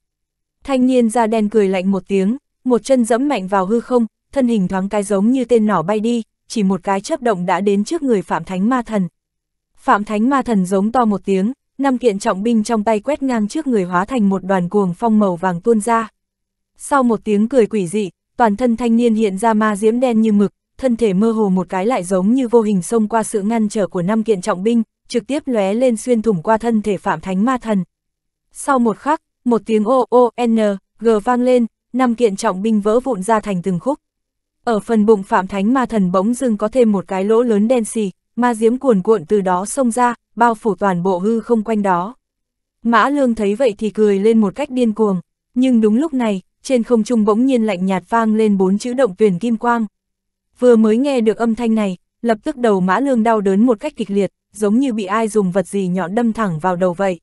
Thanh niên da đen cười lạnh một tiếng, một chân dẫm mạnh vào hư không, thân hình thoáng cái giống như tên nỏ bay đi, chỉ một cái chấp động đã đến trước người Phạm Thánh Ma Thần. Phạm Thánh Ma Thần giống to một tiếng, năm kiện trọng binh trong tay quét ngang trước người hóa thành một đoàn cuồng phong màu vàng tuôn ra. Sau một tiếng cười quỷ dị, toàn thân thanh niên hiện ra ma diễm đen như mực, thân thể mơ hồ một cái lại giống như vô hình xông qua sự ngăn trở của năm kiện trọng binh, trực tiếp lóe lên xuyên thủng qua thân thể Phạm Thánh Ma Thần. Sau một khắc, một tiếng o o n g vang lên, năm kiện trọng binh vỡ vụn ra thành từng khúc, ở phần bụng Phạm Thánh Ma Thần bỗng dưng có thêm một cái lỗ lớn đen xì, ma diếm cuồn cuộn từ đó xông ra, bao phủ toàn bộ hư không quanh đó. Mã Lương thấy vậy thì cười lên một cách điên cuồng, nhưng đúng lúc này, trên không trung bỗng nhiên lạnh nhạt vang lên bốn chữ động tuyển kim quang. Vừa mới nghe được âm thanh này, lập tức đầu Mã Lương đau đớn một cách kịch liệt, giống như bị ai dùng vật gì nhọn đâm thẳng vào đầu vậy.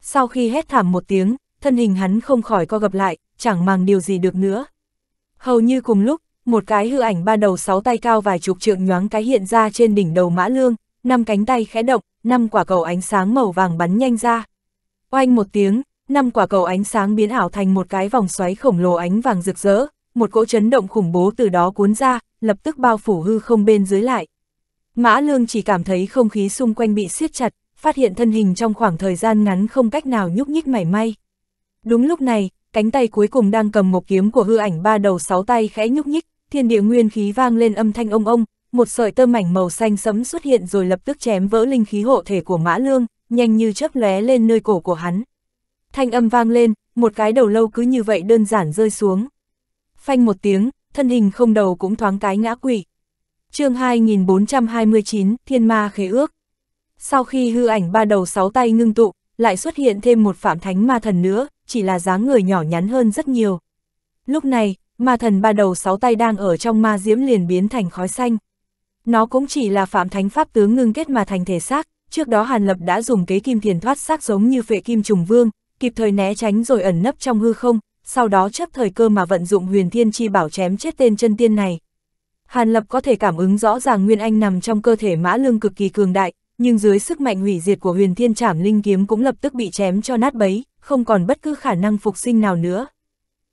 Sau khi hét thảm một tiếng, thân hình hắn không khỏi co gập lại, chẳng mang điều gì được nữa. Hầu như cùng lúc, một cái hư ảnh ba đầu sáu tay cao vài chục trượng nhoáng cái hiện ra trên đỉnh đầu mã lương, năm cánh tay khẽ động, năm quả cầu ánh sáng màu vàng bắn nhanh ra. Oanh một tiếng, năm quả cầu ánh sáng biến ảo thành một cái vòng xoáy khổng lồ ánh vàng rực rỡ, một cỗ chấn động khủng bố từ đó cuốn ra, lập tức bao phủ hư không bên dưới lại. Mã Lương chỉ cảm thấy không khí xung quanh bị siết chặt, phát hiện thân hình trong khoảng thời gian ngắn không cách nào nhúc nhích mảy may. Đúng lúc này, cánh tay cuối cùng đang cầm một kiếm của hư ảnh ba đầu sáu tay khẽ nhúc nhích, thiên địa nguyên khí vang lên âm thanh ông ông, một sợi tơ mảnh màu xanh sẫm xuất hiện rồi lập tức chém vỡ linh khí hộ thể của Mã Lương, nhanh như chớp lóe lên nơi cổ của hắn. Thanh âm vang lên, một cái đầu lâu cứ như vậy đơn giản rơi xuống. Phanh một tiếng, thân hình không đầu cũng thoáng cái ngã quỵ. Chương 2429, Thiên Ma khế ước. Sau khi hư ảnh ba đầu sáu tay ngưng tụ, lại xuất hiện thêm một phạm thánh ma thần nữa, chỉ là dáng người nhỏ nhắn hơn rất nhiều. Lúc này, ma thần ba đầu sáu tay đang ở trong ma diễm liền biến thành khói xanh. Nó cũng chỉ là phạm thánh pháp tướng ngưng kết mà thành thể xác, trước đó Hàn Lập đã dùng kế kim thiền thoát xác giống như phệ kim trùng vương, kịp thời né tránh rồi ẩn nấp trong hư không, sau đó chấp thời cơ mà vận dụng huyền thiên chi bảo chém chết tên chân tiên này. Hàn Lập có thể cảm ứng rõ ràng Nguyên Anh nằm trong cơ thể mã lương cực kỳ cường đại, nhưng dưới sức mạnh hủy diệt của huyền thiên trảm linh kiếm cũng lập tức bị chém cho nát bấy, không còn bất cứ khả năng phục sinh nào nữa.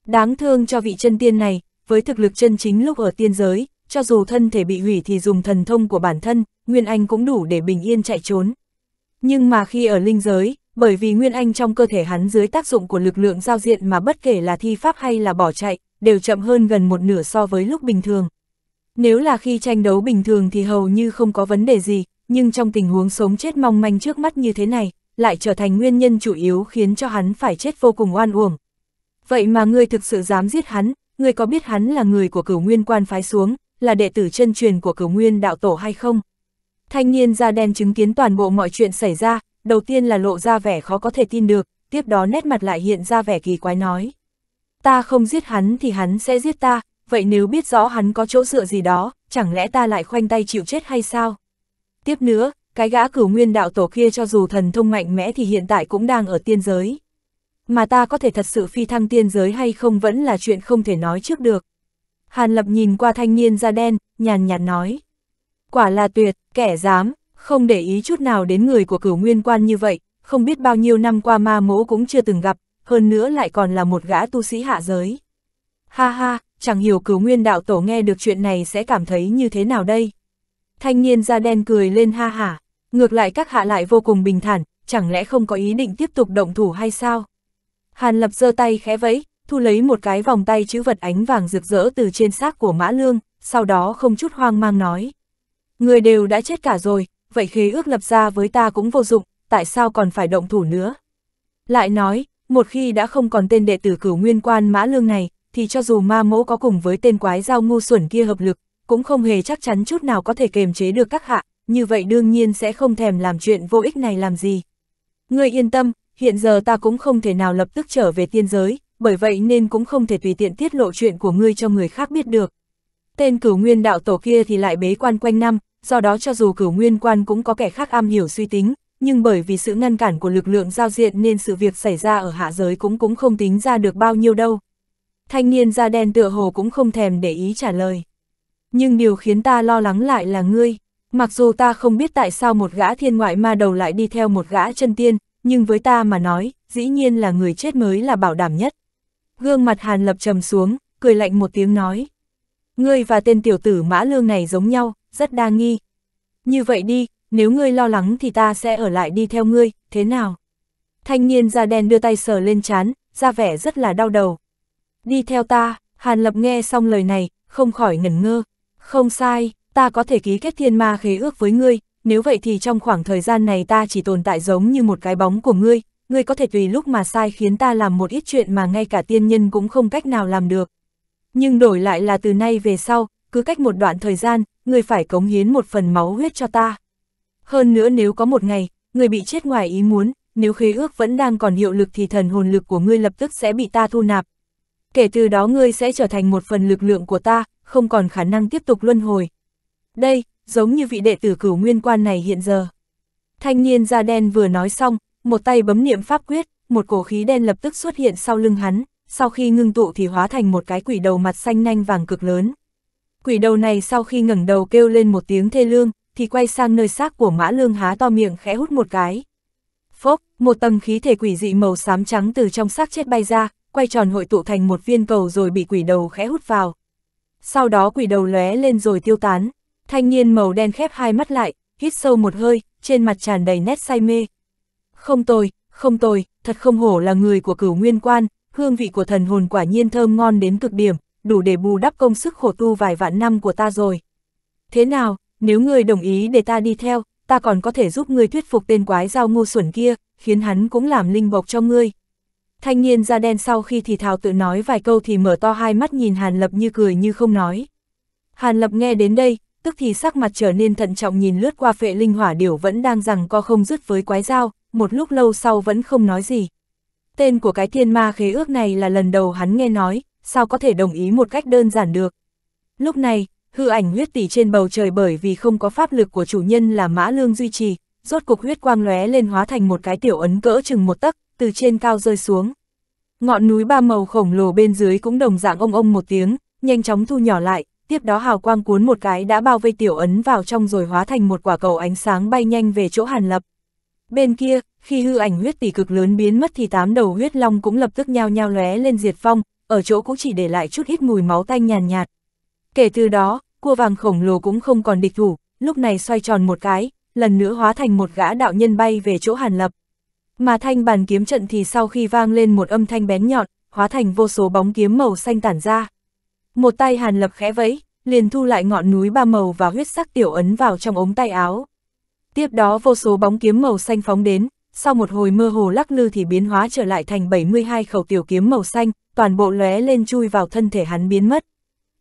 Đáng thương cho vị chân tiên này, với thực lực chân chính lúc ở tiên giới, cho dù thân thể bị hủy thì dùng thần thông của bản thân, Nguyên Anh cũng đủ để bình yên chạy trốn. Nhưng mà khi ở linh giới, bởi vì Nguyên Anh trong cơ thể hắn dưới tác dụng của lực lượng giao diện mà bất kể là thi pháp hay là bỏ chạy, đều chậm hơn gần một nửa so với lúc bình thường. Nếu là khi tranh đấu bình thường thì hầu như không có vấn đề gì, nhưng trong tình huống sống chết mong manh trước mắt như thế này, lại trở thành nguyên nhân chủ yếu khiến cho hắn phải chết vô cùng oan uổng, Vậy mà ngươi thực sự dám giết hắn, ngươi có biết hắn là người của cửu nguyên quan phái xuống, là đệ tử chân truyền của cửu nguyên đạo tổ hay không? Thanh niên da đen chứng kiến toàn bộ mọi chuyện xảy ra, đầu tiên là lộ ra vẻ khó có thể tin được, tiếp đó nét mặt lại hiện ra vẻ kỳ quái nói. Ta không giết hắn thì hắn sẽ giết ta, vậy nếu biết rõ hắn có chỗ dựa gì đó, chẳng lẽ ta lại khoanh tay chịu chết hay sao? Tiếp nữa, cái gã cửu nguyên đạo tổ kia cho dù thần thông mạnh mẽ thì hiện tại cũng đang ở tiên giới mà ta có thể thật sự phi thăng tiên giới hay không vẫn là chuyện không thể nói trước được. Hàn Lập nhìn qua thanh niên da đen, nhàn nhạt nói. Quả là tuyệt, kẻ dám, không để ý chút nào đến người của cửu nguyên quan như vậy, không biết bao nhiêu năm qua ma mỗ cũng chưa từng gặp, hơn nữa lại còn là một gã tu sĩ hạ giới. Ha ha, chẳng hiểu cửu nguyên đạo tổ nghe được chuyện này sẽ cảm thấy như thế nào đây. Thanh niên da đen cười lên ha hả, ngược lại các hạ lại vô cùng bình thản, chẳng lẽ không có ý định tiếp tục động thủ hay sao? Hàn Lập giơ tay khẽ vẫy, thu lấy một cái vòng tay chữ vật ánh vàng rực rỡ từ trên xác của Mã Lương, sau đó không chút hoang mang nói. Người đều đã chết cả rồi, vậy khế ước lập ra với ta cũng vô dụng, tại sao còn phải động thủ nữa? Lại nói, một khi đã không còn tên đệ tử cửu nguyên quan Mã Lương này, thì cho dù ma mẫu có cùng với tên quái giao ngu xuẩn kia hợp lực, cũng không hề chắc chắn chút nào có thể kềm chế được các hạ, như vậy đương nhiên sẽ không thèm làm chuyện vô ích này làm gì. Người yên tâm, hiện giờ ta cũng không thể nào lập tức trở về tiên giới, bởi vậy nên cũng không thể tùy tiện tiết lộ chuyện của ngươi cho người khác biết được. Tên cửu nguyên đạo tổ kia thì lại bế quan quanh năm, do đó cho dù cửu nguyên quan cũng có kẻ khác am hiểu suy tính, nhưng bởi vì sự ngăn cản của lực lượng giao diện nên sự việc xảy ra ở hạ giới cũng cũng không tính ra được bao nhiêu đâu. Thanh niên da đen tựa hồ cũng không thèm để ý trả lời. Nhưng điều khiến ta lo lắng lại là ngươi. Mặc dù ta không biết tại sao một gã thiên ngoại ma đầu lại đi theo một gã chân tiên, nhưng với ta mà nói, dĩ nhiên là người chết mới là bảo đảm nhất. Gương mặt Hàn Lập trầm xuống, cười lạnh một tiếng nói. Ngươi và tên tiểu tử mã lương này giống nhau, rất đa nghi. Như vậy đi, nếu ngươi lo lắng thì ta sẽ ở lại đi theo ngươi, thế nào? Thanh niên da đen đưa tay sờ lên chán, ra vẻ rất là đau đầu. Đi theo ta, Hàn Lập nghe xong lời này, không khỏi ngẩn ngơ. Không sai, ta có thể ký kết thiên ma khế ước với ngươi, nếu vậy thì trong khoảng thời gian này ta chỉ tồn tại giống như một cái bóng của ngươi, ngươi có thể tùy lúc mà sai khiến ta làm một ít chuyện mà ngay cả tiên nhân cũng không cách nào làm được. Nhưng đổi lại là từ nay về sau, cứ cách một đoạn thời gian, ngươi phải cống hiến một phần máu huyết cho ta. Hơn nữa nếu có một ngày, ngươi bị chết ngoài ý muốn, nếu khế ước vẫn đang còn hiệu lực thì thần hồn lực của ngươi lập tức sẽ bị ta thu nạp. Kể từ đó ngươi sẽ trở thành một phần lực lượng của ta, không còn khả năng tiếp tục luân hồi. Đây, giống như vị đệ tử cửu nguyên quan này hiện giờ. Thanh niên da đen vừa nói xong, một tay bấm niệm pháp quyết, một cổ khí đen lập tức xuất hiện sau lưng hắn, sau khi ngưng tụ thì hóa thành một cái quỷ đầu mặt xanh nanh vàng cực lớn. Quỷ đầu này sau khi ngẩng đầu kêu lên một tiếng thê lương, thì quay sang nơi xác của mã lương há to miệng khẽ hút một cái. Phốc, một tầng khí thể quỷ dị màu xám trắng từ trong xác chết bay ra, quay tròn hội tụ thành một viên cầu rồi bị quỷ đầu khẽ hút vào. Sau đó quỷ đầu lóe lên rồi tiêu tán. Thanh niên màu đen khép hai mắt lại, hít sâu một hơi, trên mặt tràn đầy nét say mê. Không tồi, không tồi, thật không hổ là người của cửu nguyên quan, hương vị của thần hồn quả nhiên thơm ngon đến cực điểm, đủ để bù đắp công sức khổ tu vài vạn năm của ta rồi. Thế nào, nếu ngươi đồng ý để ta đi theo, ta còn có thể giúp ngươi thuyết phục tên quái giao ngu xuẩn kia, khiến hắn cũng làm linh bộc cho ngươi. Thanh niên da đen sau khi thì thào tự nói vài câu thì mở to hai mắt nhìn Hàn Lập như cười như không nói. Hàn Lập nghe đến đây, tức thì sắc mặt trở nên thận trọng nhìn lướt qua phệ linh hỏa điểu vẫn đang rằng co không dứt với quái dao, một lúc lâu sau vẫn không nói gì. Tên của cái thiên ma khế ước này là lần đầu hắn nghe nói, sao có thể đồng ý một cách đơn giản được. Lúc này, hư ảnh huyết tỷ trên bầu trời bởi vì không có pháp lực của chủ nhân là mã lương duy trì, rốt cục huyết quang lóe lên hóa thành một cái tiểu ấn cỡ chừng một tấc, từ trên cao rơi xuống. Ngọn núi ba màu khổng lồ bên dưới cũng đồng dạng ông ông một tiếng, nhanh chóng thu nhỏ lại, tiếp đó hào quang cuốn một cái đã bao vây tiểu ấn vào trong rồi hóa thành một quả cầu ánh sáng bay nhanh về chỗ Hàn Lập. Bên kia, khi hư ảnh huyết tỷ cực lớn biến mất thì tám đầu huyết long cũng lập tức nhao nhao lóe lên diệt phong, ở chỗ cũng chỉ để lại chút ít mùi máu tanh nhàn nhạt. Kể từ đó, cua vàng khổng lồ cũng không còn địch thủ, lúc này xoay tròn một cái, lần nữa hóa thành một gã đạo nhân bay về chỗ Hàn Lập. Mà thanh bàn kiếm trận thì sau khi vang lên một âm thanh bén nhọn, hóa thành vô số bóng kiếm màu xanh tản ra một tay Hàn Lập khẽ vẫy, liền thu lại ngọn núi ba màu và huyết sắc tiểu ấn vào trong ống tay áo. Tiếp đó vô số bóng kiếm màu xanh phóng đến, sau một hồi mơ hồ lắc lư thì biến hóa trở lại thành 72 khẩu tiểu kiếm màu xanh, toàn bộ lóe lên chui vào thân thể hắn biến mất.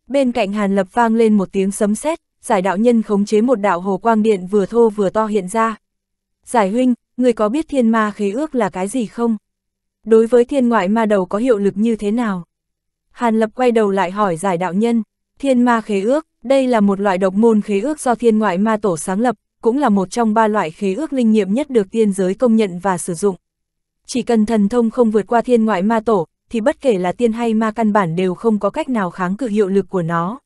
Bên cạnh Hàn Lập vang lên một tiếng sấm sét, giải đạo nhân khống chế một đạo hồ quang điện vừa thô vừa to hiện ra. Giải huynh, người có biết thiên ma khế ước là cái gì không? Đối với thiên ngoại ma đầu có hiệu lực như thế nào? Hàn Lập quay đầu lại hỏi giải đạo nhân, thiên ma khế ước, đây là một loại độc môn khế ước do thiên ngoại ma tổ sáng lập, cũng là một trong ba loại khế ước linh nghiệm nhất được tiên giới công nhận và sử dụng. Chỉ cần thần thông không vượt qua thiên ngoại ma tổ, thì bất kể là tiên hay ma căn bản đều không có cách nào kháng cự hiệu lực của nó.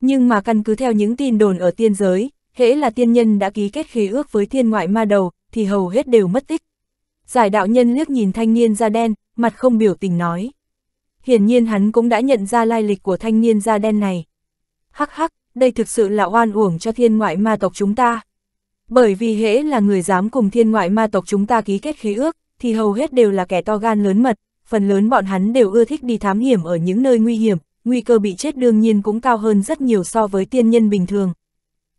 Nhưng mà căn cứ theo những tin đồn ở tiên giới, hễ là tiên nhân đã ký kết khế ước với thiên ngoại ma đầu, thì hầu hết đều mất tích. Giải đạo nhân liếc nhìn thanh niên da đen, mặt không biểu tình nói hiển nhiên hắn cũng đã nhận ra lai lịch của thanh niên da đen này. Hắc hắc, đây thực sự là oan uổng cho thiên ngoại ma tộc chúng ta. Bởi vì hễ là người dám cùng thiên ngoại ma tộc chúng ta ký kết khí ước, thì hầu hết đều là kẻ to gan lớn mật, phần lớn bọn hắn đều ưa thích đi thám hiểm ở những nơi nguy hiểm, nguy cơ bị chết đương nhiên cũng cao hơn rất nhiều so với tiên nhân bình thường.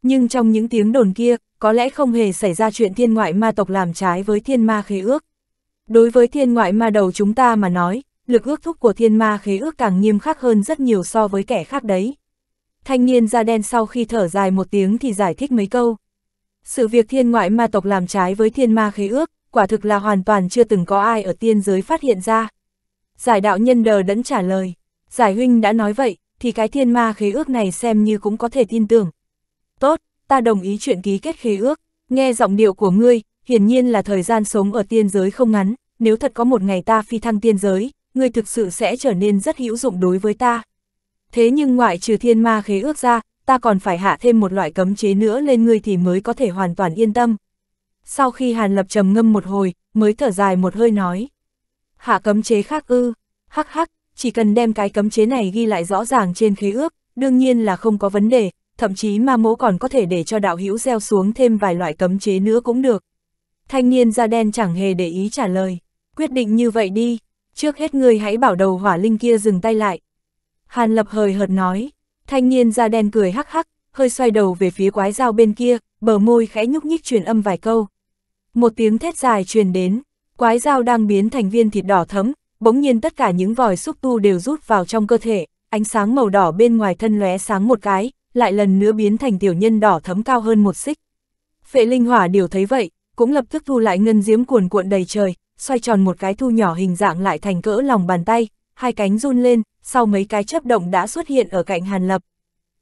Nhưng trong những tiếng đồn kia, có lẽ không hề xảy ra chuyện thiên ngoại ma tộc làm trái với thiên ma khế ước. Đối với thiên ngoại ma đầu chúng ta mà nói, lực ước thúc của thiên ma khế ước càng nghiêm khắc hơn rất nhiều so với kẻ khác đấy. Thanh niên da đen sau khi thở dài một tiếng thì giải thích mấy câu. Sự việc thiên ngoại ma tộc làm trái với thiên ma khế ước, quả thực là hoàn toàn chưa từng có ai ở tiên giới phát hiện ra. Giải đạo nhân đờ đẫn trả lời, giải huynh đã nói vậy, thì cái thiên ma khế ước này xem như cũng có thể tin tưởng. Tốt, ta đồng ý chuyện ký kết khế ước, nghe giọng điệu của ngươi, hiển nhiên là thời gian sống ở tiên giới không ngắn, nếu thật có một ngày ta phi thăng tiên giới, ngươi thực sự sẽ trở nên rất hữu dụng đối với ta. Thế nhưng ngoại trừ thiên ma khế ước ra, ta còn phải hạ thêm một loại cấm chế nữa lên ngươi thì mới có thể hoàn toàn yên tâm. Sau khi Hàn Lập trầm ngâm một hồi, mới thở dài một hơi nói. Hạ cấm chế khác ư, hắc hắc, chỉ cần đem cái cấm chế này ghi lại rõ ràng trên khế ước, đương nhiên là không có vấn đề, thậm chí ma mỗ còn có thể để cho đạo hữu gieo xuống thêm vài loại cấm chế nữa cũng được. Thanh niên da đen chẳng hề để ý trả lời, quyết định như vậy đi trước hết ngươi hãy bảo đầu hỏa linh kia dừng tay lại. Hàn lập hời hợt nói, thanh niên da đen cười hắc hắc, hơi xoay đầu về phía quái dao bên kia, bờ môi khẽ nhúc nhích truyền âm vài câu. Một tiếng thét dài truyền đến, quái dao đang biến thành viên thịt đỏ thấm, bỗng nhiên tất cả những vòi xúc tu đều rút vào trong cơ thể, ánh sáng màu đỏ bên ngoài thân lóe sáng một cái, lại lần nữa biến thành tiểu nhân đỏ thấm cao hơn một xích. Phệ linh hỏa điều thấy vậy, cũng lập tức thu lại ngân diếm cuồn cuộn đầy trời, xoay tròn một cái thu nhỏ hình dạng lại thành cỡ lòng bàn tay, hai cánh run lên, sau mấy cái chớp động đã xuất hiện ở cạnh Hàn Lập.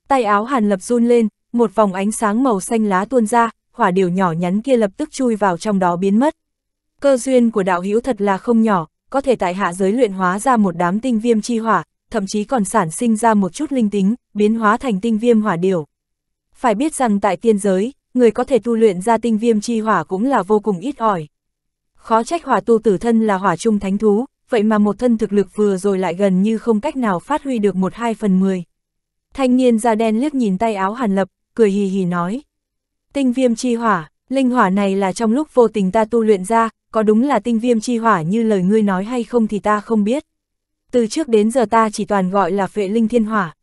Tay áo Hàn Lập run lên, một vòng ánh sáng màu xanh lá tuôn ra, hỏa điều nhỏ nhắn kia lập tức chui vào trong đó biến mất. Cơ duyên của đạo hữu thật là không nhỏ, có thể tại hạ giới luyện hóa ra một đám tinh viêm chi hỏa, thậm chí còn sản sinh ra một chút linh tính, biến hóa thành tinh viêm hỏa điều. Phải biết rằng tại tiên giới, người có thể tu luyện ra tinh viêm chi hỏa cũng là vô cùng ít ỏi. Khó trách hỏa tu tử thân là hỏa trung thánh thú, vậy mà một thân thực lực vừa rồi lại gần như không cách nào phát huy được một hai phần mười. Thanh niên da đen liếc nhìn tay áo hàn lập, cười hì hì nói. Tinh viêm chi hỏa, linh hỏa này là trong lúc vô tình ta tu luyện ra, có đúng là tinh viêm chi hỏa như lời ngươi nói hay không thì ta không biết. Từ trước đến giờ ta chỉ toàn gọi là phệ linh thiên hỏa.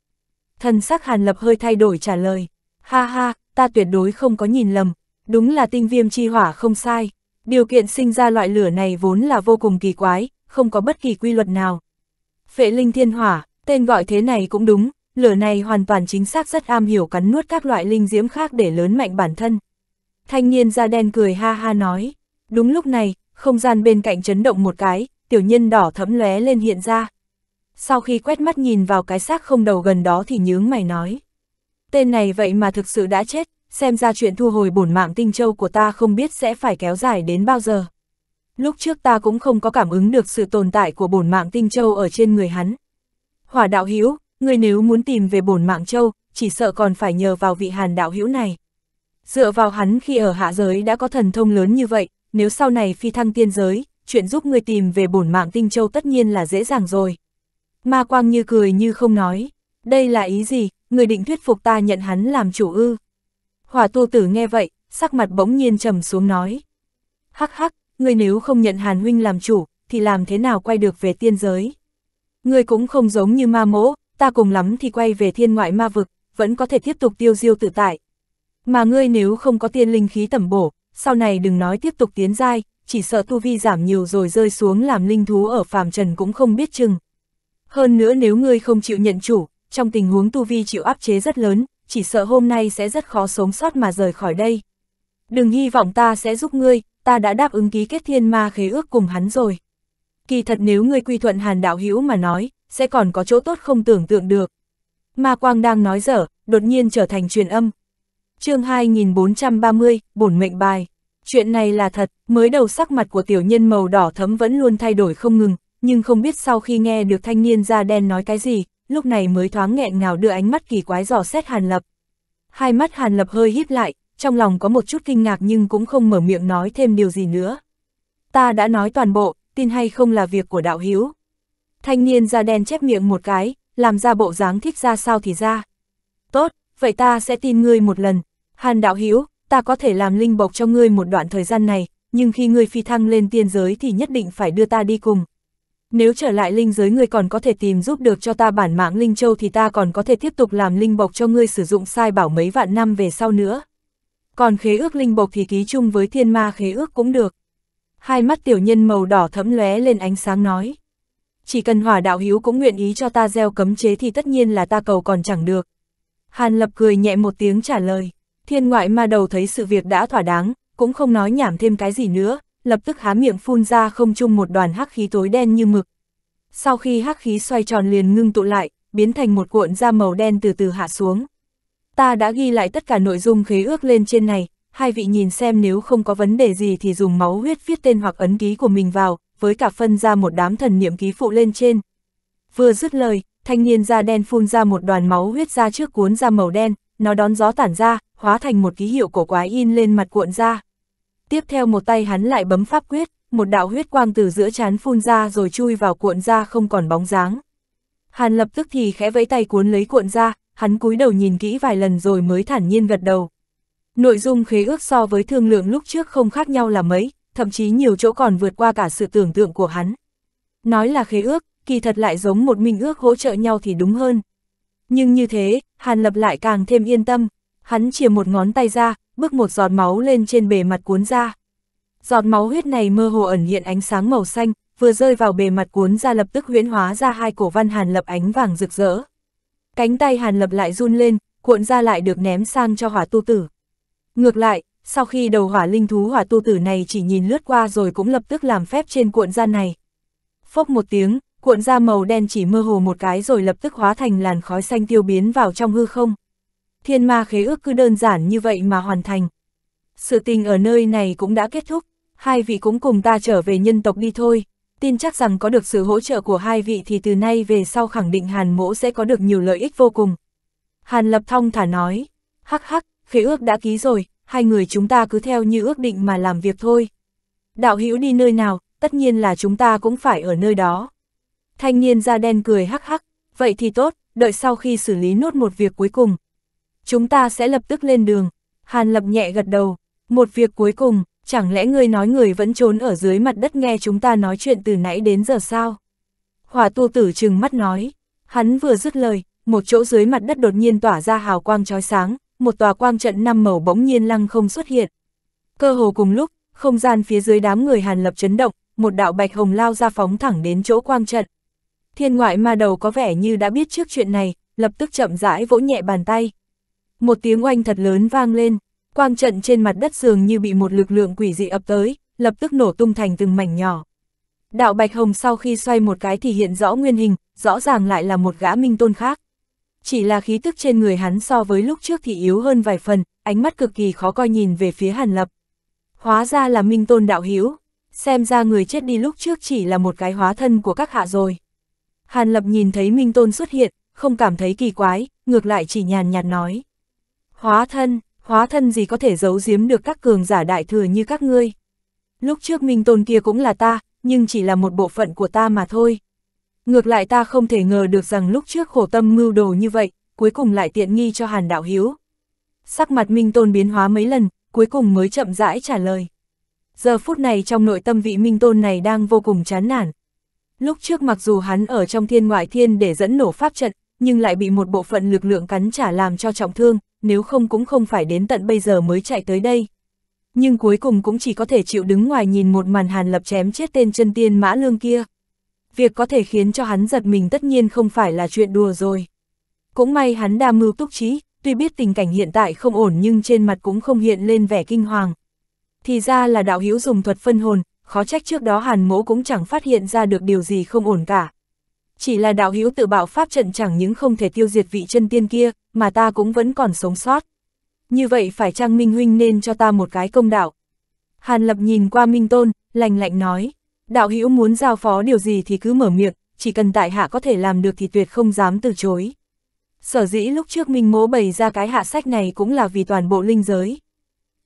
Thần sắc hàn lập hơi thay đổi trả lời. Ha ha, ta tuyệt đối không có nhìn lầm, đúng là tinh viêm chi hỏa không sai. Điều kiện sinh ra loại lửa này vốn là vô cùng kỳ quái, không có bất kỳ quy luật nào. Phệ linh thiên hỏa, tên gọi thế này cũng đúng, lửa này hoàn toàn chính xác rất am hiểu cắn nuốt các loại linh diễm khác để lớn mạnh bản thân. Thanh niên da đen cười ha ha nói, đúng lúc này, không gian bên cạnh chấn động một cái, tiểu nhân đỏ thẫm lóe lên hiện ra. Sau khi quét mắt nhìn vào cái xác không đầu gần đó thì nhướng mày nói, tên này vậy mà thực sự đã chết, xem ra chuyện thu hồi bổn mạng tinh châu của ta không biết sẽ phải kéo dài đến bao giờ. Lúc trước ta cũng không có cảm ứng được sự tồn tại của bổn mạng tinh châu ở trên người hắn. Hỏa đạo hữu người nếu muốn tìm về bổn mạng châu, chỉ sợ còn phải nhờ vào vị hàn đạo hữu này. Dựa vào hắn khi ở hạ giới đã có thần thông lớn như vậy, nếu sau này phi thăng tiên giới, chuyện giúp người tìm về bổn mạng tinh châu tất nhiên là dễ dàng rồi. Ma Quang như cười như không nói, đây là ý gì, người định thuyết phục ta nhận hắn làm chủ ư. Hỏa tu tử nghe vậy, sắc mặt bỗng nhiên trầm xuống nói. Hắc hắc, ngươi nếu không nhận Hàn Huynh làm chủ, thì làm thế nào quay được về tiên giới? Ngươi cũng không giống như ma mỗ, ta cùng lắm thì quay về thiên ngoại ma vực, vẫn có thể tiếp tục tiêu diêu tự tại. Mà ngươi nếu không có tiên linh khí tẩm bổ, sau này đừng nói tiếp tục tiến dai, chỉ sợ tu vi giảm nhiều rồi rơi xuống làm linh thú ở phàm trần cũng không biết chừng. Hơn nữa nếu ngươi không chịu nhận chủ, trong tình huống tu vi chịu áp chế rất lớn, chỉ sợ hôm nay sẽ rất khó sống sót mà rời khỏi đây. Đừng hy vọng ta sẽ giúp ngươi, ta đã đáp ứng ký kết thiên ma khế ước cùng hắn rồi. Kỳ thật nếu ngươi quy thuận hàn đạo hữu mà nói, sẽ còn có chỗ tốt không tưởng tượng được. Ma Quang đang nói dở, đột nhiên trở thành truyền âm. chương 2430, bổn mệnh bài. Chuyện này là thật, mới đầu sắc mặt của tiểu nhân màu đỏ thấm vẫn luôn thay đổi không ngừng, nhưng không biết sau khi nghe được thanh niên da đen nói cái gì, lúc này mới thoáng nghẹn ngào đưa ánh mắt kỳ quái dò xét Hàn Lập. Hai mắt Hàn Lập hơi híp lại, trong lòng có một chút kinh ngạc nhưng cũng không mở miệng nói thêm điều gì nữa. Ta đã nói toàn bộ, tin hay không là việc của đạo hiếu. Thanh niên da đen chép miệng một cái, làm ra bộ dáng thích ra sao thì ra. Tốt, vậy ta sẽ tin ngươi một lần. Hàn đạo hiếu, ta có thể làm linh bộc cho ngươi một đoạn thời gian này, nhưng khi ngươi phi thăng lên tiên giới thì nhất định phải đưa ta đi cùng nếu trở lại linh giới người còn có thể tìm giúp được cho ta bản mạng linh châu thì ta còn có thể tiếp tục làm linh bộc cho ngươi sử dụng sai bảo mấy vạn năm về sau nữa. Còn khế ước linh bộc thì ký chung với thiên ma khế ước cũng được. Hai mắt tiểu nhân màu đỏ thẫm lóe lên ánh sáng nói. Chỉ cần hỏa đạo hiếu cũng nguyện ý cho ta gieo cấm chế thì tất nhiên là ta cầu còn chẳng được. Hàn lập cười nhẹ một tiếng trả lời. Thiên ngoại ma đầu thấy sự việc đã thỏa đáng, cũng không nói nhảm thêm cái gì nữa, lập tức há miệng phun ra không chung một đoàn hắc khí tối đen như mực. Sau khi hắc khí xoay tròn liền ngưng tụ lại, biến thành một cuộn da màu đen từ từ hạ xuống. Ta đã ghi lại tất cả nội dung khế ước lên trên này, hai vị nhìn xem nếu không có vấn đề gì thì dùng máu huyết viết tên hoặc ấn ký của mình vào, với cả phân ra một đám thần niệm ký phụ lên trên. Vừa dứt lời, thanh niên da đen phun ra một đoàn máu huyết ra trước cuốn da màu đen, nó đón gió tản ra, hóa thành một ký hiệu cổ quái in lên mặt cuộn da tiếp theo một tay hắn lại bấm pháp quyết, một đạo huyết quang từ giữa chán phun ra rồi chui vào cuộn ra không còn bóng dáng. Hàn lập tức thì khẽ vẫy tay cuốn lấy cuộn ra, hắn cúi đầu nhìn kỹ vài lần rồi mới thản nhiên gật đầu. Nội dung khế ước so với thương lượng lúc trước không khác nhau là mấy, thậm chí nhiều chỗ còn vượt qua cả sự tưởng tượng của hắn. Nói là khế ước, kỳ thật lại giống một minh ước hỗ trợ nhau thì đúng hơn. Nhưng như thế, Hàn Lập lại càng thêm yên tâm, hắn chìa một ngón tay ra, bước một giọt máu lên trên bề mặt cuốn ra. Giọt máu huyết này mơ hồ ẩn hiện ánh sáng màu xanh, vừa rơi vào bề mặt cuốn ra lập tức huyễn hóa ra hai cổ văn hàn lập ánh vàng rực rỡ. Cánh tay hàn lập lại run lên, cuộn ra lại được ném sang cho hỏa tu tử. Ngược lại, sau khi đầu hỏa linh thú hỏa tu tử này chỉ nhìn lướt qua rồi cũng lập tức làm phép trên cuộn da này. Phốc một tiếng, cuộn da màu đen chỉ mơ hồ một cái rồi lập tức hóa thành làn khói xanh tiêu biến vào trong hư không thiên ma khế ước cứ đơn giản như vậy mà hoàn thành. Sự tình ở nơi này cũng đã kết thúc, hai vị cũng cùng ta trở về nhân tộc đi thôi, tin chắc rằng có được sự hỗ trợ của hai vị thì từ nay về sau khẳng định Hàn Mỗ sẽ có được nhiều lợi ích vô cùng. Hàn Lập Thong thả nói, hắc hắc, khế ước đã ký rồi, hai người chúng ta cứ theo như ước định mà làm việc thôi. Đạo hữu đi nơi nào, tất nhiên là chúng ta cũng phải ở nơi đó. Thanh niên da đen cười hắc hắc, vậy thì tốt, đợi sau khi xử lý nốt một việc cuối cùng, chúng ta sẽ lập tức lên đường. Hàn Lập nhẹ gật đầu, một việc cuối cùng, chẳng lẽ ngươi nói người vẫn trốn ở dưới mặt đất nghe chúng ta nói chuyện từ nãy đến giờ sao? Hỏa tu tử trừng mắt nói, hắn vừa dứt lời, một chỗ dưới mặt đất đột nhiên tỏa ra hào quang chói sáng, một tòa quang trận năm màu bỗng nhiên lăng không xuất hiện. Cơ hồ cùng lúc, không gian phía dưới đám người Hàn Lập chấn động, một đạo bạch hồng lao ra phóng thẳng đến chỗ quang trận. Thiên ngoại ma đầu có vẻ như đã biết trước chuyện này, lập tức chậm rãi vỗ nhẹ bàn tay, một tiếng oanh thật lớn vang lên, quang trận trên mặt đất dường như bị một lực lượng quỷ dị ập tới, lập tức nổ tung thành từng mảnh nhỏ. Đạo Bạch Hồng sau khi xoay một cái thì hiện rõ nguyên hình, rõ ràng lại là một gã minh tôn khác. Chỉ là khí tức trên người hắn so với lúc trước thì yếu hơn vài phần, ánh mắt cực kỳ khó coi nhìn về phía Hàn Lập. Hóa ra là minh tôn đạo hiếu, xem ra người chết đi lúc trước chỉ là một cái hóa thân của các hạ rồi. Hàn Lập nhìn thấy minh tôn xuất hiện, không cảm thấy kỳ quái, ngược lại chỉ nhàn nhạt nói. Hóa thân, hóa thân gì có thể giấu giếm được các cường giả đại thừa như các ngươi. Lúc trước Minh Tôn kia cũng là ta, nhưng chỉ là một bộ phận của ta mà thôi. Ngược lại ta không thể ngờ được rằng lúc trước khổ tâm mưu đồ như vậy, cuối cùng lại tiện nghi cho Hàn Đạo Hiếu. Sắc mặt Minh Tôn biến hóa mấy lần, cuối cùng mới chậm rãi trả lời. Giờ phút này trong nội tâm vị Minh Tôn này đang vô cùng chán nản. Lúc trước mặc dù hắn ở trong thiên ngoại thiên để dẫn nổ pháp trận, nhưng lại bị một bộ phận lực lượng cắn trả làm cho trọng thương, nếu không cũng không phải đến tận bây giờ mới chạy tới đây. Nhưng cuối cùng cũng chỉ có thể chịu đứng ngoài nhìn một màn hàn lập chém chết tên chân tiên mã lương kia. Việc có thể khiến cho hắn giật mình tất nhiên không phải là chuyện đùa rồi. Cũng may hắn đa mưu túc trí, tuy biết tình cảnh hiện tại không ổn nhưng trên mặt cũng không hiện lên vẻ kinh hoàng. Thì ra là đạo hữu dùng thuật phân hồn, khó trách trước đó hàn mỗ cũng chẳng phát hiện ra được điều gì không ổn cả. Chỉ là đạo hữu tự bảo pháp trận chẳng những không thể tiêu diệt vị chân tiên kia, mà ta cũng vẫn còn sống sót. Như vậy phải chăng Minh Huynh nên cho ta một cái công đạo? Hàn Lập nhìn qua Minh Tôn, lành lạnh nói, đạo hữu muốn giao phó điều gì thì cứ mở miệng, chỉ cần tại hạ có thể làm được thì tuyệt không dám từ chối. Sở dĩ lúc trước Minh Mỗ bày ra cái hạ sách này cũng là vì toàn bộ linh giới.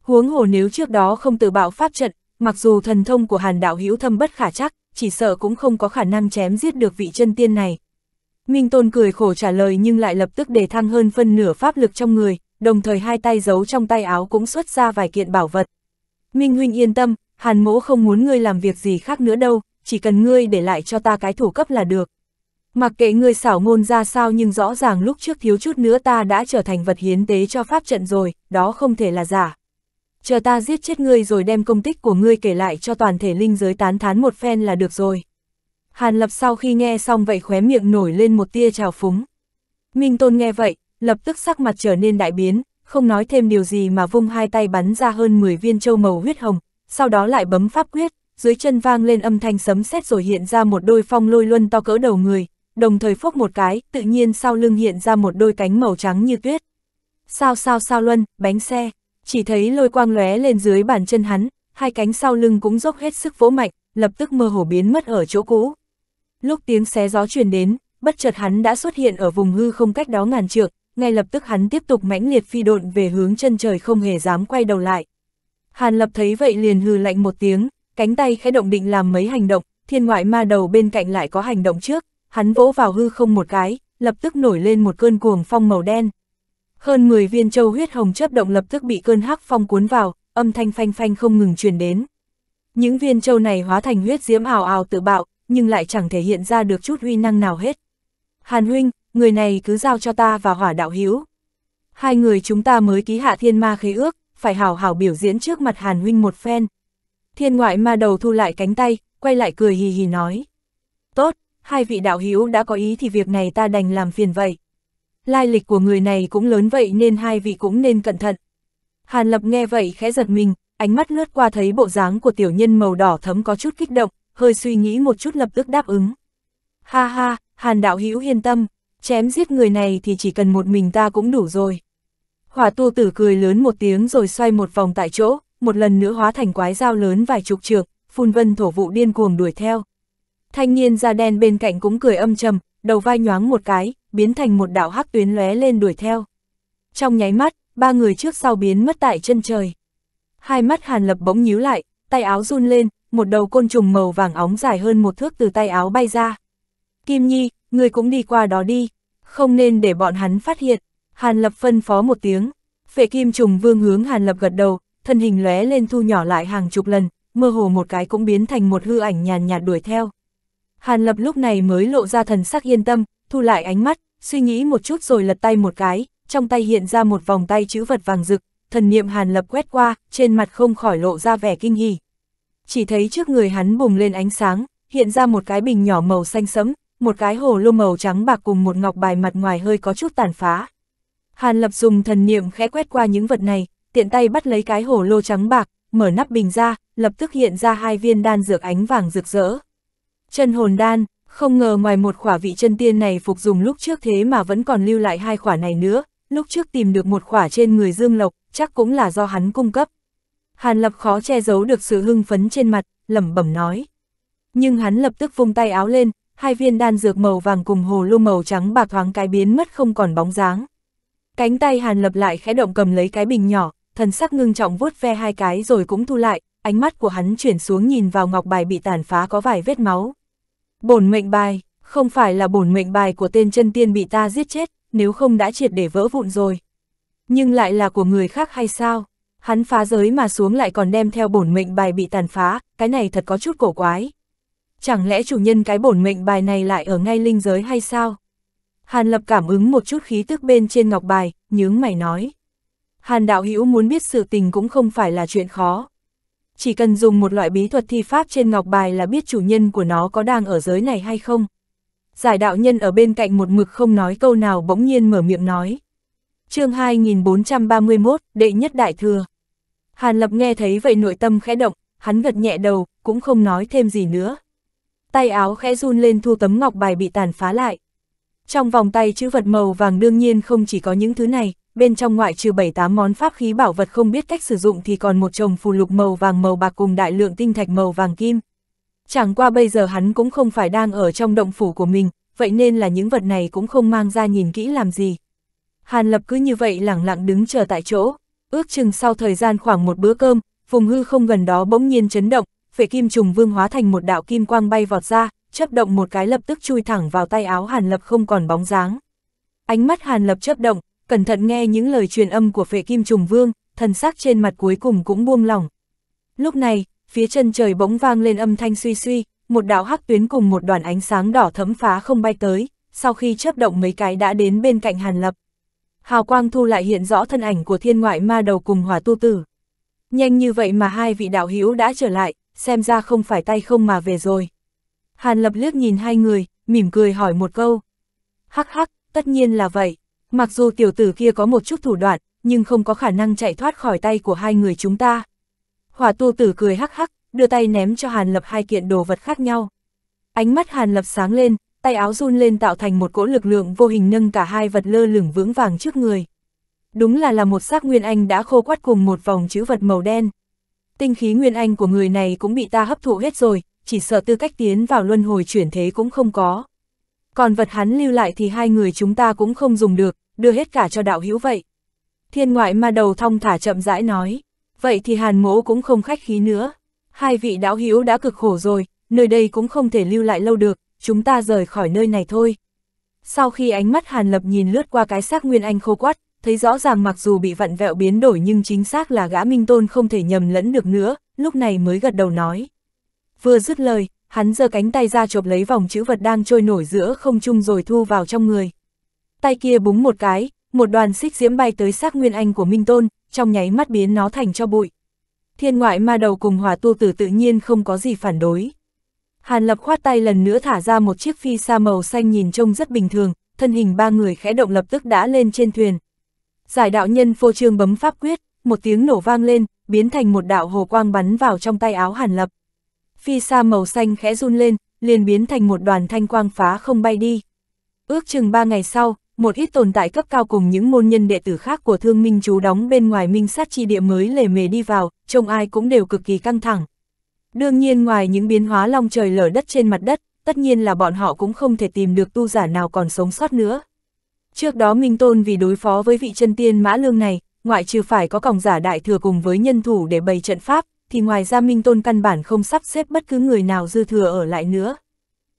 Huống hồ nếu trước đó không tự bạo pháp trận, mặc dù thần thông của Hàn đạo hữu thâm bất khả chắc, chỉ sợ cũng không có khả năng chém giết được vị chân tiên này. Minh Tôn cười khổ trả lời nhưng lại lập tức đề thăng hơn phân nửa pháp lực trong người, đồng thời hai tay giấu trong tay áo cũng xuất ra vài kiện bảo vật. Minh Huynh yên tâm, Hàn Mỗ không muốn ngươi làm việc gì khác nữa đâu, chỉ cần ngươi để lại cho ta cái thủ cấp là được. Mặc kệ ngươi xảo ngôn ra sao nhưng rõ ràng lúc trước thiếu chút nữa ta đã trở thành vật hiến tế cho pháp trận rồi, đó không thể là giả chờ ta giết chết ngươi rồi đem công tích của ngươi kể lại cho toàn thể linh giới tán thán một phen là được rồi. Hàn Lập sau khi nghe xong vậy khóe miệng nổi lên một tia trào phúng. Minh Tôn nghe vậy, lập tức sắc mặt trở nên đại biến, không nói thêm điều gì mà vung hai tay bắn ra hơn 10 viên châu màu huyết hồng, sau đó lại bấm pháp quyết, dưới chân vang lên âm thanh sấm sét rồi hiện ra một đôi phong lôi luân to cỡ đầu người, đồng thời phốc một cái, tự nhiên sau lưng hiện ra một đôi cánh màu trắng như tuyết. Sao sao sao luân, bánh xe chỉ thấy lôi quang lóe lên dưới bàn chân hắn, hai cánh sau lưng cũng dốc hết sức vỗ mạnh, lập tức mơ hồ biến mất ở chỗ cũ. Lúc tiếng xé gió truyền đến, bất chợt hắn đã xuất hiện ở vùng hư không cách đó ngàn trượng, ngay lập tức hắn tiếp tục mãnh liệt phi độn về hướng chân trời không hề dám quay đầu lại. Hàn Lập thấy vậy liền hừ lạnh một tiếng, cánh tay khẽ động định làm mấy hành động, thiên ngoại ma đầu bên cạnh lại có hành động trước, hắn vỗ vào hư không một cái, lập tức nổi lên một cơn cuồng phong màu đen. Hơn 10 viên châu huyết hồng chớp động lập tức bị cơn hắc phong cuốn vào, âm thanh phanh phanh không ngừng truyền đến. Những viên châu này hóa thành huyết diễm ảo ảo tự bạo, nhưng lại chẳng thể hiện ra được chút huy năng nào hết. Hàn huynh, người này cứ giao cho ta và hỏa đạo hiếu. Hai người chúng ta mới ký hạ thiên ma khế ước, phải hào hào biểu diễn trước mặt Hàn huynh một phen. Thiên ngoại ma đầu thu lại cánh tay, quay lại cười hì hì nói. Tốt, hai vị đạo hiếu đã có ý thì việc này ta đành làm phiền vậy lai lịch của người này cũng lớn vậy nên hai vị cũng nên cẩn thận. Hàn Lập nghe vậy khẽ giật mình, ánh mắt lướt qua thấy bộ dáng của tiểu nhân màu đỏ thấm có chút kích động, hơi suy nghĩ một chút lập tức đáp ứng. Ha ha, Hàn đạo hữu yên tâm, chém giết người này thì chỉ cần một mình ta cũng đủ rồi. Hỏa tu tử cười lớn một tiếng rồi xoay một vòng tại chỗ, một lần nữa hóa thành quái dao lớn vài chục trượng, phun vân thổ vụ điên cuồng đuổi theo. Thanh niên da đen bên cạnh cũng cười âm trầm, đầu vai nhoáng một cái, biến thành một đạo hắc tuyến lóe lên đuổi theo. Trong nháy mắt, ba người trước sau biến mất tại chân trời. Hai mắt Hàn Lập bỗng nhíu lại, tay áo run lên, một đầu côn trùng màu vàng óng dài hơn một thước từ tay áo bay ra. Kim Nhi, người cũng đi qua đó đi, không nên để bọn hắn phát hiện. Hàn Lập phân phó một tiếng, phệ kim trùng vương hướng Hàn Lập gật đầu, thân hình lóe lên thu nhỏ lại hàng chục lần, mơ hồ một cái cũng biến thành một hư ảnh nhàn nhạt đuổi theo. Hàn Lập lúc này mới lộ ra thần sắc yên tâm, thu lại ánh mắt, suy nghĩ một chút rồi lật tay một cái, trong tay hiện ra một vòng tay chữ vật vàng rực, thần niệm Hàn Lập quét qua, trên mặt không khỏi lộ ra vẻ kinh hỉ. Chỉ thấy trước người hắn bùng lên ánh sáng, hiện ra một cái bình nhỏ màu xanh sẫm, một cái hồ lô màu trắng bạc cùng một ngọc bài mặt ngoài hơi có chút tàn phá. Hàn Lập dùng thần niệm khẽ quét qua những vật này, tiện tay bắt lấy cái hồ lô trắng bạc, mở nắp bình ra, lập tức hiện ra hai viên đan dược ánh vàng rực rỡ. Chân hồn đan, không ngờ ngoài một khỏa vị chân tiên này phục dùng lúc trước thế mà vẫn còn lưu lại hai khỏa này nữa, lúc trước tìm được một khỏa trên người Dương Lộc, chắc cũng là do hắn cung cấp. Hàn Lập khó che giấu được sự hưng phấn trên mặt, lẩm bẩm nói. Nhưng hắn lập tức vung tay áo lên, hai viên đan dược màu vàng cùng hồ lô màu trắng bạc thoáng cái biến mất không còn bóng dáng. Cánh tay Hàn Lập lại khẽ động cầm lấy cái bình nhỏ, thần sắc ngưng trọng vuốt ve hai cái rồi cũng thu lại, ánh mắt của hắn chuyển xuống nhìn vào ngọc bài bị tàn phá có vài vết máu. Bổn mệnh bài, không phải là bổn mệnh bài của tên chân tiên bị ta giết chết, nếu không đã triệt để vỡ vụn rồi. Nhưng lại là của người khác hay sao? Hắn phá giới mà xuống lại còn đem theo bổn mệnh bài bị tàn phá, cái này thật có chút cổ quái. Chẳng lẽ chủ nhân cái bổn mệnh bài này lại ở ngay linh giới hay sao? Hàn lập cảm ứng một chút khí tức bên trên ngọc bài, nhướng mày nói. Hàn đạo hữu muốn biết sự tình cũng không phải là chuyện khó chỉ cần dùng một loại bí thuật thi pháp trên ngọc bài là biết chủ nhân của nó có đang ở giới này hay không. Giải đạo nhân ở bên cạnh một mực không nói câu nào bỗng nhiên mở miệng nói. chương 2431, đệ nhất đại thừa. Hàn Lập nghe thấy vậy nội tâm khẽ động, hắn gật nhẹ đầu, cũng không nói thêm gì nữa. Tay áo khẽ run lên thu tấm ngọc bài bị tàn phá lại. Trong vòng tay chữ vật màu vàng đương nhiên không chỉ có những thứ này, bên trong ngoại trừ 7-8 món pháp khí bảo vật không biết cách sử dụng thì còn một chồng phù lục màu vàng màu bạc cùng đại lượng tinh thạch màu vàng kim. Chẳng qua bây giờ hắn cũng không phải đang ở trong động phủ của mình, vậy nên là những vật này cũng không mang ra nhìn kỹ làm gì. Hàn Lập cứ như vậy lẳng lặng đứng chờ tại chỗ, ước chừng sau thời gian khoảng một bữa cơm, vùng hư không gần đó bỗng nhiên chấn động, phệ kim trùng vương hóa thành một đạo kim quang bay vọt ra, chấp động một cái lập tức chui thẳng vào tay áo Hàn Lập không còn bóng dáng. Ánh mắt Hàn Lập chấp động, cẩn thận nghe những lời truyền âm của phệ kim trùng vương, thần sắc trên mặt cuối cùng cũng buông lỏng. Lúc này, phía chân trời bỗng vang lên âm thanh suy suy, một đạo hắc tuyến cùng một đoàn ánh sáng đỏ thấm phá không bay tới, sau khi chớp động mấy cái đã đến bên cạnh Hàn Lập. Hào quang thu lại hiện rõ thân ảnh của thiên ngoại ma đầu cùng hòa tu tử. Nhanh như vậy mà hai vị đạo hữu đã trở lại, xem ra không phải tay không mà về rồi. Hàn Lập liếc nhìn hai người, mỉm cười hỏi một câu. Hắc hắc, tất nhiên là vậy. Mặc dù tiểu tử kia có một chút thủ đoạn, nhưng không có khả năng chạy thoát khỏi tay của hai người chúng ta. Hỏa tu tử cười hắc hắc, đưa tay ném cho Hàn Lập hai kiện đồ vật khác nhau. Ánh mắt Hàn Lập sáng lên, tay áo run lên tạo thành một cỗ lực lượng vô hình nâng cả hai vật lơ lửng vững vàng trước người. Đúng là là một xác nguyên anh đã khô quắt cùng một vòng chữ vật màu đen. Tinh khí nguyên anh của người này cũng bị ta hấp thụ hết rồi, chỉ sợ tư cách tiến vào luân hồi chuyển thế cũng không có còn vật hắn lưu lại thì hai người chúng ta cũng không dùng được, đưa hết cả cho đạo hữu vậy. Thiên ngoại ma đầu thong thả chậm rãi nói, vậy thì hàn mỗ cũng không khách khí nữa. Hai vị đạo hữu đã cực khổ rồi, nơi đây cũng không thể lưu lại lâu được, chúng ta rời khỏi nơi này thôi. Sau khi ánh mắt hàn lập nhìn lướt qua cái xác Nguyên Anh khô quắt, thấy rõ ràng mặc dù bị vặn vẹo biến đổi nhưng chính xác là gã Minh Tôn không thể nhầm lẫn được nữa, lúc này mới gật đầu nói. Vừa dứt lời, hắn giơ cánh tay ra chộp lấy vòng chữ vật đang trôi nổi giữa không trung rồi thu vào trong người. Tay kia búng một cái, một đoàn xích diễm bay tới xác Nguyên Anh của Minh Tôn, trong nháy mắt biến nó thành cho bụi. Thiên ngoại ma đầu cùng hòa tu tử tự nhiên không có gì phản đối. Hàn lập khoát tay lần nữa thả ra một chiếc phi sa màu xanh nhìn trông rất bình thường, thân hình ba người khẽ động lập tức đã lên trên thuyền. Giải đạo nhân phô trương bấm pháp quyết, một tiếng nổ vang lên, biến thành một đạo hồ quang bắn vào trong tay áo hàn lập phi xa màu xanh khẽ run lên, liền biến thành một đoàn thanh quang phá không bay đi. Ước chừng ba ngày sau, một ít tồn tại cấp cao cùng những môn nhân đệ tử khác của thương minh chú đóng bên ngoài minh sát chi địa mới lề mề đi vào, trông ai cũng đều cực kỳ căng thẳng. Đương nhiên ngoài những biến hóa long trời lở đất trên mặt đất, tất nhiên là bọn họ cũng không thể tìm được tu giả nào còn sống sót nữa. Trước đó Minh Tôn vì đối phó với vị chân tiên mã lương này, ngoại trừ phải có còng giả đại thừa cùng với nhân thủ để bày trận pháp, thì ngoài ra Minh Tôn căn bản không sắp xếp bất cứ người nào dư thừa ở lại nữa.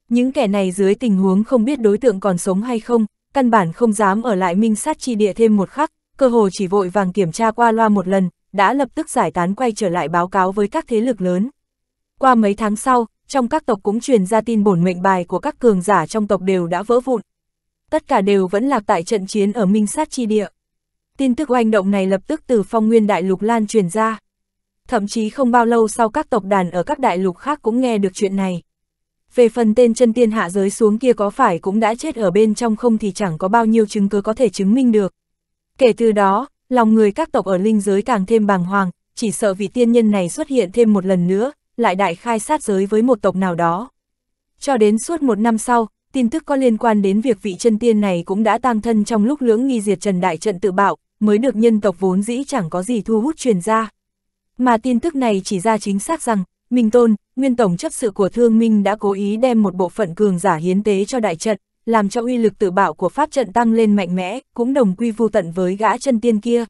Những kẻ này dưới tình huống không biết đối tượng còn sống hay không, căn bản không dám ở lại Minh sát chi địa thêm một khắc, cơ hồ chỉ vội vàng kiểm tra qua loa một lần, đã lập tức giải tán quay trở lại báo cáo với các thế lực lớn. Qua mấy tháng sau, trong các tộc cũng truyền ra tin bổn mệnh bài của các cường giả trong tộc đều đã vỡ vụn. Tất cả đều vẫn lạc tại trận chiến ở Minh sát chi địa. Tin tức oanh động này lập tức từ phong nguyên đại lục lan truyền ra thậm chí không bao lâu sau các tộc đàn ở các đại lục khác cũng nghe được chuyện này. Về phần tên chân tiên hạ giới xuống kia có phải cũng đã chết ở bên trong không thì chẳng có bao nhiêu chứng cứ có thể chứng minh được. Kể từ đó, lòng người các tộc ở linh giới càng thêm bàng hoàng, chỉ sợ vị tiên nhân này xuất hiện thêm một lần nữa, lại đại khai sát giới với một tộc nào đó. Cho đến suốt một năm sau, tin tức có liên quan đến việc vị chân tiên này cũng đã tang thân trong lúc lưỡng nghi diệt trần đại trận tự bạo, mới được nhân tộc vốn dĩ chẳng có gì thu hút truyền ra mà tin tức này chỉ ra chính xác rằng, Minh Tôn, nguyên tổng chấp sự của Thương Minh đã cố ý đem một bộ phận cường giả hiến tế cho đại trận, làm cho uy lực tự bảo của pháp trận tăng lên mạnh mẽ, cũng đồng quy vu tận với gã chân tiên kia.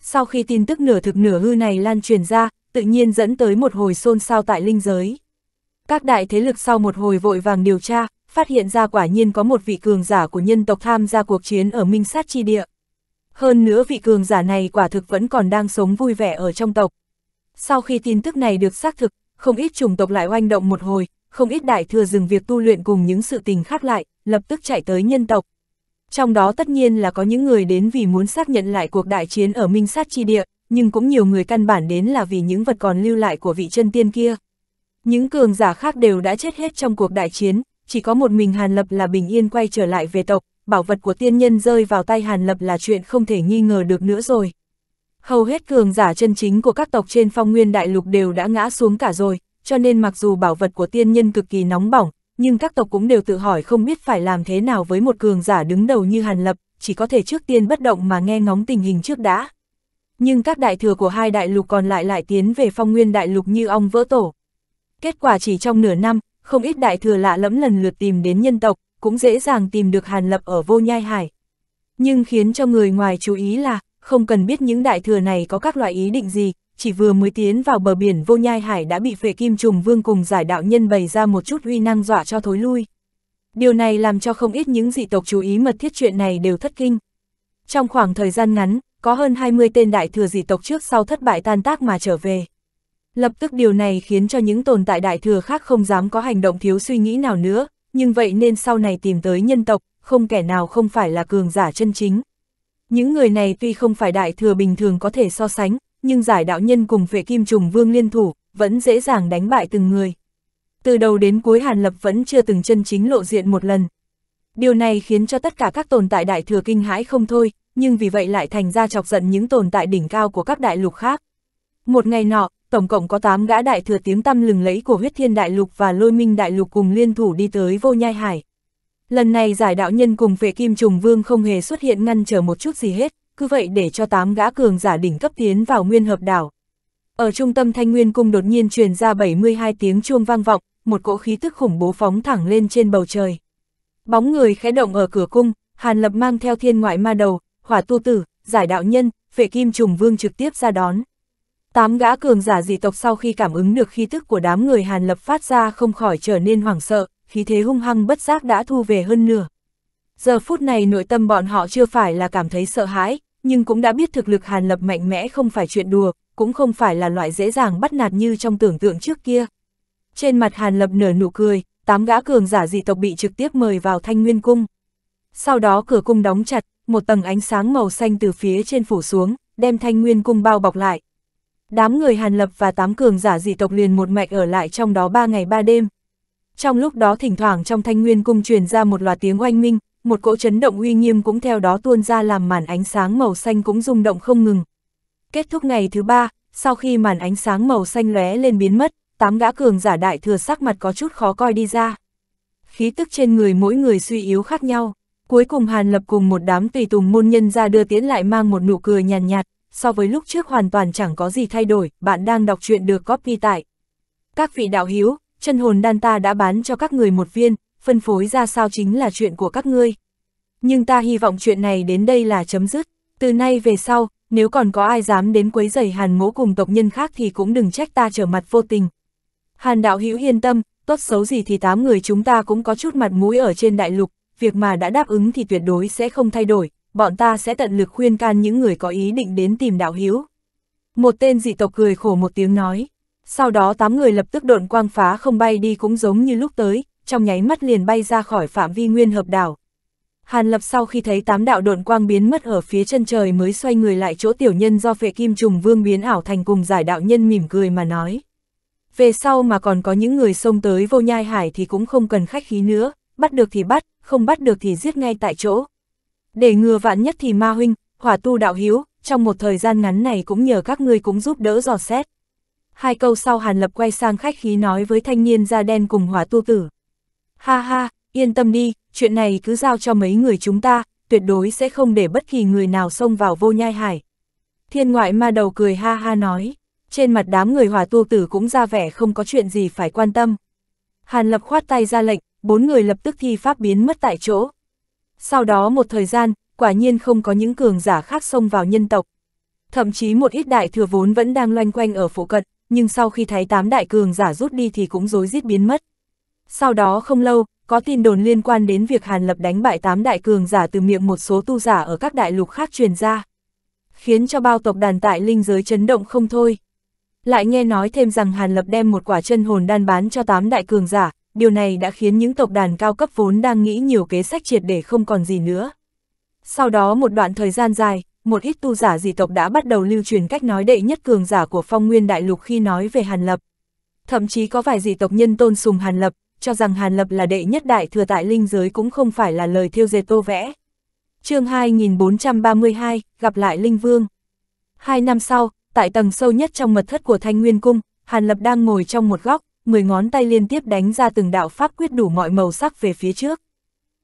Sau khi tin tức nửa thực nửa hư này lan truyền ra, tự nhiên dẫn tới một hồi xôn xao tại linh giới. Các đại thế lực sau một hồi vội vàng điều tra, phát hiện ra quả nhiên có một vị cường giả của nhân tộc tham gia cuộc chiến ở Minh Sát Chi Địa. Hơn nữa vị cường giả này quả thực vẫn còn đang sống vui vẻ ở trong tộc, sau khi tin tức này được xác thực, không ít chủng tộc lại oanh động một hồi, không ít đại thừa dừng việc tu luyện cùng những sự tình khác lại, lập tức chạy tới nhân tộc. Trong đó tất nhiên là có những người đến vì muốn xác nhận lại cuộc đại chiến ở Minh Sát Chi Địa, nhưng cũng nhiều người căn bản đến là vì những vật còn lưu lại của vị chân tiên kia. Những cường giả khác đều đã chết hết trong cuộc đại chiến, chỉ có một mình Hàn Lập là bình yên quay trở lại về tộc, bảo vật của tiên nhân rơi vào tay Hàn Lập là chuyện không thể nghi ngờ được nữa rồi. Hầu hết cường giả chân chính của các tộc trên phong nguyên đại lục đều đã ngã xuống cả rồi, cho nên mặc dù bảo vật của tiên nhân cực kỳ nóng bỏng, nhưng các tộc cũng đều tự hỏi không biết phải làm thế nào với một cường giả đứng đầu như Hàn Lập, chỉ có thể trước tiên bất động mà nghe ngóng tình hình trước đã. Nhưng các đại thừa của hai đại lục còn lại lại tiến về phong nguyên đại lục như ong vỡ tổ. Kết quả chỉ trong nửa năm, không ít đại thừa lạ lẫm lần lượt tìm đến nhân tộc, cũng dễ dàng tìm được Hàn Lập ở vô nhai hải. Nhưng khiến cho người ngoài chú ý là, không cần biết những đại thừa này có các loại ý định gì, chỉ vừa mới tiến vào bờ biển vô nhai hải đã bị phệ kim trùng vương cùng giải đạo nhân bày ra một chút uy năng dọa cho thối lui. Điều này làm cho không ít những dị tộc chú ý mật thiết chuyện này đều thất kinh. Trong khoảng thời gian ngắn, có hơn 20 tên đại thừa dị tộc trước sau thất bại tan tác mà trở về. Lập tức điều này khiến cho những tồn tại đại thừa khác không dám có hành động thiếu suy nghĩ nào nữa, nhưng vậy nên sau này tìm tới nhân tộc, không kẻ nào không phải là cường giả chân chính. Những người này tuy không phải đại thừa bình thường có thể so sánh, nhưng giải đạo nhân cùng phệ kim trùng vương liên thủ, vẫn dễ dàng đánh bại từng người. Từ đầu đến cuối Hàn Lập vẫn chưa từng chân chính lộ diện một lần. Điều này khiến cho tất cả các tồn tại đại thừa kinh hãi không thôi, nhưng vì vậy lại thành ra chọc giận những tồn tại đỉnh cao của các đại lục khác. Một ngày nọ, tổng cộng có 8 gã đại thừa tiếng tăm lừng lẫy của huyết thiên đại lục và lôi minh đại lục cùng liên thủ đi tới vô nhai hải. Lần này giải đạo nhân cùng vệ kim trùng vương không hề xuất hiện ngăn trở một chút gì hết, cứ vậy để cho tám gã cường giả đỉnh cấp tiến vào nguyên hợp đảo. Ở trung tâm thanh nguyên cung đột nhiên truyền ra 72 tiếng chuông vang vọng, một cỗ khí tức khủng bố phóng thẳng lên trên bầu trời. Bóng người khẽ động ở cửa cung, Hàn Lập mang theo thiên ngoại ma đầu, hỏa tu tử, giải đạo nhân, vệ kim trùng vương trực tiếp ra đón. Tám gã cường giả dị tộc sau khi cảm ứng được khí tức của đám người Hàn Lập phát ra không khỏi trở nên hoảng sợ, khí thế hung hăng bất giác đã thu về hơn nửa. Giờ phút này nội tâm bọn họ chưa phải là cảm thấy sợ hãi, nhưng cũng đã biết thực lực Hàn Lập mạnh mẽ không phải chuyện đùa, cũng không phải là loại dễ dàng bắt nạt như trong tưởng tượng trước kia. Trên mặt Hàn Lập nở nụ cười, tám gã cường giả dị tộc bị trực tiếp mời vào Thanh Nguyên Cung. Sau đó cửa cung đóng chặt, một tầng ánh sáng màu xanh từ phía trên phủ xuống, đem Thanh Nguyên Cung bao bọc lại. Đám người Hàn Lập và tám cường giả dị tộc liền một mạch ở lại trong đó ba ngày ba đêm, trong lúc đó thỉnh thoảng trong thanh nguyên cung truyền ra một loạt tiếng oanh minh, một cỗ chấn động uy nghiêm cũng theo đó tuôn ra làm màn ánh sáng màu xanh cũng rung động không ngừng. Kết thúc ngày thứ ba, sau khi màn ánh sáng màu xanh lóe lên biến mất, tám gã cường giả đại thừa sắc mặt có chút khó coi đi ra. Khí tức trên người mỗi người suy yếu khác nhau, cuối cùng Hàn Lập cùng một đám tùy tùng môn nhân ra đưa tiến lại mang một nụ cười nhàn nhạt, so với lúc trước hoàn toàn chẳng có gì thay đổi, bạn đang đọc truyện được copy tại. Các vị đạo hiếu, chân hồn đan ta đã bán cho các người một viên, phân phối ra sao chính là chuyện của các ngươi. Nhưng ta hy vọng chuyện này đến đây là chấm dứt, từ nay về sau, nếu còn có ai dám đến quấy rầy hàn mỗ cùng tộc nhân khác thì cũng đừng trách ta trở mặt vô tình. Hàn đạo hữu yên tâm, tốt xấu gì thì tám người chúng ta cũng có chút mặt mũi ở trên đại lục, việc mà đã đáp ứng thì tuyệt đối sẽ không thay đổi, bọn ta sẽ tận lực khuyên can những người có ý định đến tìm đạo hữu. Một tên dị tộc cười khổ một tiếng nói. Sau đó tám người lập tức độn quang phá không bay đi cũng giống như lúc tới, trong nháy mắt liền bay ra khỏi phạm vi nguyên hợp đảo. Hàn Lập sau khi thấy tám đạo độn quang biến mất ở phía chân trời mới xoay người lại chỗ tiểu nhân do phệ kim trùng vương biến ảo thành cùng giải đạo nhân mỉm cười mà nói. Về sau mà còn có những người xông tới vô nhai hải thì cũng không cần khách khí nữa, bắt được thì bắt, không bắt được thì giết ngay tại chỗ. Để ngừa vạn nhất thì ma huynh, hỏa tu đạo hiếu, trong một thời gian ngắn này cũng nhờ các ngươi cũng giúp đỡ dò xét. Hai câu sau Hàn Lập quay sang khách khí nói với thanh niên da đen cùng hỏa tu tử. Ha ha, yên tâm đi, chuyện này cứ giao cho mấy người chúng ta, tuyệt đối sẽ không để bất kỳ người nào xông vào vô nhai hải. Thiên ngoại ma đầu cười ha ha nói, trên mặt đám người hỏa tu tử cũng ra vẻ không có chuyện gì phải quan tâm. Hàn Lập khoát tay ra lệnh, bốn người lập tức thi pháp biến mất tại chỗ. Sau đó một thời gian, quả nhiên không có những cường giả khác xông vào nhân tộc. Thậm chí một ít đại thừa vốn vẫn đang loanh quanh ở phụ cận, nhưng sau khi thấy tám đại cường giả rút đi thì cũng rối rít biến mất. Sau đó không lâu, có tin đồn liên quan đến việc Hàn Lập đánh bại tám đại cường giả từ miệng một số tu giả ở các đại lục khác truyền ra, khiến cho bao tộc đàn tại linh giới chấn động không thôi. Lại nghe nói thêm rằng Hàn Lập đem một quả chân hồn đan bán cho tám đại cường giả, điều này đã khiến những tộc đàn cao cấp vốn đang nghĩ nhiều kế sách triệt để không còn gì nữa. Sau đó một đoạn thời gian dài, một ít tu giả dị tộc đã bắt đầu lưu truyền cách nói đệ nhất cường giả của phong nguyên đại lục khi nói về Hàn Lập. Thậm chí có vài dị tộc nhân tôn sùng Hàn Lập, cho rằng Hàn Lập là đệ nhất đại thừa tại linh giới cũng không phải là lời thiêu dệt tô vẽ. chương 2432, gặp lại Linh Vương. Hai năm sau, tại tầng sâu nhất trong mật thất của Thanh Nguyên Cung, Hàn Lập đang ngồi trong một góc, mười ngón tay liên tiếp đánh ra từng đạo pháp quyết đủ mọi màu sắc về phía trước.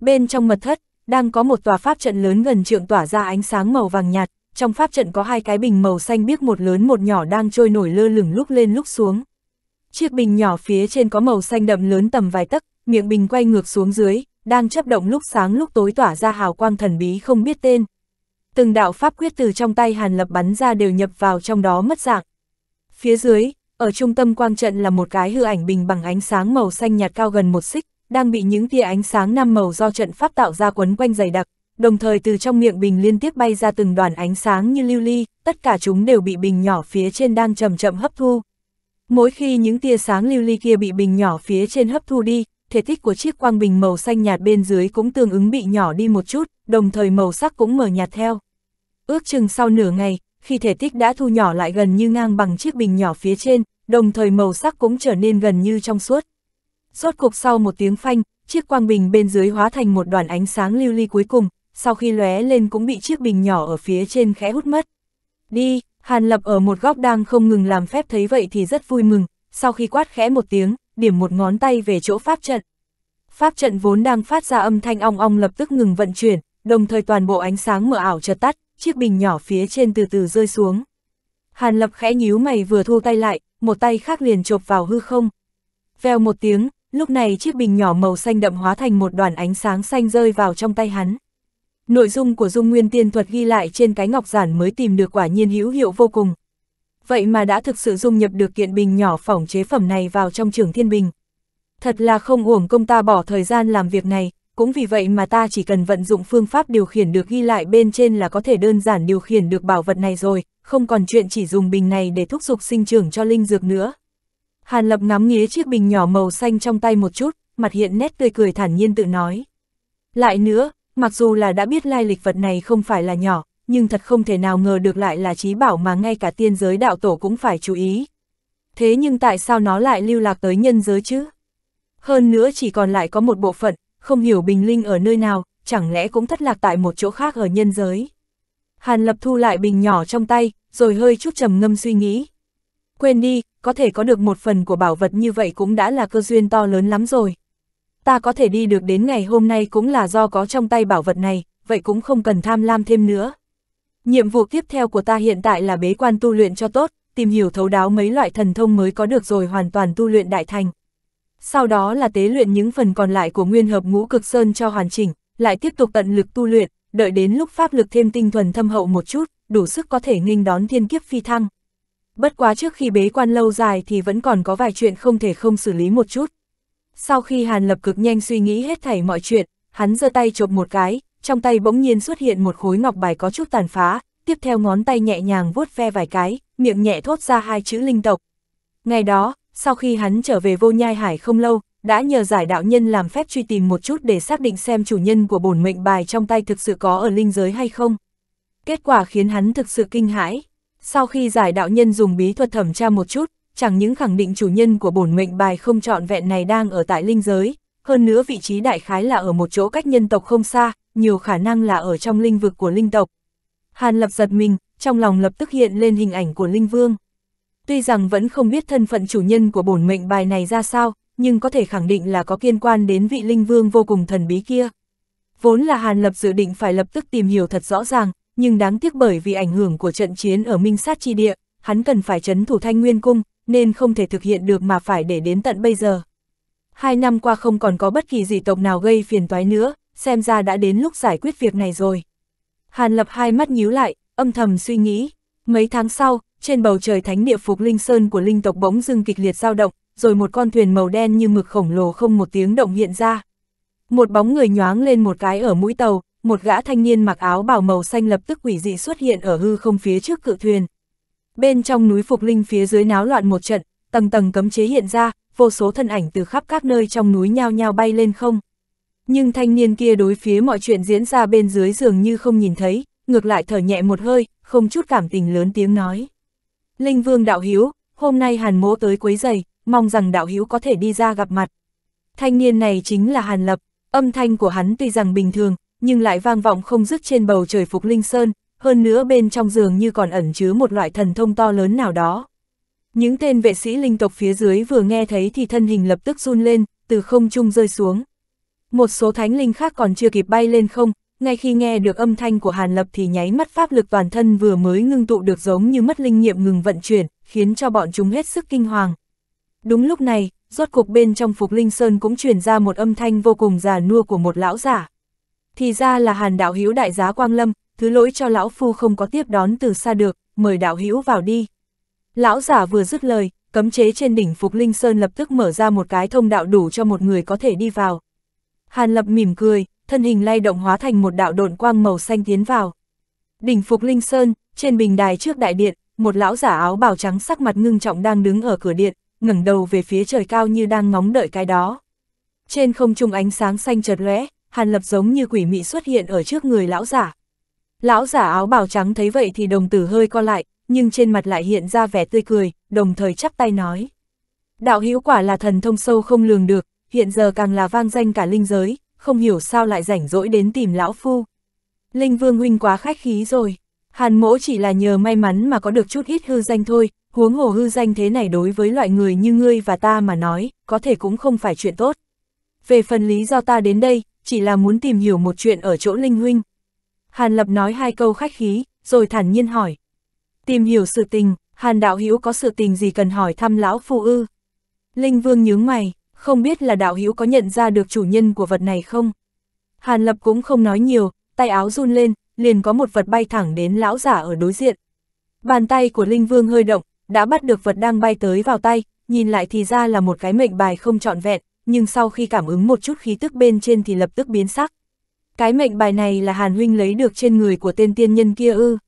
Bên trong mật thất, đang có một tòa pháp trận lớn gần trượng tỏa ra ánh sáng màu vàng nhạt, trong pháp trận có hai cái bình màu xanh biếc một lớn một nhỏ đang trôi nổi lơ lửng lúc lên lúc xuống. Chiếc bình nhỏ phía trên có màu xanh đậm lớn tầm vài tấc, miệng bình quay ngược xuống dưới, đang chấp động lúc sáng lúc tối tỏa ra hào quang thần bí không biết tên. Từng đạo pháp quyết từ trong tay Hàn Lập bắn ra đều nhập vào trong đó mất dạng. Phía dưới, ở trung tâm quang trận là một cái hư ảnh bình bằng ánh sáng màu xanh nhạt cao gần một xích, đang bị những tia ánh sáng năm màu do trận pháp tạo ra quấn quanh dày đặc, đồng thời từ trong miệng bình liên tiếp bay ra từng đoàn ánh sáng như lưu ly, tất cả chúng đều bị bình nhỏ phía trên đang chậm chậm hấp thu. Mỗi khi những tia sáng lưu ly kia bị bình nhỏ phía trên hấp thu đi, thể tích của chiếc quang bình màu xanh nhạt bên dưới cũng tương ứng bị nhỏ đi một chút, đồng thời màu sắc cũng mở nhạt theo. Ước chừng sau nửa ngày, khi thể tích đã thu nhỏ lại gần như ngang bằng chiếc bình nhỏ phía trên, đồng thời màu sắc cũng trở nên gần như trong suốt. Rốt cuộc sau một tiếng phanh, chiếc quang bình bên dưới hóa thành một đoàn ánh sáng lưu ly cuối cùng, sau khi lóe lên cũng bị chiếc bình nhỏ ở phía trên khẽ hút mất. Đi, Hàn Lập ở một góc đang không ngừng làm phép thấy vậy thì rất vui mừng, sau khi quát khẽ một tiếng, điểm một ngón tay về chỗ pháp trận. Pháp trận vốn đang phát ra âm thanh ong ong lập tức ngừng vận chuyển, đồng thời toàn bộ ánh sáng mờ ảo chợt tắt, chiếc bình nhỏ phía trên từ từ rơi xuống. Hàn Lập khẽ nhíu mày vừa thu tay lại, một tay khác liền chộp vào hư không. Vèo một tiếng, lúc này chiếc bình nhỏ màu xanh đậm hóa thành một đoàn ánh sáng xanh rơi vào trong tay hắn. Nội dung của dung nguyên tiên thuật ghi lại trên cái ngọc giản mới tìm được quả nhiên hữu hiệu vô cùng. Vậy mà đã thực sự dung nhập được kiện bình nhỏ phỏng chế phẩm này vào trong trường thiên bình. Thật là không uổng công ta bỏ thời gian làm việc này, cũng vì vậy mà ta chỉ cần vận dụng phương pháp điều khiển được ghi lại bên trên là có thể đơn giản điều khiển được bảo vật này rồi, không còn chuyện chỉ dùng bình này để thúc giục sinh trưởng cho linh dược nữa. Hàn Lập ngắm nghía chiếc bình nhỏ màu xanh trong tay một chút, mặt hiện nét tươi cười thản nhiên tự nói. Lại nữa, mặc dù là đã biết lai lịch vật này không phải là nhỏ, nhưng thật không thể nào ngờ được lại là trí bảo mà ngay cả tiên giới đạo tổ cũng phải chú ý. Thế nhưng tại sao nó lại lưu lạc tới nhân giới chứ? Hơn nữa chỉ còn lại có một bộ phận, không hiểu bình linh ở nơi nào, chẳng lẽ cũng thất lạc tại một chỗ khác ở nhân giới. Hàn Lập thu lại bình nhỏ trong tay, rồi hơi chút trầm ngâm suy nghĩ. Quên đi, có thể có được một phần của bảo vật như vậy cũng đã là cơ duyên to lớn lắm rồi. Ta có thể đi được đến ngày hôm nay cũng là do có trong tay bảo vật này, vậy cũng không cần tham lam thêm nữa. Nhiệm vụ tiếp theo của ta hiện tại là bế quan tu luyện cho tốt, tìm hiểu thấu đáo mấy loại thần thông mới có được rồi hoàn toàn tu luyện đại thành. Sau đó là tế luyện những phần còn lại của nguyên hợp ngũ cực sơn cho hoàn chỉnh, lại tiếp tục tận lực tu luyện, đợi đến lúc pháp lực thêm tinh thuần thâm hậu một chút, đủ sức có thể nghinh đón thiên kiếp phi thăng. Bất quá trước khi bế quan lâu dài thì vẫn còn có vài chuyện không thể không xử lý một chút. Sau khi Hàn Lập cực nhanh suy nghĩ hết thảy mọi chuyện, hắn giơ tay chộp một cái, trong tay bỗng nhiên xuất hiện một khối ngọc bài có chút tàn phá, tiếp theo ngón tay nhẹ nhàng vuốt ve vài cái, miệng nhẹ thốt ra hai chữ linh tộc. Ngày đó, sau khi hắn trở về vô nhai hải không lâu, đã nhờ giải đạo nhân làm phép truy tìm một chút để xác định xem chủ nhân của bổn mệnh bài trong tay thực sự có ở linh giới hay không. Kết quả khiến hắn thực sự kinh hãi, sau khi giải đạo nhân dùng bí thuật thẩm tra một chút, chẳng những khẳng định chủ nhân của bổn mệnh bài không trọn vẹn này đang ở tại linh giới, hơn nữa vị trí đại khái là ở một chỗ cách nhân tộc không xa, nhiều khả năng là ở trong linh vực của linh tộc. Hàn lập giật mình, trong lòng lập tức hiện lên hình ảnh của linh vương. Tuy rằng vẫn không biết thân phận chủ nhân của bổn mệnh bài này ra sao, nhưng có thể khẳng định là có liên quan đến vị linh vương vô cùng thần bí kia. Vốn là Hàn Lập dự định phải lập tức tìm hiểu thật rõ ràng, nhưng đáng tiếc bởi vì ảnh hưởng của trận chiến ở Minh Sát Chi Địa, hắn cần phải chấn thủ thanh nguyên cung, nên không thể thực hiện được mà phải để đến tận bây giờ. Hai năm qua không còn có bất kỳ dị tộc nào gây phiền toái nữa, xem ra đã đến lúc giải quyết việc này rồi. Hàn lập hai mắt nhíu lại, âm thầm suy nghĩ. Mấy tháng sau, trên bầu trời thánh địa phục linh sơn của linh tộc bỗng dưng kịch liệt dao động, rồi một con thuyền màu đen như mực khổng lồ không một tiếng động hiện ra. Một bóng người nhoáng lên một cái ở mũi tàu, một gã thanh niên mặc áo bảo màu xanh lập tức quỷ dị xuất hiện ở hư không phía trước cự thuyền. Bên trong núi Phục Linh phía dưới náo loạn một trận, tầng tầng cấm chế hiện ra, vô số thân ảnh từ khắp các nơi trong núi nhao nhao bay lên không. Nhưng thanh niên kia đối phía mọi chuyện diễn ra bên dưới dường như không nhìn thấy, ngược lại thở nhẹ một hơi, không chút cảm tình lớn tiếng nói. Linh Vương Đạo Hiếu, hôm nay Hàn Mỗ tới quấy giày, mong rằng Đạo Hiếu có thể đi ra gặp mặt. Thanh niên này chính là Hàn Lập, âm thanh của hắn tuy rằng bình thường, nhưng lại vang vọng không dứt trên bầu trời Phục Linh Sơn, hơn nữa bên trong giường như còn ẩn chứa một loại thần thông to lớn nào đó. Những tên vệ sĩ linh tộc phía dưới vừa nghe thấy thì thân hình lập tức run lên, từ không trung rơi xuống. Một số thánh linh khác còn chưa kịp bay lên không, ngay khi nghe được âm thanh của Hàn Lập thì nháy mắt pháp lực toàn thân vừa mới ngưng tụ được giống như mất linh nghiệm ngừng vận chuyển, khiến cho bọn chúng hết sức kinh hoàng. Đúng lúc này, rốt cục bên trong Phục Linh Sơn cũng truyền ra một âm thanh vô cùng già nua của một lão giả thì ra là hàn đạo hữu đại giá Quang Lâm, thứ lỗi cho lão phu không có tiếp đón từ xa được, mời đạo hữu vào đi. Lão giả vừa dứt lời, cấm chế trên đỉnh Phục Linh Sơn lập tức mở ra một cái thông đạo đủ cho một người có thể đi vào. Hàn Lập mỉm cười, thân hình lay động hóa thành một đạo độn quang màu xanh tiến vào. Đỉnh Phục Linh Sơn, trên bình đài trước đại điện, một lão giả áo bào trắng sắc mặt ngưng trọng đang đứng ở cửa điện, ngẩng đầu về phía trời cao như đang ngóng đợi cái đó. Trên không trung ánh sáng xanh chợt lóe, Hàn Lập giống như quỷ mị xuất hiện ở trước người lão giả. Lão giả áo bào trắng thấy vậy thì đồng tử hơi co lại, nhưng trên mặt lại hiện ra vẻ tươi cười, đồng thời chắp tay nói. Đạo hữu quả là thần thông sâu không lường được, hiện giờ càng là vang danh cả linh giới, không hiểu sao lại rảnh rỗi đến tìm lão phu. Linh vương huynh quá khách khí rồi, hàn mỗ chỉ là nhờ may mắn mà có được chút ít hư danh thôi, huống hồ hư danh thế này đối với loại người như ngươi và ta mà nói, có thể cũng không phải chuyện tốt. Về phần lý do ta đến đây, chỉ là muốn tìm hiểu một chuyện ở chỗ Linh Huynh. Hàn Lập nói hai câu khách khí, rồi thản nhiên hỏi. Tìm hiểu sự tình, Hàn Đạo Hữu có sự tình gì cần hỏi thăm lão phu ư? Linh Vương nhướng mày, không biết là Đạo Hữu có nhận ra được chủ nhân của vật này không? Hàn Lập cũng không nói nhiều, tay áo run lên, liền có một vật bay thẳng đến lão giả ở đối diện. Bàn tay của Linh Vương hơi động, đã bắt được vật đang bay tới vào tay, nhìn lại thì ra là một cái mệnh bài không trọn vẹn, nhưng sau khi cảm ứng một chút khí tức bên trên thì lập tức biến sắc. Cái mệnh bài này là Hàn Huynh lấy được trên người của tên tiên nhân kia ư.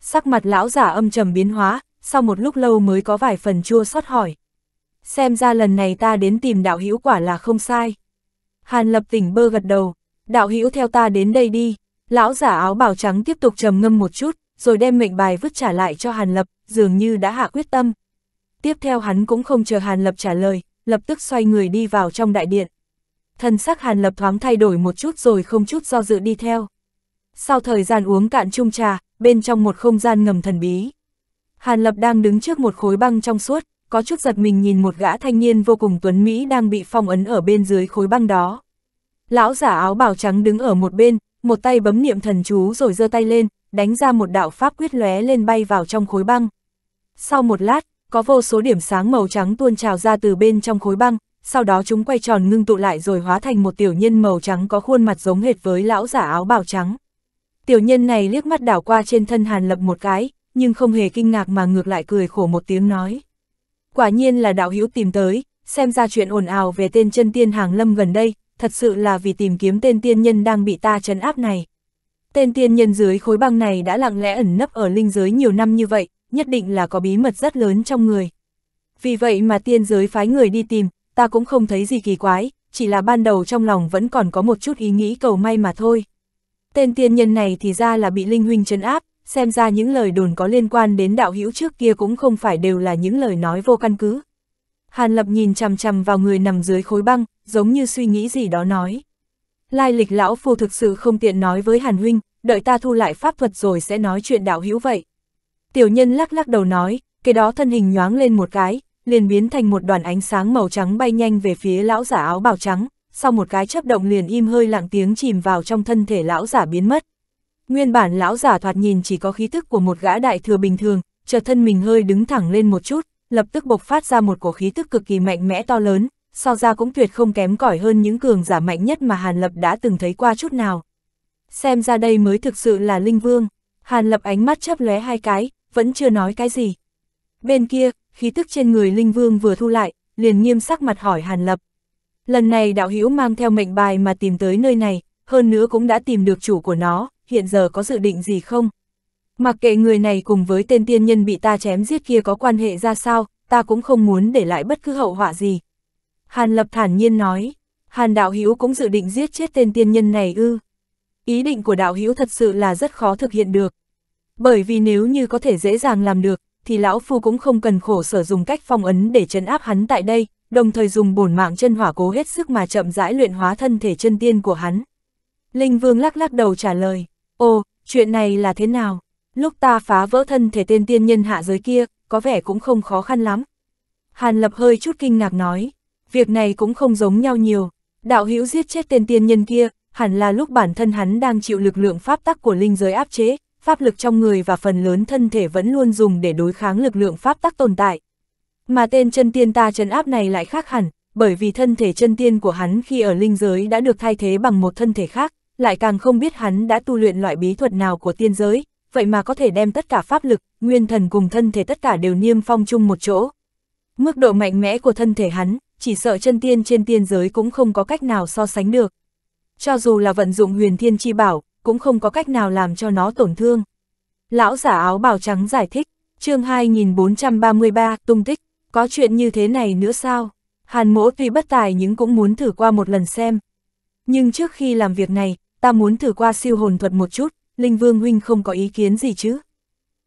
Sắc mặt lão giả âm trầm biến hóa, sau một lúc lâu mới có vài phần chua xót hỏi. Xem ra lần này ta đến tìm đạo hữu quả là không sai. Hàn lập tỉnh bơ gật đầu, đạo hữu theo ta đến đây đi. Lão giả áo bào trắng tiếp tục trầm ngâm một chút, rồi đem mệnh bài vứt trả lại cho Hàn lập, dường như đã hạ quyết tâm. Tiếp theo hắn cũng không chờ Hàn lập trả lời, lập tức xoay người đi vào trong đại điện. Thần sắc Hàn Lập thoáng thay đổi một chút rồi không chút do dự đi theo. Sau thời gian uống cạn chung trà, bên trong một không gian ngầm thần bí. Hàn Lập đang đứng trước một khối băng trong suốt, có chút giật mình nhìn một gã thanh niên vô cùng tuấn Mỹ đang bị phong ấn ở bên dưới khối băng đó. Lão giả áo bào trắng đứng ở một bên, một tay bấm niệm thần chú rồi giơ tay lên, đánh ra một đạo pháp quyết lóe lên bay vào trong khối băng. Sau một lát, có vô số điểm sáng màu trắng tuôn trào ra từ bên trong khối băng, sau đó chúng quay tròn ngưng tụ lại rồi hóa thành một tiểu nhân màu trắng có khuôn mặt giống hệt với lão giả áo bào trắng. Tiểu nhân này liếc mắt đảo qua trên thân Hàn Lập một cái, nhưng không hề kinh ngạc mà ngược lại cười khổ một tiếng nói. Quả nhiên là đạo hữu tìm tới, xem ra chuyện ồn ào về tên chân tiên hàng lâm gần đây, thật sự là vì tìm kiếm tên tiên nhân đang bị ta trấn áp này. Tên tiên nhân dưới khối băng này đã lặng lẽ ẩn nấp ở linh giới nhiều năm như vậy, nhất định là có bí mật rất lớn trong người. Vì vậy mà tiên giới phái người đi tìm, ta cũng không thấy gì kỳ quái, chỉ là ban đầu trong lòng vẫn còn có một chút ý nghĩ cầu may mà thôi. Tên tiên nhân này thì ra là bị Linh Huynh trấn áp, xem ra những lời đồn có liên quan đến đạo hữu trước kia cũng không phải đều là những lời nói vô căn cứ. Hàn Lập nhìn chằm chằm vào người nằm dưới khối băng, giống như suy nghĩ gì đó nói. Lai lịch lão phu thực sự không tiện nói với Hàn Huynh, đợi ta thu lại pháp thuật rồi sẽ nói chuyện đạo hữu vậy. Tiểu nhân lắc lắc đầu nói, cái đó thân hình nhoáng lên một cái, liền biến thành một đoàn ánh sáng màu trắng bay nhanh về phía lão giả áo bào trắng, sau một cái chấp động liền im hơi lặng tiếng chìm vào trong thân thể lão giả biến mất. Nguyên bản lão giả thoạt nhìn chỉ có khí tức của một gã đại thừa bình thường, chờ thân mình hơi đứng thẳng lên một chút, lập tức bộc phát ra một cổ khí tức cực kỳ mạnh mẽ to lớn, so ra cũng tuyệt không kém cỏi hơn những cường giả mạnh nhất mà Hàn Lập đã từng thấy qua chút nào. Xem ra đây mới thực sự là linh vương. Hàn Lập ánh mắt chớp lóe hai cái, vẫn chưa nói cái gì. Bên kia, khí tức trên người Linh Vương vừa thu lại, liền nghiêm sắc mặt hỏi Hàn Lập. Lần này đạo hữu mang theo mệnh bài mà tìm tới nơi này, hơn nữa cũng đã tìm được chủ của nó, hiện giờ có dự định gì không? Mặc kệ người này cùng với tên tiên nhân bị ta chém giết kia có quan hệ ra sao, ta cũng không muốn để lại bất cứ hậu họa gì. Hàn Lập thản nhiên nói, Hàn đạo hữu cũng dự định giết chết tên tiên nhân này ư. Ý định của đạo hữu thật sự là rất khó thực hiện được, bởi vì nếu như có thể dễ dàng làm được, thì lão phu cũng không cần khổ sở dùng cách phong ấn để chấn áp hắn tại đây, đồng thời dùng bổn mạng chân hỏa cố hết sức mà chậm rãi luyện hóa thân thể chân tiên của hắn. Linh Vương lắc lắc đầu trả lời, "Ồ, chuyện này là thế nào? Lúc ta phá vỡ thân thể tên tiên nhân hạ giới kia, có vẻ cũng không khó khăn lắm." Hàn Lập hơi chút kinh ngạc nói, "Việc này cũng không giống nhau nhiều, đạo hữu giết chết tên tiên nhân kia, hẳn là lúc bản thân hắn đang chịu lực lượng pháp tắc của linh giới áp chế, pháp lực trong người và phần lớn thân thể vẫn luôn dùng để đối kháng lực lượng pháp tắc tồn tại. Mà tên chân tiên ta trấn áp này lại khác hẳn, bởi vì thân thể chân tiên của hắn khi ở linh giới đã được thay thế bằng một thân thể khác, lại càng không biết hắn đã tu luyện loại bí thuật nào của tiên giới, vậy mà có thể đem tất cả pháp lực, nguyên thần cùng thân thể tất cả đều niêm phong chung một chỗ. Mức độ mạnh mẽ của thân thể hắn, chỉ sợ chân tiên trên tiên giới cũng không có cách nào so sánh được. Cho dù là vận dụng huyền thiên chi bảo, cũng không có cách nào làm cho nó tổn thương. Lão giả áo bào trắng giải thích, chương 2433, tung tích, có chuyện như thế này nữa sao? Hàn mỗ tuy bất tài nhưng cũng muốn thử qua một lần xem. Nhưng trước khi làm việc này, ta muốn thử qua siêu hồn thuật một chút, Linh Vương Huynh không có ý kiến gì chứ.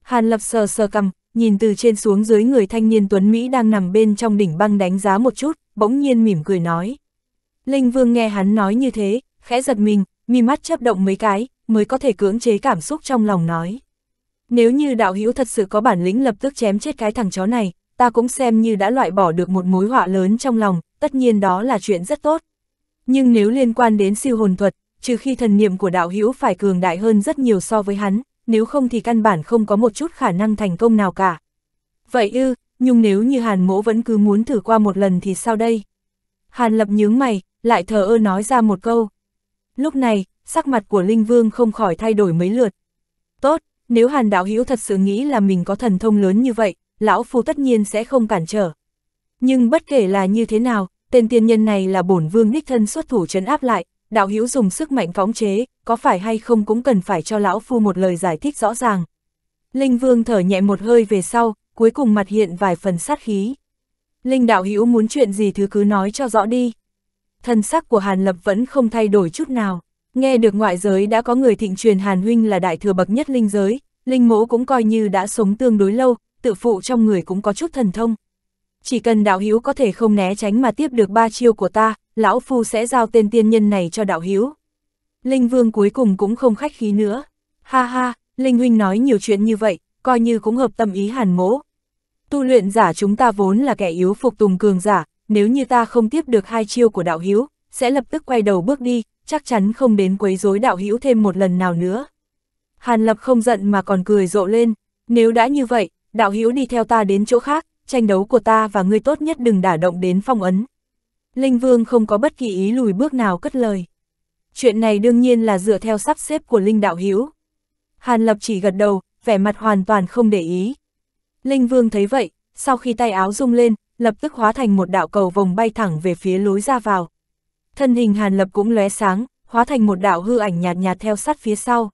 Hàn lập sờ sờ cầm, nhìn từ trên xuống dưới người thanh niên Tuấn Mỹ đang nằm bên trong đỉnh băng đánh giá một chút, bỗng nhiên mỉm cười nói. Linh Vương nghe hắn nói như thế, khẽ giật mình, mi mắt chấp động mấy cái, mới có thể cưỡng chế cảm xúc trong lòng nói. Nếu như đạo hữu thật sự có bản lĩnh lập tức chém chết cái thằng chó này, ta cũng xem như đã loại bỏ được một mối họa lớn trong lòng, tất nhiên đó là chuyện rất tốt. Nhưng nếu liên quan đến siêu hồn thuật, trừ khi thần niệm của đạo hữu phải cường đại hơn rất nhiều so với hắn, nếu không thì căn bản không có một chút khả năng thành công nào cả. Vậy ư, nhưng nếu như Hàn Mỗ vẫn cứ muốn thử qua một lần thì sao đây? Hàn Lập nhướng mày, lại thờ ơ nói ra một câu. Lúc này, sắc mặt của Linh Vương không khỏi thay đổi mấy lượt. Tốt, nếu Hàn Đạo Hữu thật sự nghĩ là mình có thần thông lớn như vậy, lão phu tất nhiên sẽ không cản trở. Nhưng bất kể là như thế nào, tên tiên nhân này là bổn vương đích thân xuất thủ chấn áp lại, đạo hữu dùng sức mạnh phóng chế, có phải hay không cũng cần phải cho lão phu một lời giải thích rõ ràng. Linh Vương thở nhẹ một hơi về sau, cuối cùng mặt hiện vài phần sát khí. Linh đạo hữu muốn chuyện gì thứ cứ nói cho rõ đi thân sắc của Hàn Lập vẫn không thay đổi chút nào. Nghe được ngoại giới đã có người thịnh truyền Hàn Huynh là đại thừa bậc nhất linh giới, linh mẫu cũng coi như đã sống tương đối lâu, tự phụ trong người cũng có chút thần thông. Chỉ cần đạo hiếu có thể không né tránh mà tiếp được ba chiêu của ta, lão phu sẽ giao tên tiên nhân này cho đạo hiếu. Linh vương cuối cùng cũng không khách khí nữa. Ha ha, Linh huynh nói nhiều chuyện như vậy, coi như cũng hợp tâm ý hàn mỗ. Tu luyện giả chúng ta vốn là kẻ yếu phục tùng cường giả, nếu như ta không tiếp được hai chiêu của đạo hữu sẽ lập tức quay đầu bước đi, chắc chắn không đến quấy rối đạo hữu thêm một lần nào nữa. Hàn Lập không giận mà còn cười rộ lên, nếu đã như vậy, đạo hữu đi theo ta đến chỗ khác, tranh đấu của ta và ngươi tốt nhất đừng đả động đến phong ấn. Linh Vương không có bất kỳ ý lùi bước nào cất lời. Chuyện này đương nhiên là dựa theo sắp xếp của Linh đạo hữu. Hàn Lập chỉ gật đầu, vẻ mặt hoàn toàn không để ý. Linh Vương thấy vậy, sau khi tay áo rung lên, lập tức hóa thành một đạo cầu vòng bay thẳng về phía lối ra vào. Thân hình Hàn Lập cũng lóe sáng, hóa thành một đạo hư ảnh nhạt nhạt theo sát phía sau.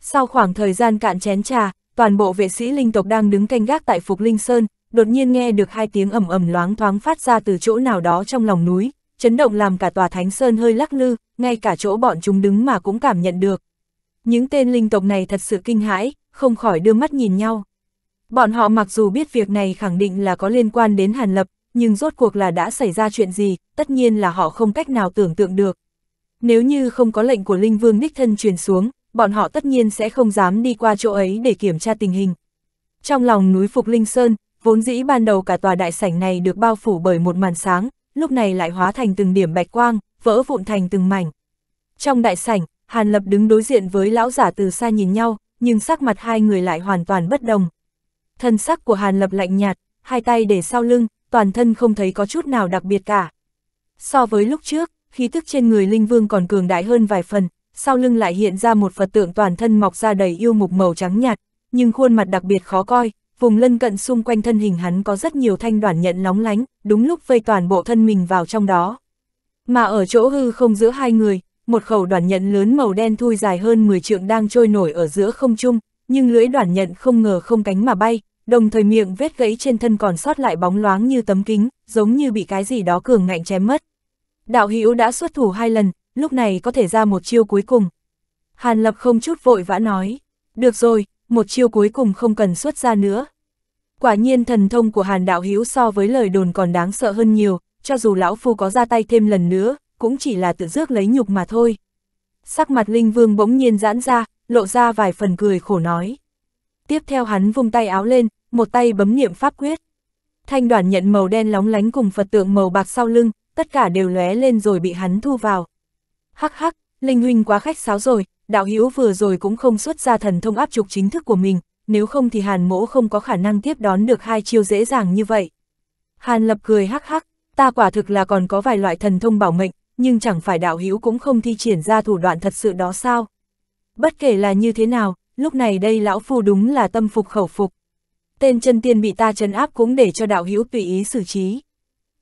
Sau khoảng thời gian cạn chén trà, toàn bộ vệ sĩ linh tộc đang đứng canh gác tại Phục Linh Sơn, đột nhiên nghe được hai tiếng ầm ầm loáng thoáng phát ra từ chỗ nào đó trong lòng núi, chấn động làm cả tòa Thánh Sơn hơi lắc lư, ngay cả chỗ bọn chúng đứng mà cũng cảm nhận được. Những tên linh tộc này thật sự kinh hãi, không khỏi đưa mắt nhìn nhau. Bọn họ mặc dù biết việc này khẳng định là có liên quan đến Hàn Lập, nhưng rốt cuộc là đã xảy ra chuyện gì, tất nhiên là họ không cách nào tưởng tượng được. Nếu như không có lệnh của Linh Vương Ních Thân truyền xuống, bọn họ tất nhiên sẽ không dám đi qua chỗ ấy để kiểm tra tình hình. Trong lòng núi Phục Linh Sơn, vốn dĩ ban đầu cả tòa đại sảnh này được bao phủ bởi một màn sáng, lúc này lại hóa thành từng điểm bạch quang, vỡ vụn thành từng mảnh. Trong đại sảnh, Hàn Lập đứng đối diện với lão giả từ xa nhìn nhau, nhưng sắc mặt hai người lại hoàn toàn bất đồng thân sắc của Hàn Lập lạnh nhạt, hai tay để sau lưng, toàn thân không thấy có chút nào đặc biệt cả. So với lúc trước, khí tức trên người Linh Vương còn cường đại hơn vài phần, sau lưng lại hiện ra một Phật tượng toàn thân mọc ra đầy yêu mục màu trắng nhạt, nhưng khuôn mặt đặc biệt khó coi, vùng lân cận xung quanh thân hình hắn có rất nhiều thanh đoàn nhận nóng lánh, đúng lúc vây toàn bộ thân mình vào trong đó. Mà ở chỗ hư không giữa hai người, một khẩu đoàn nhận lớn màu đen thui dài hơn 10 trượng đang trôi nổi ở giữa không trung, nhưng lưỡi đoản nhận không ngờ không cánh mà bay, đồng thời miệng vết gãy trên thân còn sót lại bóng loáng như tấm kính, giống như bị cái gì đó cường ngạnh chém mất. Đạo Hữu đã xuất thủ hai lần, lúc này có thể ra một chiêu cuối cùng. Hàn Lập không chút vội vã nói, được rồi, một chiêu cuối cùng không cần xuất ra nữa. Quả nhiên thần thông của Hàn Đạo Hữu so với lời đồn còn đáng sợ hơn nhiều, cho dù lão phu có ra tay thêm lần nữa, cũng chỉ là tự rước lấy nhục mà thôi. Sắc mặt Linh Vương bỗng nhiên giãn ra, lộ ra vài phần cười khổ nói. Tiếp theo hắn vung tay áo lên, một tay bấm niệm pháp quyết. Thanh đoàn nhận màu đen lóng lánh cùng Phật tượng màu bạc sau lưng, tất cả đều lóe lên rồi bị hắn thu vào. Hắc hắc, Linh Huynh quá khách sáo rồi, đạo hữu vừa rồi cũng không xuất ra thần thông áp trục chính thức của mình, nếu không thì Hàn mỗ không có khả năng tiếp đón được hai chiêu dễ dàng như vậy. Hàn lập cười hắc hắc, ta quả thực là còn có vài loại thần thông bảo mệnh, nhưng chẳng phải đạo hữu cũng không thi triển ra thủ đoạn thật sự đó sao? Bất kể là như thế nào, lúc này đây lão phu đúng là tâm phục khẩu phục. Tên chân tiên bị ta trấn áp cũng để cho đạo hữu tùy ý xử trí.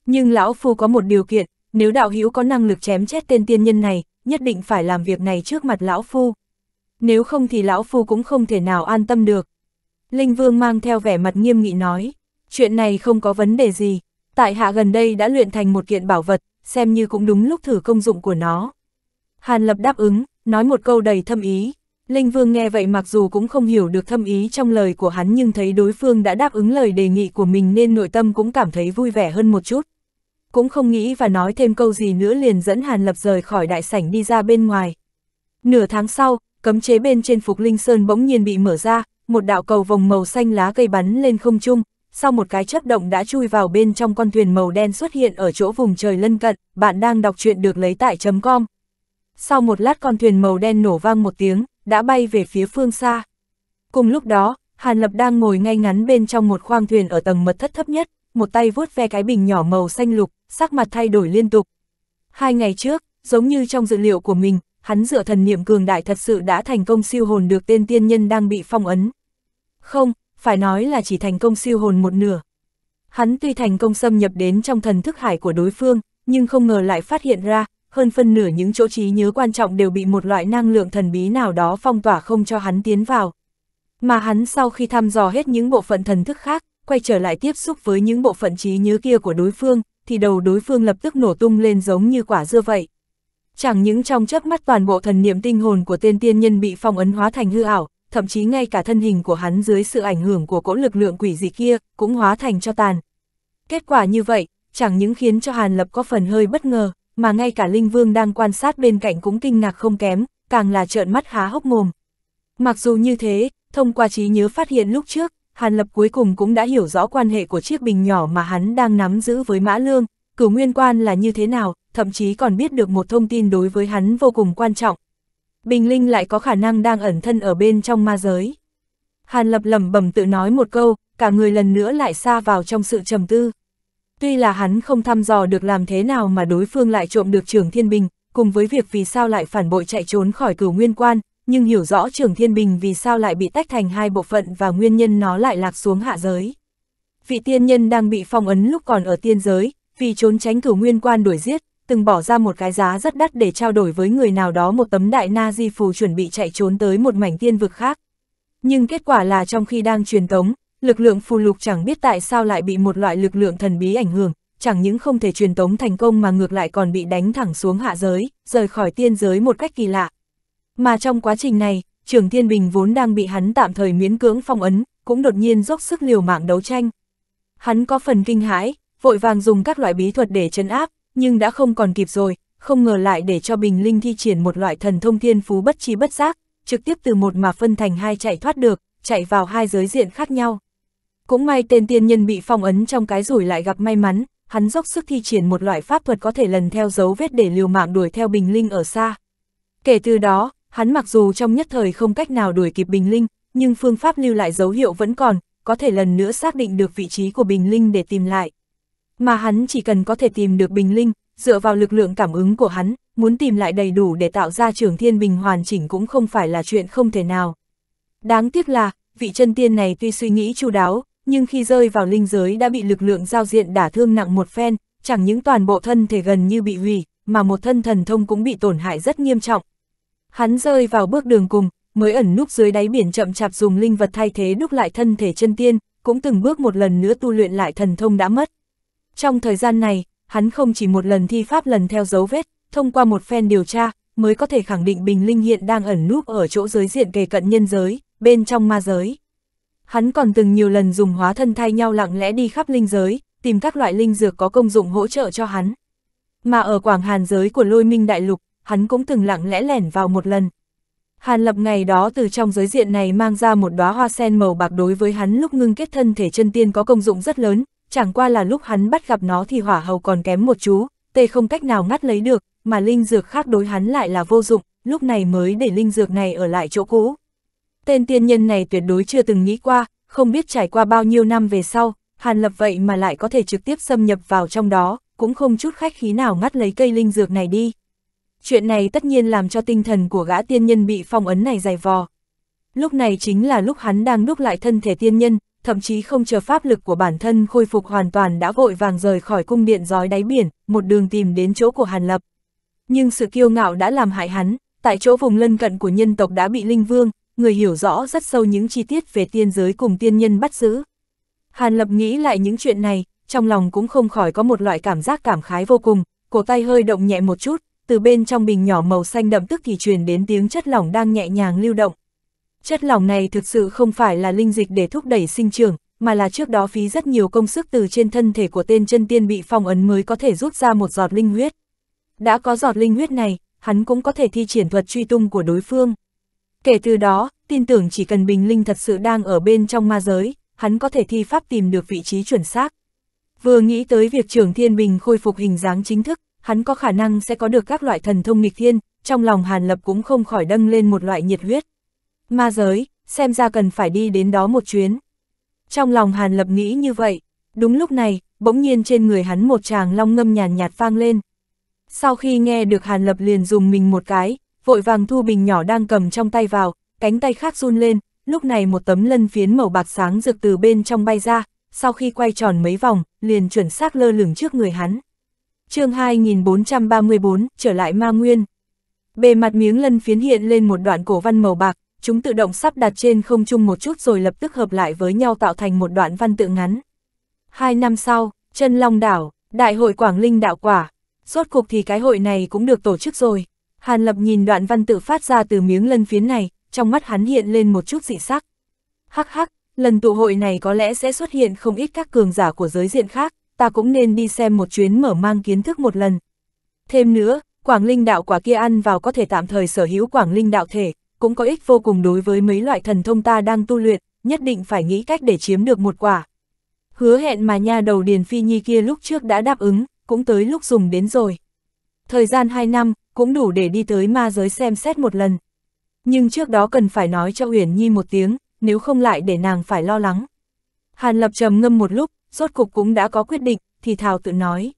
Nhưng lão phu có một điều kiện, nếu đạo hữu có năng lực chém chết tên tiên nhân này, nhất định phải làm việc này trước mặt lão phu. Nếu không thì lão phu cũng không thể nào an tâm được. Linh Vương mang theo vẻ mặt nghiêm nghị nói, chuyện này không có vấn đề gì, tại hạ gần đây đã luyện thành một kiện bảo vật, xem như cũng đúng lúc thử công dụng của nó. Hàn Lập đáp ứng, nói một câu đầy thâm ý. Linh Vương nghe vậy mặc dù cũng không hiểu được thâm ý trong lời của hắn nhưng thấy đối phương đã đáp ứng lời đề nghị của mình nên nội tâm cũng cảm thấy vui vẻ hơn một chút. Cũng không nghĩ và nói thêm câu gì nữa liền dẫn Hàn Lập rời khỏi đại sảnh đi ra bên ngoài. Nửa tháng sau, cấm chế bên trên Phục Linh Sơn bỗng nhiên bị mở ra, một đạo cầu vòng màu xanh lá cây bắn lên không trung, sau một cái chớp động đã chui vào bên trong con thuyền màu đen xuất hiện ở chỗ vùng trời lân cận, bạn đang đọc truyện được lấy tại chấm com sau một lát con thuyền màu đen nổ vang một tiếng, đã bay về phía phương xa. Cùng lúc đó, Hàn Lập đang ngồi ngay ngắn bên trong một khoang thuyền ở tầng mật thất thấp nhất, một tay vuốt ve cái bình nhỏ màu xanh lục, sắc mặt thay đổi liên tục. Hai ngày trước, giống như trong dự liệu của mình, hắn dựa thần niệm cường đại thật sự đã thành công siêu hồn được tên tiên nhân đang bị phong ấn. Không, phải nói là chỉ thành công siêu hồn một nửa. Hắn tuy thành công xâm nhập đến trong thần thức hải của đối phương, nhưng không ngờ lại phát hiện ra, hơn phân nửa những chỗ trí nhớ quan trọng đều bị một loại năng lượng thần bí nào đó phong tỏa không cho hắn tiến vào. Mà hắn sau khi thăm dò hết những bộ phận thần thức khác, quay trở lại tiếp xúc với những bộ phận trí nhớ kia của đối phương, thì đầu đối phương lập tức nổ tung lên giống như quả dưa vậy. Chẳng những trong chớp mắt toàn bộ thần niệm tinh hồn của tên tiên nhân bị phong ấn hóa thành hư ảo, thậm chí ngay cả thân hình của hắn dưới sự ảnh hưởng của cỗ lực lượng quỷ dị kia cũng hóa thành cho tàn. Kết quả như vậy, chẳng những khiến cho Hàn Lập có phần hơi bất ngờ, mà ngay cả Linh Vương đang quan sát bên cạnh cũng kinh ngạc không kém, càng là trợn mắt há hốc mồm. Mặc dù như thế, thông qua trí nhớ phát hiện lúc trước, Hàn Lập cuối cùng cũng đã hiểu rõ quan hệ của chiếc bình nhỏ mà hắn đang nắm giữ với Mã Lương, cửu nguyên quan là như thế nào, thậm chí còn biết được một thông tin đối với hắn vô cùng quan trọng. Bình Linh lại có khả năng đang ẩn thân ở bên trong ma giới. Hàn Lập lẩm bẩm tự nói một câu, cả người lần nữa lại xa vào trong sự trầm tư. Tuy là hắn không thăm dò được làm thế nào mà đối phương lại trộm được Trường Thiên Bình, cùng với việc vì sao lại phản bội chạy trốn khỏi cửu nguyên quan, nhưng hiểu rõ Trường Thiên Bình vì sao lại bị tách thành hai bộ phận và nguyên nhân nó lại lạc xuống hạ giới. Vị tiên nhân đang bị phong ấn lúc còn ở tiên giới, vì trốn tránh cửu nguyên quan đuổi giết, từng bỏ ra một cái giá rất đắt để trao đổi với người nào đó một tấm đại na di phù chuẩn bị chạy trốn tới một mảnh tiên vực khác. Nhưng kết quả là trong khi đang truyền tống, lực lượng phù lục chẳng biết tại sao lại bị một loại lực lượng thần bí ảnh hưởng, chẳng những không thể truyền tống thành công mà ngược lại còn bị đánh thẳng xuống hạ giới, rời khỏi tiên giới một cách kỳ lạ. Mà trong quá trình này, Trường Thiên Bình vốn đang bị hắn tạm thời miễn cưỡng phong ấn, cũng đột nhiên dốc sức liều mạng đấu tranh. Hắn có phần kinh hãi, vội vàng dùng các loại bí thuật để chấn áp, nhưng đã không còn kịp rồi, không ngờ lại để cho Bình Linh thi triển một loại thần thông thiên phú bất chi bất giác, trực tiếp từ một mà phân thành hai chạy thoát được, chạy vào hai giới diện khác nhau. Cũng may tên tiên nhân bị phong ấn trong cái rủi lại gặp may mắn, hắn dốc sức thi triển một loại pháp thuật có thể lần theo dấu vết để liều mạng đuổi theo Bình Linh ở xa. Kể từ đó, hắn mặc dù trong nhất thời không cách nào đuổi kịp Bình Linh, nhưng phương pháp lưu lại dấu hiệu vẫn còn, có thể lần nữa xác định được vị trí của Bình Linh để tìm lại. Mà hắn chỉ cần có thể tìm được Bình Linh, dựa vào lực lượng cảm ứng của hắn, muốn tìm lại đầy đủ để tạo ra trường thiên bình hoàn chỉnh cũng không phải là chuyện không thể nào. Đáng tiếc là, vị chân tiên này tuy suy nghĩ chu đáo, nhưng khi rơi vào linh giới đã bị lực lượng giao diện đả thương nặng một phen, chẳng những toàn bộ thân thể gần như bị hủy, mà một thân thần thông cũng bị tổn hại rất nghiêm trọng. Hắn rơi vào bước đường cùng, mới ẩn núp dưới đáy biển chậm chạp dùng linh vật thay thế đúc lại thân thể chân tiên, cũng từng bước một lần nữa tu luyện lại thần thông đã mất. Trong thời gian này, hắn không chỉ một lần thi pháp lần theo dấu vết, thông qua một phen điều tra, mới có thể khẳng định Bình Linh hiện đang ẩn núp ở chỗ giới diện kề cận nhân giới, bên trong ma giới. Hắn còn từng nhiều lần dùng hóa thân thay nhau lặng lẽ đi khắp linh giới, tìm các loại linh dược có công dụng hỗ trợ cho hắn. Mà ở quảng hàn giới của lôi minh đại lục, hắn cũng từng lặng lẽ lẻn vào một lần. Hàn lập ngày đó từ trong giới diện này mang ra một đóa hoa sen màu bạc đối với hắn lúc ngưng kết thân thể chân tiên có công dụng rất lớn, chẳng qua là lúc hắn bắt gặp nó thì hỏa hầu còn kém một chú, tê không cách nào ngắt lấy được, mà linh dược khác đối hắn lại là vô dụng, lúc này mới để linh dược này ở lại chỗ cũ tên tiên nhân này tuyệt đối chưa từng nghĩ qua, không biết trải qua bao nhiêu năm về sau, Hàn Lập vậy mà lại có thể trực tiếp xâm nhập vào trong đó, cũng không chút khách khí nào ngắt lấy cây linh dược này đi. Chuyện này tất nhiên làm cho tinh thần của gã tiên nhân bị phong ấn này dày vò. Lúc này chính là lúc hắn đang đúc lại thân thể tiên nhân, thậm chí không chờ pháp lực của bản thân khôi phục hoàn toàn đã vội vàng rời khỏi cung điện giói đáy biển, một đường tìm đến chỗ của Hàn Lập. Nhưng sự kiêu ngạo đã làm hại hắn, tại chỗ vùng lân cận của nhân tộc đã bị Linh Vương, người hiểu rõ rất sâu những chi tiết về tiên giới cùng tiên nhân bắt giữ. Hàn Lập nghĩ lại những chuyện này, trong lòng cũng không khỏi có một loại cảm giác cảm khái vô cùng, cổ tay hơi động nhẹ một chút, từ bên trong bình nhỏ màu xanh đậm tức thì truyền đến tiếng chất lỏng đang nhẹ nhàng lưu động. Chất lỏng này thực sự không phải là linh dịch để thúc đẩy sinh trưởng, mà là trước đó phí rất nhiều công sức từ trên thân thể của tên chân tiên bị phong ấn mới có thể rút ra một giọt linh huyết. Đã có giọt linh huyết này, hắn cũng có thể thi triển thuật truy tung của đối phương. Kể từ đó, tin tưởng chỉ cần Bình Linh thật sự đang ở bên trong ma giới, hắn có thể thi pháp tìm được vị trí chuẩn xác. Vừa nghĩ tới việc trưởng Thiên Bình khôi phục hình dáng chính thức, hắn có khả năng sẽ có được các loại thần thông nghịch thiên, trong lòng Hàn Lập cũng không khỏi đâng lên một loại nhiệt huyết. Ma giới, xem ra cần phải đi đến đó một chuyến. Trong lòng Hàn Lập nghĩ như vậy, đúng lúc này, bỗng nhiên trên người hắn một tràng long ngâm nhàn nhạt vang lên. Sau khi nghe được Hàn Lập liền dùng mình một cái, vội vàng thu bình nhỏ đang cầm trong tay vào, cánh tay khác run lên, lúc này một tấm lân phiến màu bạc sáng rực từ bên trong bay ra, sau khi quay tròn mấy vòng, liền chuẩn xác lơ lửng trước người hắn. chương 2434, trở lại ma nguyên. Bề mặt miếng lân phiến hiện lên một đoạn cổ văn màu bạc, chúng tự động sắp đặt trên không chung một chút rồi lập tức hợp lại với nhau tạo thành một đoạn văn tự ngắn. Hai năm sau, chân long đảo, Đại hội Quảng Linh đạo quả, rốt cuộc thì cái hội này cũng được tổ chức rồi. Hàn Lập nhìn đoạn văn tự phát ra từ miếng lân phiến này, trong mắt hắn hiện lên một chút dị sắc. Hắc hắc, lần tụ hội này có lẽ sẽ xuất hiện không ít các cường giả của giới diện khác, ta cũng nên đi xem một chuyến mở mang kiến thức một lần. Thêm nữa, Quảng Linh đạo quả kia ăn vào có thể tạm thời sở hữu Quảng Linh đạo thể, cũng có ích vô cùng đối với mấy loại thần thông ta đang tu luyện, nhất định phải nghĩ cách để chiếm được một quả. Hứa hẹn mà nha đầu Điền Phi Nhi kia lúc trước đã đáp ứng, cũng tới lúc dùng đến rồi thời gian 2 năm, cũng đủ để đi tới ma giới xem xét một lần. Nhưng trước đó cần phải nói cho Uyển Nhi một tiếng, nếu không lại để nàng phải lo lắng. Hàn Lập trầm ngâm một lúc, rốt cục cũng đã có quyết định, thì Thảo tự nói.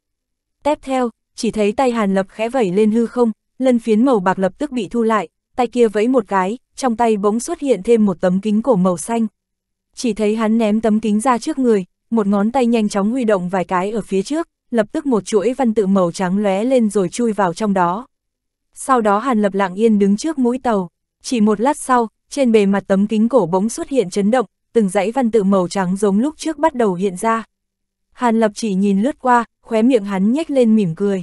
Tiếp theo, chỉ thấy tay Hàn Lập khẽ vẩy lên hư không, lân phiến màu bạc lập tức bị thu lại, tay kia vẫy một cái, trong tay bỗng xuất hiện thêm một tấm kính cổ màu xanh. Chỉ thấy hắn ném tấm kính ra trước người, một ngón tay nhanh chóng huy động vài cái ở phía trước, lập tức một chuỗi văn tự màu trắng lóe lên rồi chui vào trong đó. Sau đó Hàn Lập lặng yên đứng trước mũi tàu, chỉ một lát sau, trên bề mặt tấm kính cổ bỗng xuất hiện chấn động, từng dãy văn tự màu trắng giống lúc trước bắt đầu hiện ra. Hàn Lập chỉ nhìn lướt qua, khóe miệng hắn nhếch lên mỉm cười.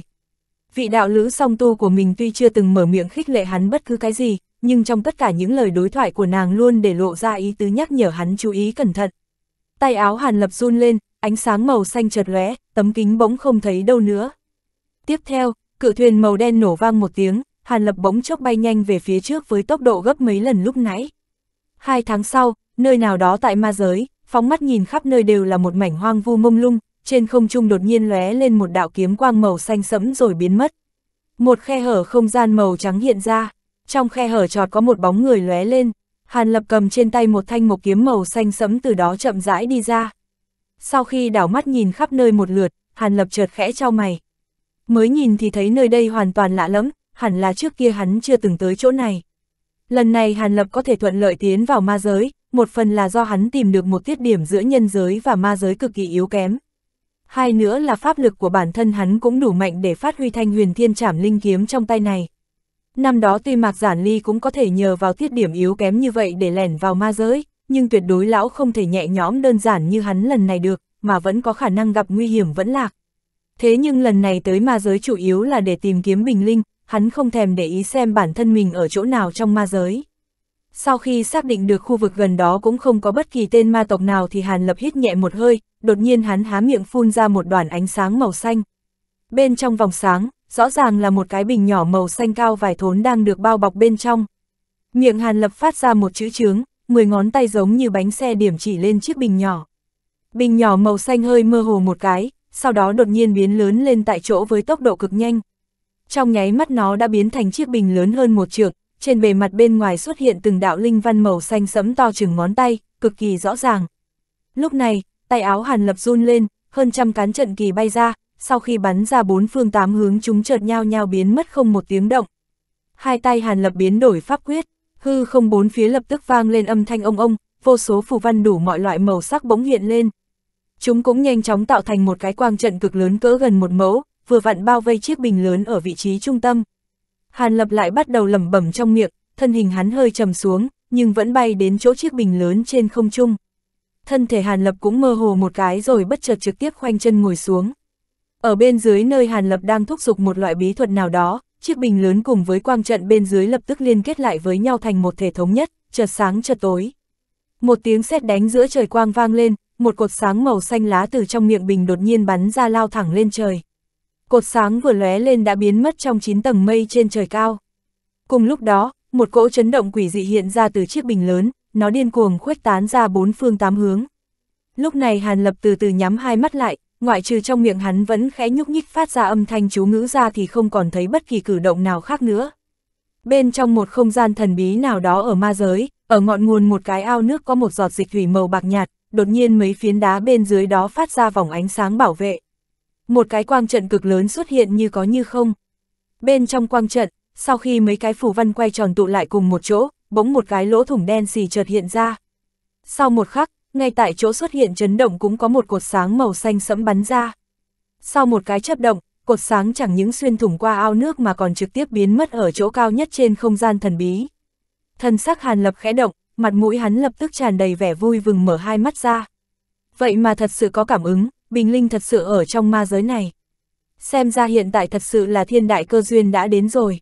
Vị đạo lữ song tu của mình tuy chưa từng mở miệng khích lệ hắn bất cứ cái gì, nhưng trong tất cả những lời đối thoại của nàng luôn để lộ ra ý tứ nhắc nhở hắn chú ý cẩn thận. Tay áo Hàn Lập run lên, ánh sáng màu xanh chợt lóe, tấm kính bỗng không thấy đâu nữa. Tiếp theo, cự thuyền màu đen nổ vang một tiếng, Hàn Lập bỗng chốc bay nhanh về phía trước với tốc độ gấp mấy lần lúc nãy. Hai tháng sau, nơi nào đó tại ma giới, phóng mắt nhìn khắp nơi đều là một mảnh hoang vu mông lung, trên không trung đột nhiên lóe lên một đạo kiếm quang màu xanh sẫm rồi biến mất. Một khe hở không gian màu trắng hiện ra, trong khe hở trọt có một bóng người lóe lên, Hàn Lập cầm trên tay một thanh một kiếm màu xanh sẫm từ đó chậm rãi đi ra sau khi đảo mắt nhìn khắp nơi một lượt, Hàn Lập chợt khẽ trao mày. Mới nhìn thì thấy nơi đây hoàn toàn lạ lẫm, hẳn là trước kia hắn chưa từng tới chỗ này. Lần này Hàn Lập có thể thuận lợi tiến vào ma giới, một phần là do hắn tìm được một tiết điểm giữa nhân giới và ma giới cực kỳ yếu kém. Hai nữa là pháp lực của bản thân hắn cũng đủ mạnh để phát huy thanh huyền thiên trảm linh kiếm trong tay này. Năm đó tuy Mạc Giản Ly cũng có thể nhờ vào tiết điểm yếu kém như vậy để lẻn vào ma giới, nhưng tuyệt đối lão không thể nhẹ nhõm đơn giản như hắn lần này được, mà vẫn có khả năng gặp nguy hiểm vẫn lạc. Thế nhưng lần này tới ma giới chủ yếu là để tìm kiếm bình linh, hắn không thèm để ý xem bản thân mình ở chỗ nào trong ma giới. Sau khi xác định được khu vực gần đó cũng không có bất kỳ tên ma tộc nào thì Hàn Lập hít nhẹ một hơi, đột nhiên hắn há miệng phun ra một đoàn ánh sáng màu xanh. Bên trong vòng sáng, rõ ràng là một cái bình nhỏ màu xanh cao vài thốn đang được bao bọc bên trong. Miệng Hàn Lập phát ra một chữ chướng, Mười ngón tay giống như bánh xe điểm chỉ lên chiếc bình nhỏ. Bình nhỏ màu xanh hơi mơ hồ một cái, sau đó đột nhiên biến lớn lên tại chỗ với tốc độ cực nhanh. Trong nháy mắt nó đã biến thành chiếc bình lớn hơn một trượng, trên bề mặt bên ngoài xuất hiện từng đạo linh văn màu xanh sẫm to chừng ngón tay, cực kỳ rõ ràng. Lúc này, tay áo Hàn Lập run lên, hơn trăm cán trận kỳ bay ra, sau khi bắn ra bốn phương tám hướng chúng chợt nhau nhau biến mất không một tiếng động. Hai tay Hàn Lập biến đổi pháp quyết. Hư không bốn phía lập tức vang lên âm thanh ông ông, vô số phù văn đủ mọi loại màu sắc bỗng hiện lên. Chúng cũng nhanh chóng tạo thành một cái quang trận cực lớn cỡ gần một mẫu, vừa vặn bao vây chiếc bình lớn ở vị trí trung tâm. Hàn Lập lại bắt đầu lẩm bẩm trong miệng, thân hình hắn hơi trầm xuống, nhưng vẫn bay đến chỗ chiếc bình lớn trên không trung. Thân thể Hàn Lập cũng mơ hồ một cái rồi bất chợt trực tiếp khoanh chân ngồi xuống. Ở bên dưới nơi Hàn Lập đang thúc giục một loại bí thuật nào đó, chiếc bình lớn cùng với quang trận bên dưới lập tức liên kết lại với nhau thành một thể thống nhất, chợt sáng chợt tối. Một tiếng sét đánh giữa trời quang vang lên, một cột sáng màu xanh lá từ trong miệng bình đột nhiên bắn ra lao thẳng lên trời. Cột sáng vừa lóe lên đã biến mất trong chín tầng mây trên trời cao. Cùng lúc đó, một cỗ chấn động quỷ dị hiện ra từ chiếc bình lớn, nó điên cuồng khuếch tán ra bốn phương tám hướng. Lúc này Hàn Lập từ từ nhắm hai mắt lại, ngoại trừ trong miệng hắn vẫn khẽ nhúc nhích phát ra âm thanh chú ngữ ra thì không còn thấy bất kỳ cử động nào khác nữa. Bên trong một không gian thần bí nào đó ở ma giới, ở ngọn nguồn một cái ao nước có một giọt dịch thủy màu bạc nhạt, đột nhiên mấy phiến đá bên dưới đó phát ra vòng ánh sáng bảo vệ. Một cái quang trận cực lớn xuất hiện như có như không. Bên trong quang trận, sau khi mấy cái phù văn quay tròn tụ lại cùng một chỗ, bỗng một cái lỗ thủng đen xì chợt hiện ra. Sau một khắc, ngay tại chỗ xuất hiện chấn động cũng có một cột sáng màu xanh sẫm bắn ra. Sau một cái chấp động, cột sáng chẳng những xuyên thủng qua ao nước mà còn trực tiếp biến mất ở chỗ cao nhất trên không gian thần bí. Thần sắc Hàn Lập khẽ động, mặt mũi hắn lập tức tràn đầy vẻ vui vừng mở hai mắt ra. Vậy mà thật sự có cảm ứng, Bình Linh thật sự ở trong ma giới này. Xem ra hiện tại thật sự là thiên đại cơ duyên đã đến rồi.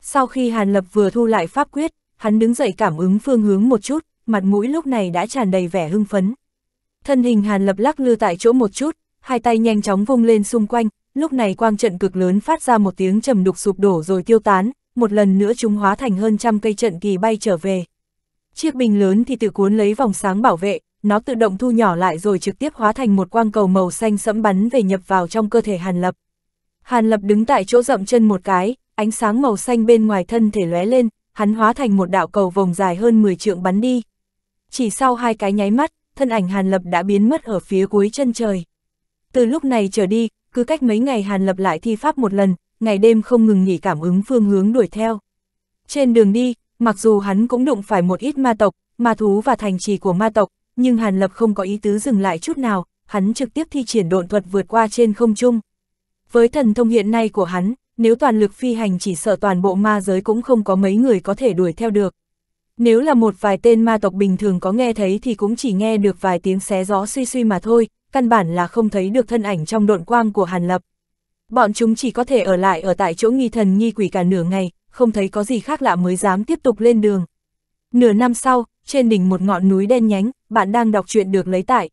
Sau khi Hàn Lập vừa thu lại pháp quyết, hắn đứng dậy cảm ứng phương hướng một chút, mặt mũi lúc này đã tràn đầy vẻ hưng phấn. Thân hình Hàn Lập lắc lư tại chỗ một chút, hai tay nhanh chóng vung lên xung quanh, lúc này quang trận cực lớn phát ra một tiếng trầm đục sụp đổ rồi tiêu tán, một lần nữa chúng hóa thành hơn trăm cây trận kỳ bay trở về. Chiếc bình lớn thì tự cuốn lấy vòng sáng bảo vệ, nó tự động thu nhỏ lại rồi trực tiếp hóa thành một quang cầu màu xanh sẫm bắn về nhập vào trong cơ thể Hàn Lập. Hàn Lập đứng tại chỗ rậm chân một cái, ánh sáng màu xanh bên ngoài thân thể lóe lên, hắn hóa thành một đạo cầu vòng dài hơn 10 trượng bắn đi. Chỉ sau hai cái nháy mắt, thân ảnh Hàn Lập đã biến mất ở phía cuối chân trời. Từ lúc này trở đi, cứ cách mấy ngày Hàn Lập lại thi pháp một lần, ngày đêm không ngừng nghỉ cảm ứng phương hướng đuổi theo. Trên đường đi, mặc dù hắn cũng đụng phải một ít ma tộc, ma thú và thành trì của ma tộc, nhưng Hàn Lập không có ý tứ dừng lại chút nào, hắn trực tiếp thi triển độn thuật vượt qua trên không trung. Với thần thông hiện nay của hắn, nếu toàn lực phi hành chỉ sợ toàn bộ ma giới cũng không có mấy người có thể đuổi theo được. Nếu là một vài tên ma tộc bình thường có nghe thấy thì cũng chỉ nghe được vài tiếng xé gió suy suy mà thôi, căn bản là không thấy được thân ảnh trong độn quang của Hàn Lập. Bọn chúng chỉ có thể ở lại ở tại chỗ nghi thần nghi quỷ cả nửa ngày, không thấy có gì khác lạ mới dám tiếp tục lên đường. Nửa năm sau, trên đỉnh một ngọn núi đen nhánh, bạn đang đọc truyện được lấy tại.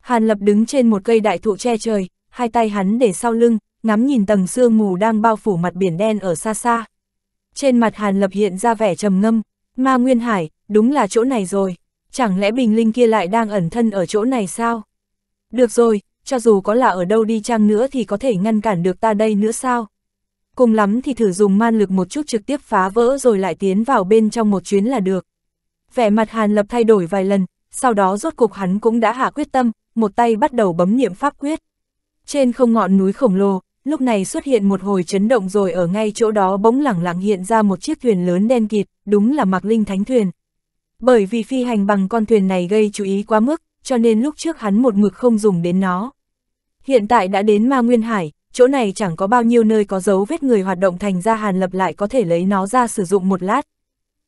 Hàn Lập đứng trên một cây đại thụ che trời, hai tay hắn để sau lưng, ngắm nhìn tầng sương mù đang bao phủ mặt biển đen ở xa xa. Trên mặt Hàn Lập hiện ra vẻ trầm ngâm, Ma Nguyên Hải, đúng là chỗ này rồi. Chẳng lẽ Bình Linh kia lại đang ẩn thân ở chỗ này sao? Được rồi, cho dù có là ở đâu đi chăng nữa thì có thể ngăn cản được ta đây nữa sao? Cùng lắm thì thử dùng man lực một chút trực tiếp phá vỡ rồi lại tiến vào bên trong một chuyến là được. Vẻ mặt Hàn Lập thay đổi vài lần, sau đó rốt cục hắn cũng đã hạ quyết tâm, một tay bắt đầu bấm niệm pháp quyết. Trên không ngọn núi khổng lồ, lúc này xuất hiện một hồi chấn động rồi ở ngay chỗ đó bỗng lẳng lặng hiện ra một chiếc thuyền lớn đen kịt, đúng là Mạc Linh Thánh Thuyền. Bởi vì phi hành bằng con thuyền này gây chú ý quá mức, cho nên lúc trước hắn một mực không dùng đến nó. Hiện tại đã đến Ma Nguyên Hải, chỗ này chẳng có bao nhiêu nơi có dấu vết người hoạt động thành ra Hàn Lập lại có thể lấy nó ra sử dụng một lát.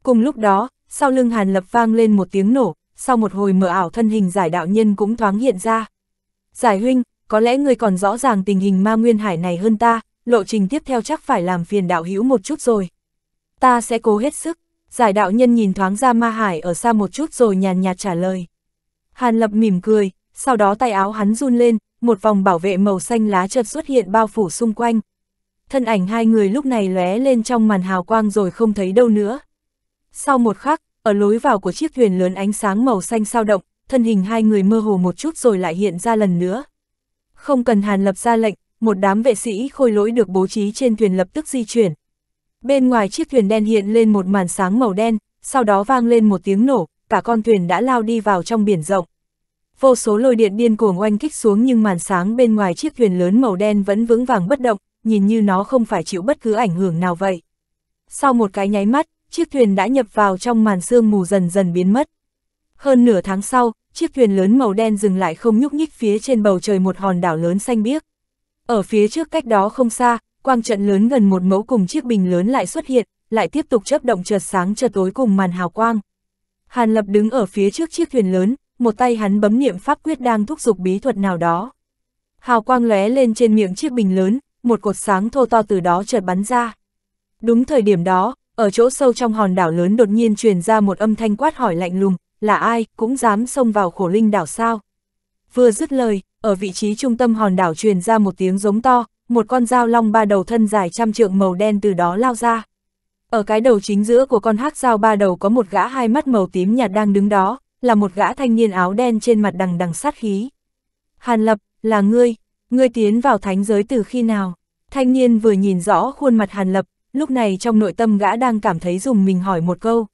Cùng lúc đó, sau lưng Hàn Lập vang lên một tiếng nổ, sau một hồi mở ảo thân hình giải đạo nhân cũng thoáng hiện ra. Giải huynh, có lẽ người còn rõ ràng tình hình ma nguyên hải này hơn ta, lộ trình tiếp theo chắc phải làm phiền đạo hữu một chút rồi. Ta sẽ cố hết sức, giải đạo nhân nhìn thoáng ra ma hải ở xa một chút rồi nhàn nhạt trả lời. Hàn lập mỉm cười, sau đó tay áo hắn run lên, một vòng bảo vệ màu xanh lá chợt xuất hiện bao phủ xung quanh. Thân ảnh hai người lúc này lóe lên trong màn hào quang rồi không thấy đâu nữa. Sau một khắc, ở lối vào của chiếc thuyền lớn ánh sáng màu xanh sao động, thân hình hai người mơ hồ một chút rồi lại hiện ra lần nữa không cần Hàn Lập ra lệnh, một đám vệ sĩ khôi lỗi được bố trí trên thuyền lập tức di chuyển. Bên ngoài chiếc thuyền đen hiện lên một màn sáng màu đen, sau đó vang lên một tiếng nổ, cả con thuyền đã lao đi vào trong biển rộng. Vô số lôi điện điên cuồng oanh kích xuống nhưng màn sáng bên ngoài chiếc thuyền lớn màu đen vẫn vững vàng bất động, nhìn như nó không phải chịu bất cứ ảnh hưởng nào vậy. Sau một cái nháy mắt, chiếc thuyền đã nhập vào trong màn sương mù dần dần biến mất. Hơn nửa tháng sau, chiếc thuyền lớn màu đen dừng lại không nhúc nhích phía trên bầu trời một hòn đảo lớn xanh biếc. Ở phía trước cách đó không xa, quang trận lớn gần một mẫu cùng chiếc bình lớn lại xuất hiện, lại tiếp tục chấp động chợt sáng chợt tối cùng màn hào quang. Hàn Lập đứng ở phía trước chiếc thuyền lớn, một tay hắn bấm niệm pháp quyết đang thúc giục bí thuật nào đó. Hào quang lóe lên trên miệng chiếc bình lớn, một cột sáng thô to từ đó chợt bắn ra. Đúng thời điểm đó, ở chỗ sâu trong hòn đảo lớn đột nhiên truyền ra một âm thanh quát hỏi lạnh lùng, là ai, cũng dám xông vào khổ linh đảo sao. Vừa dứt lời, ở vị trí trung tâm hòn đảo truyền ra một tiếng giống to, một con dao long ba đầu thân dài trăm trượng màu đen từ đó lao ra. Ở cái đầu chính giữa của con hắc dao ba đầu có một gã hai mắt màu tím nhạt đang đứng đó, là một gã thanh niên áo đen trên mặt đằng đằng sát khí. Hàn Lập, là ngươi, ngươi tiến vào thánh giới từ khi nào? Thanh niên vừa nhìn rõ khuôn mặt Hàn Lập, lúc này trong nội tâm gã đang cảm thấy dùng mình hỏi một câu.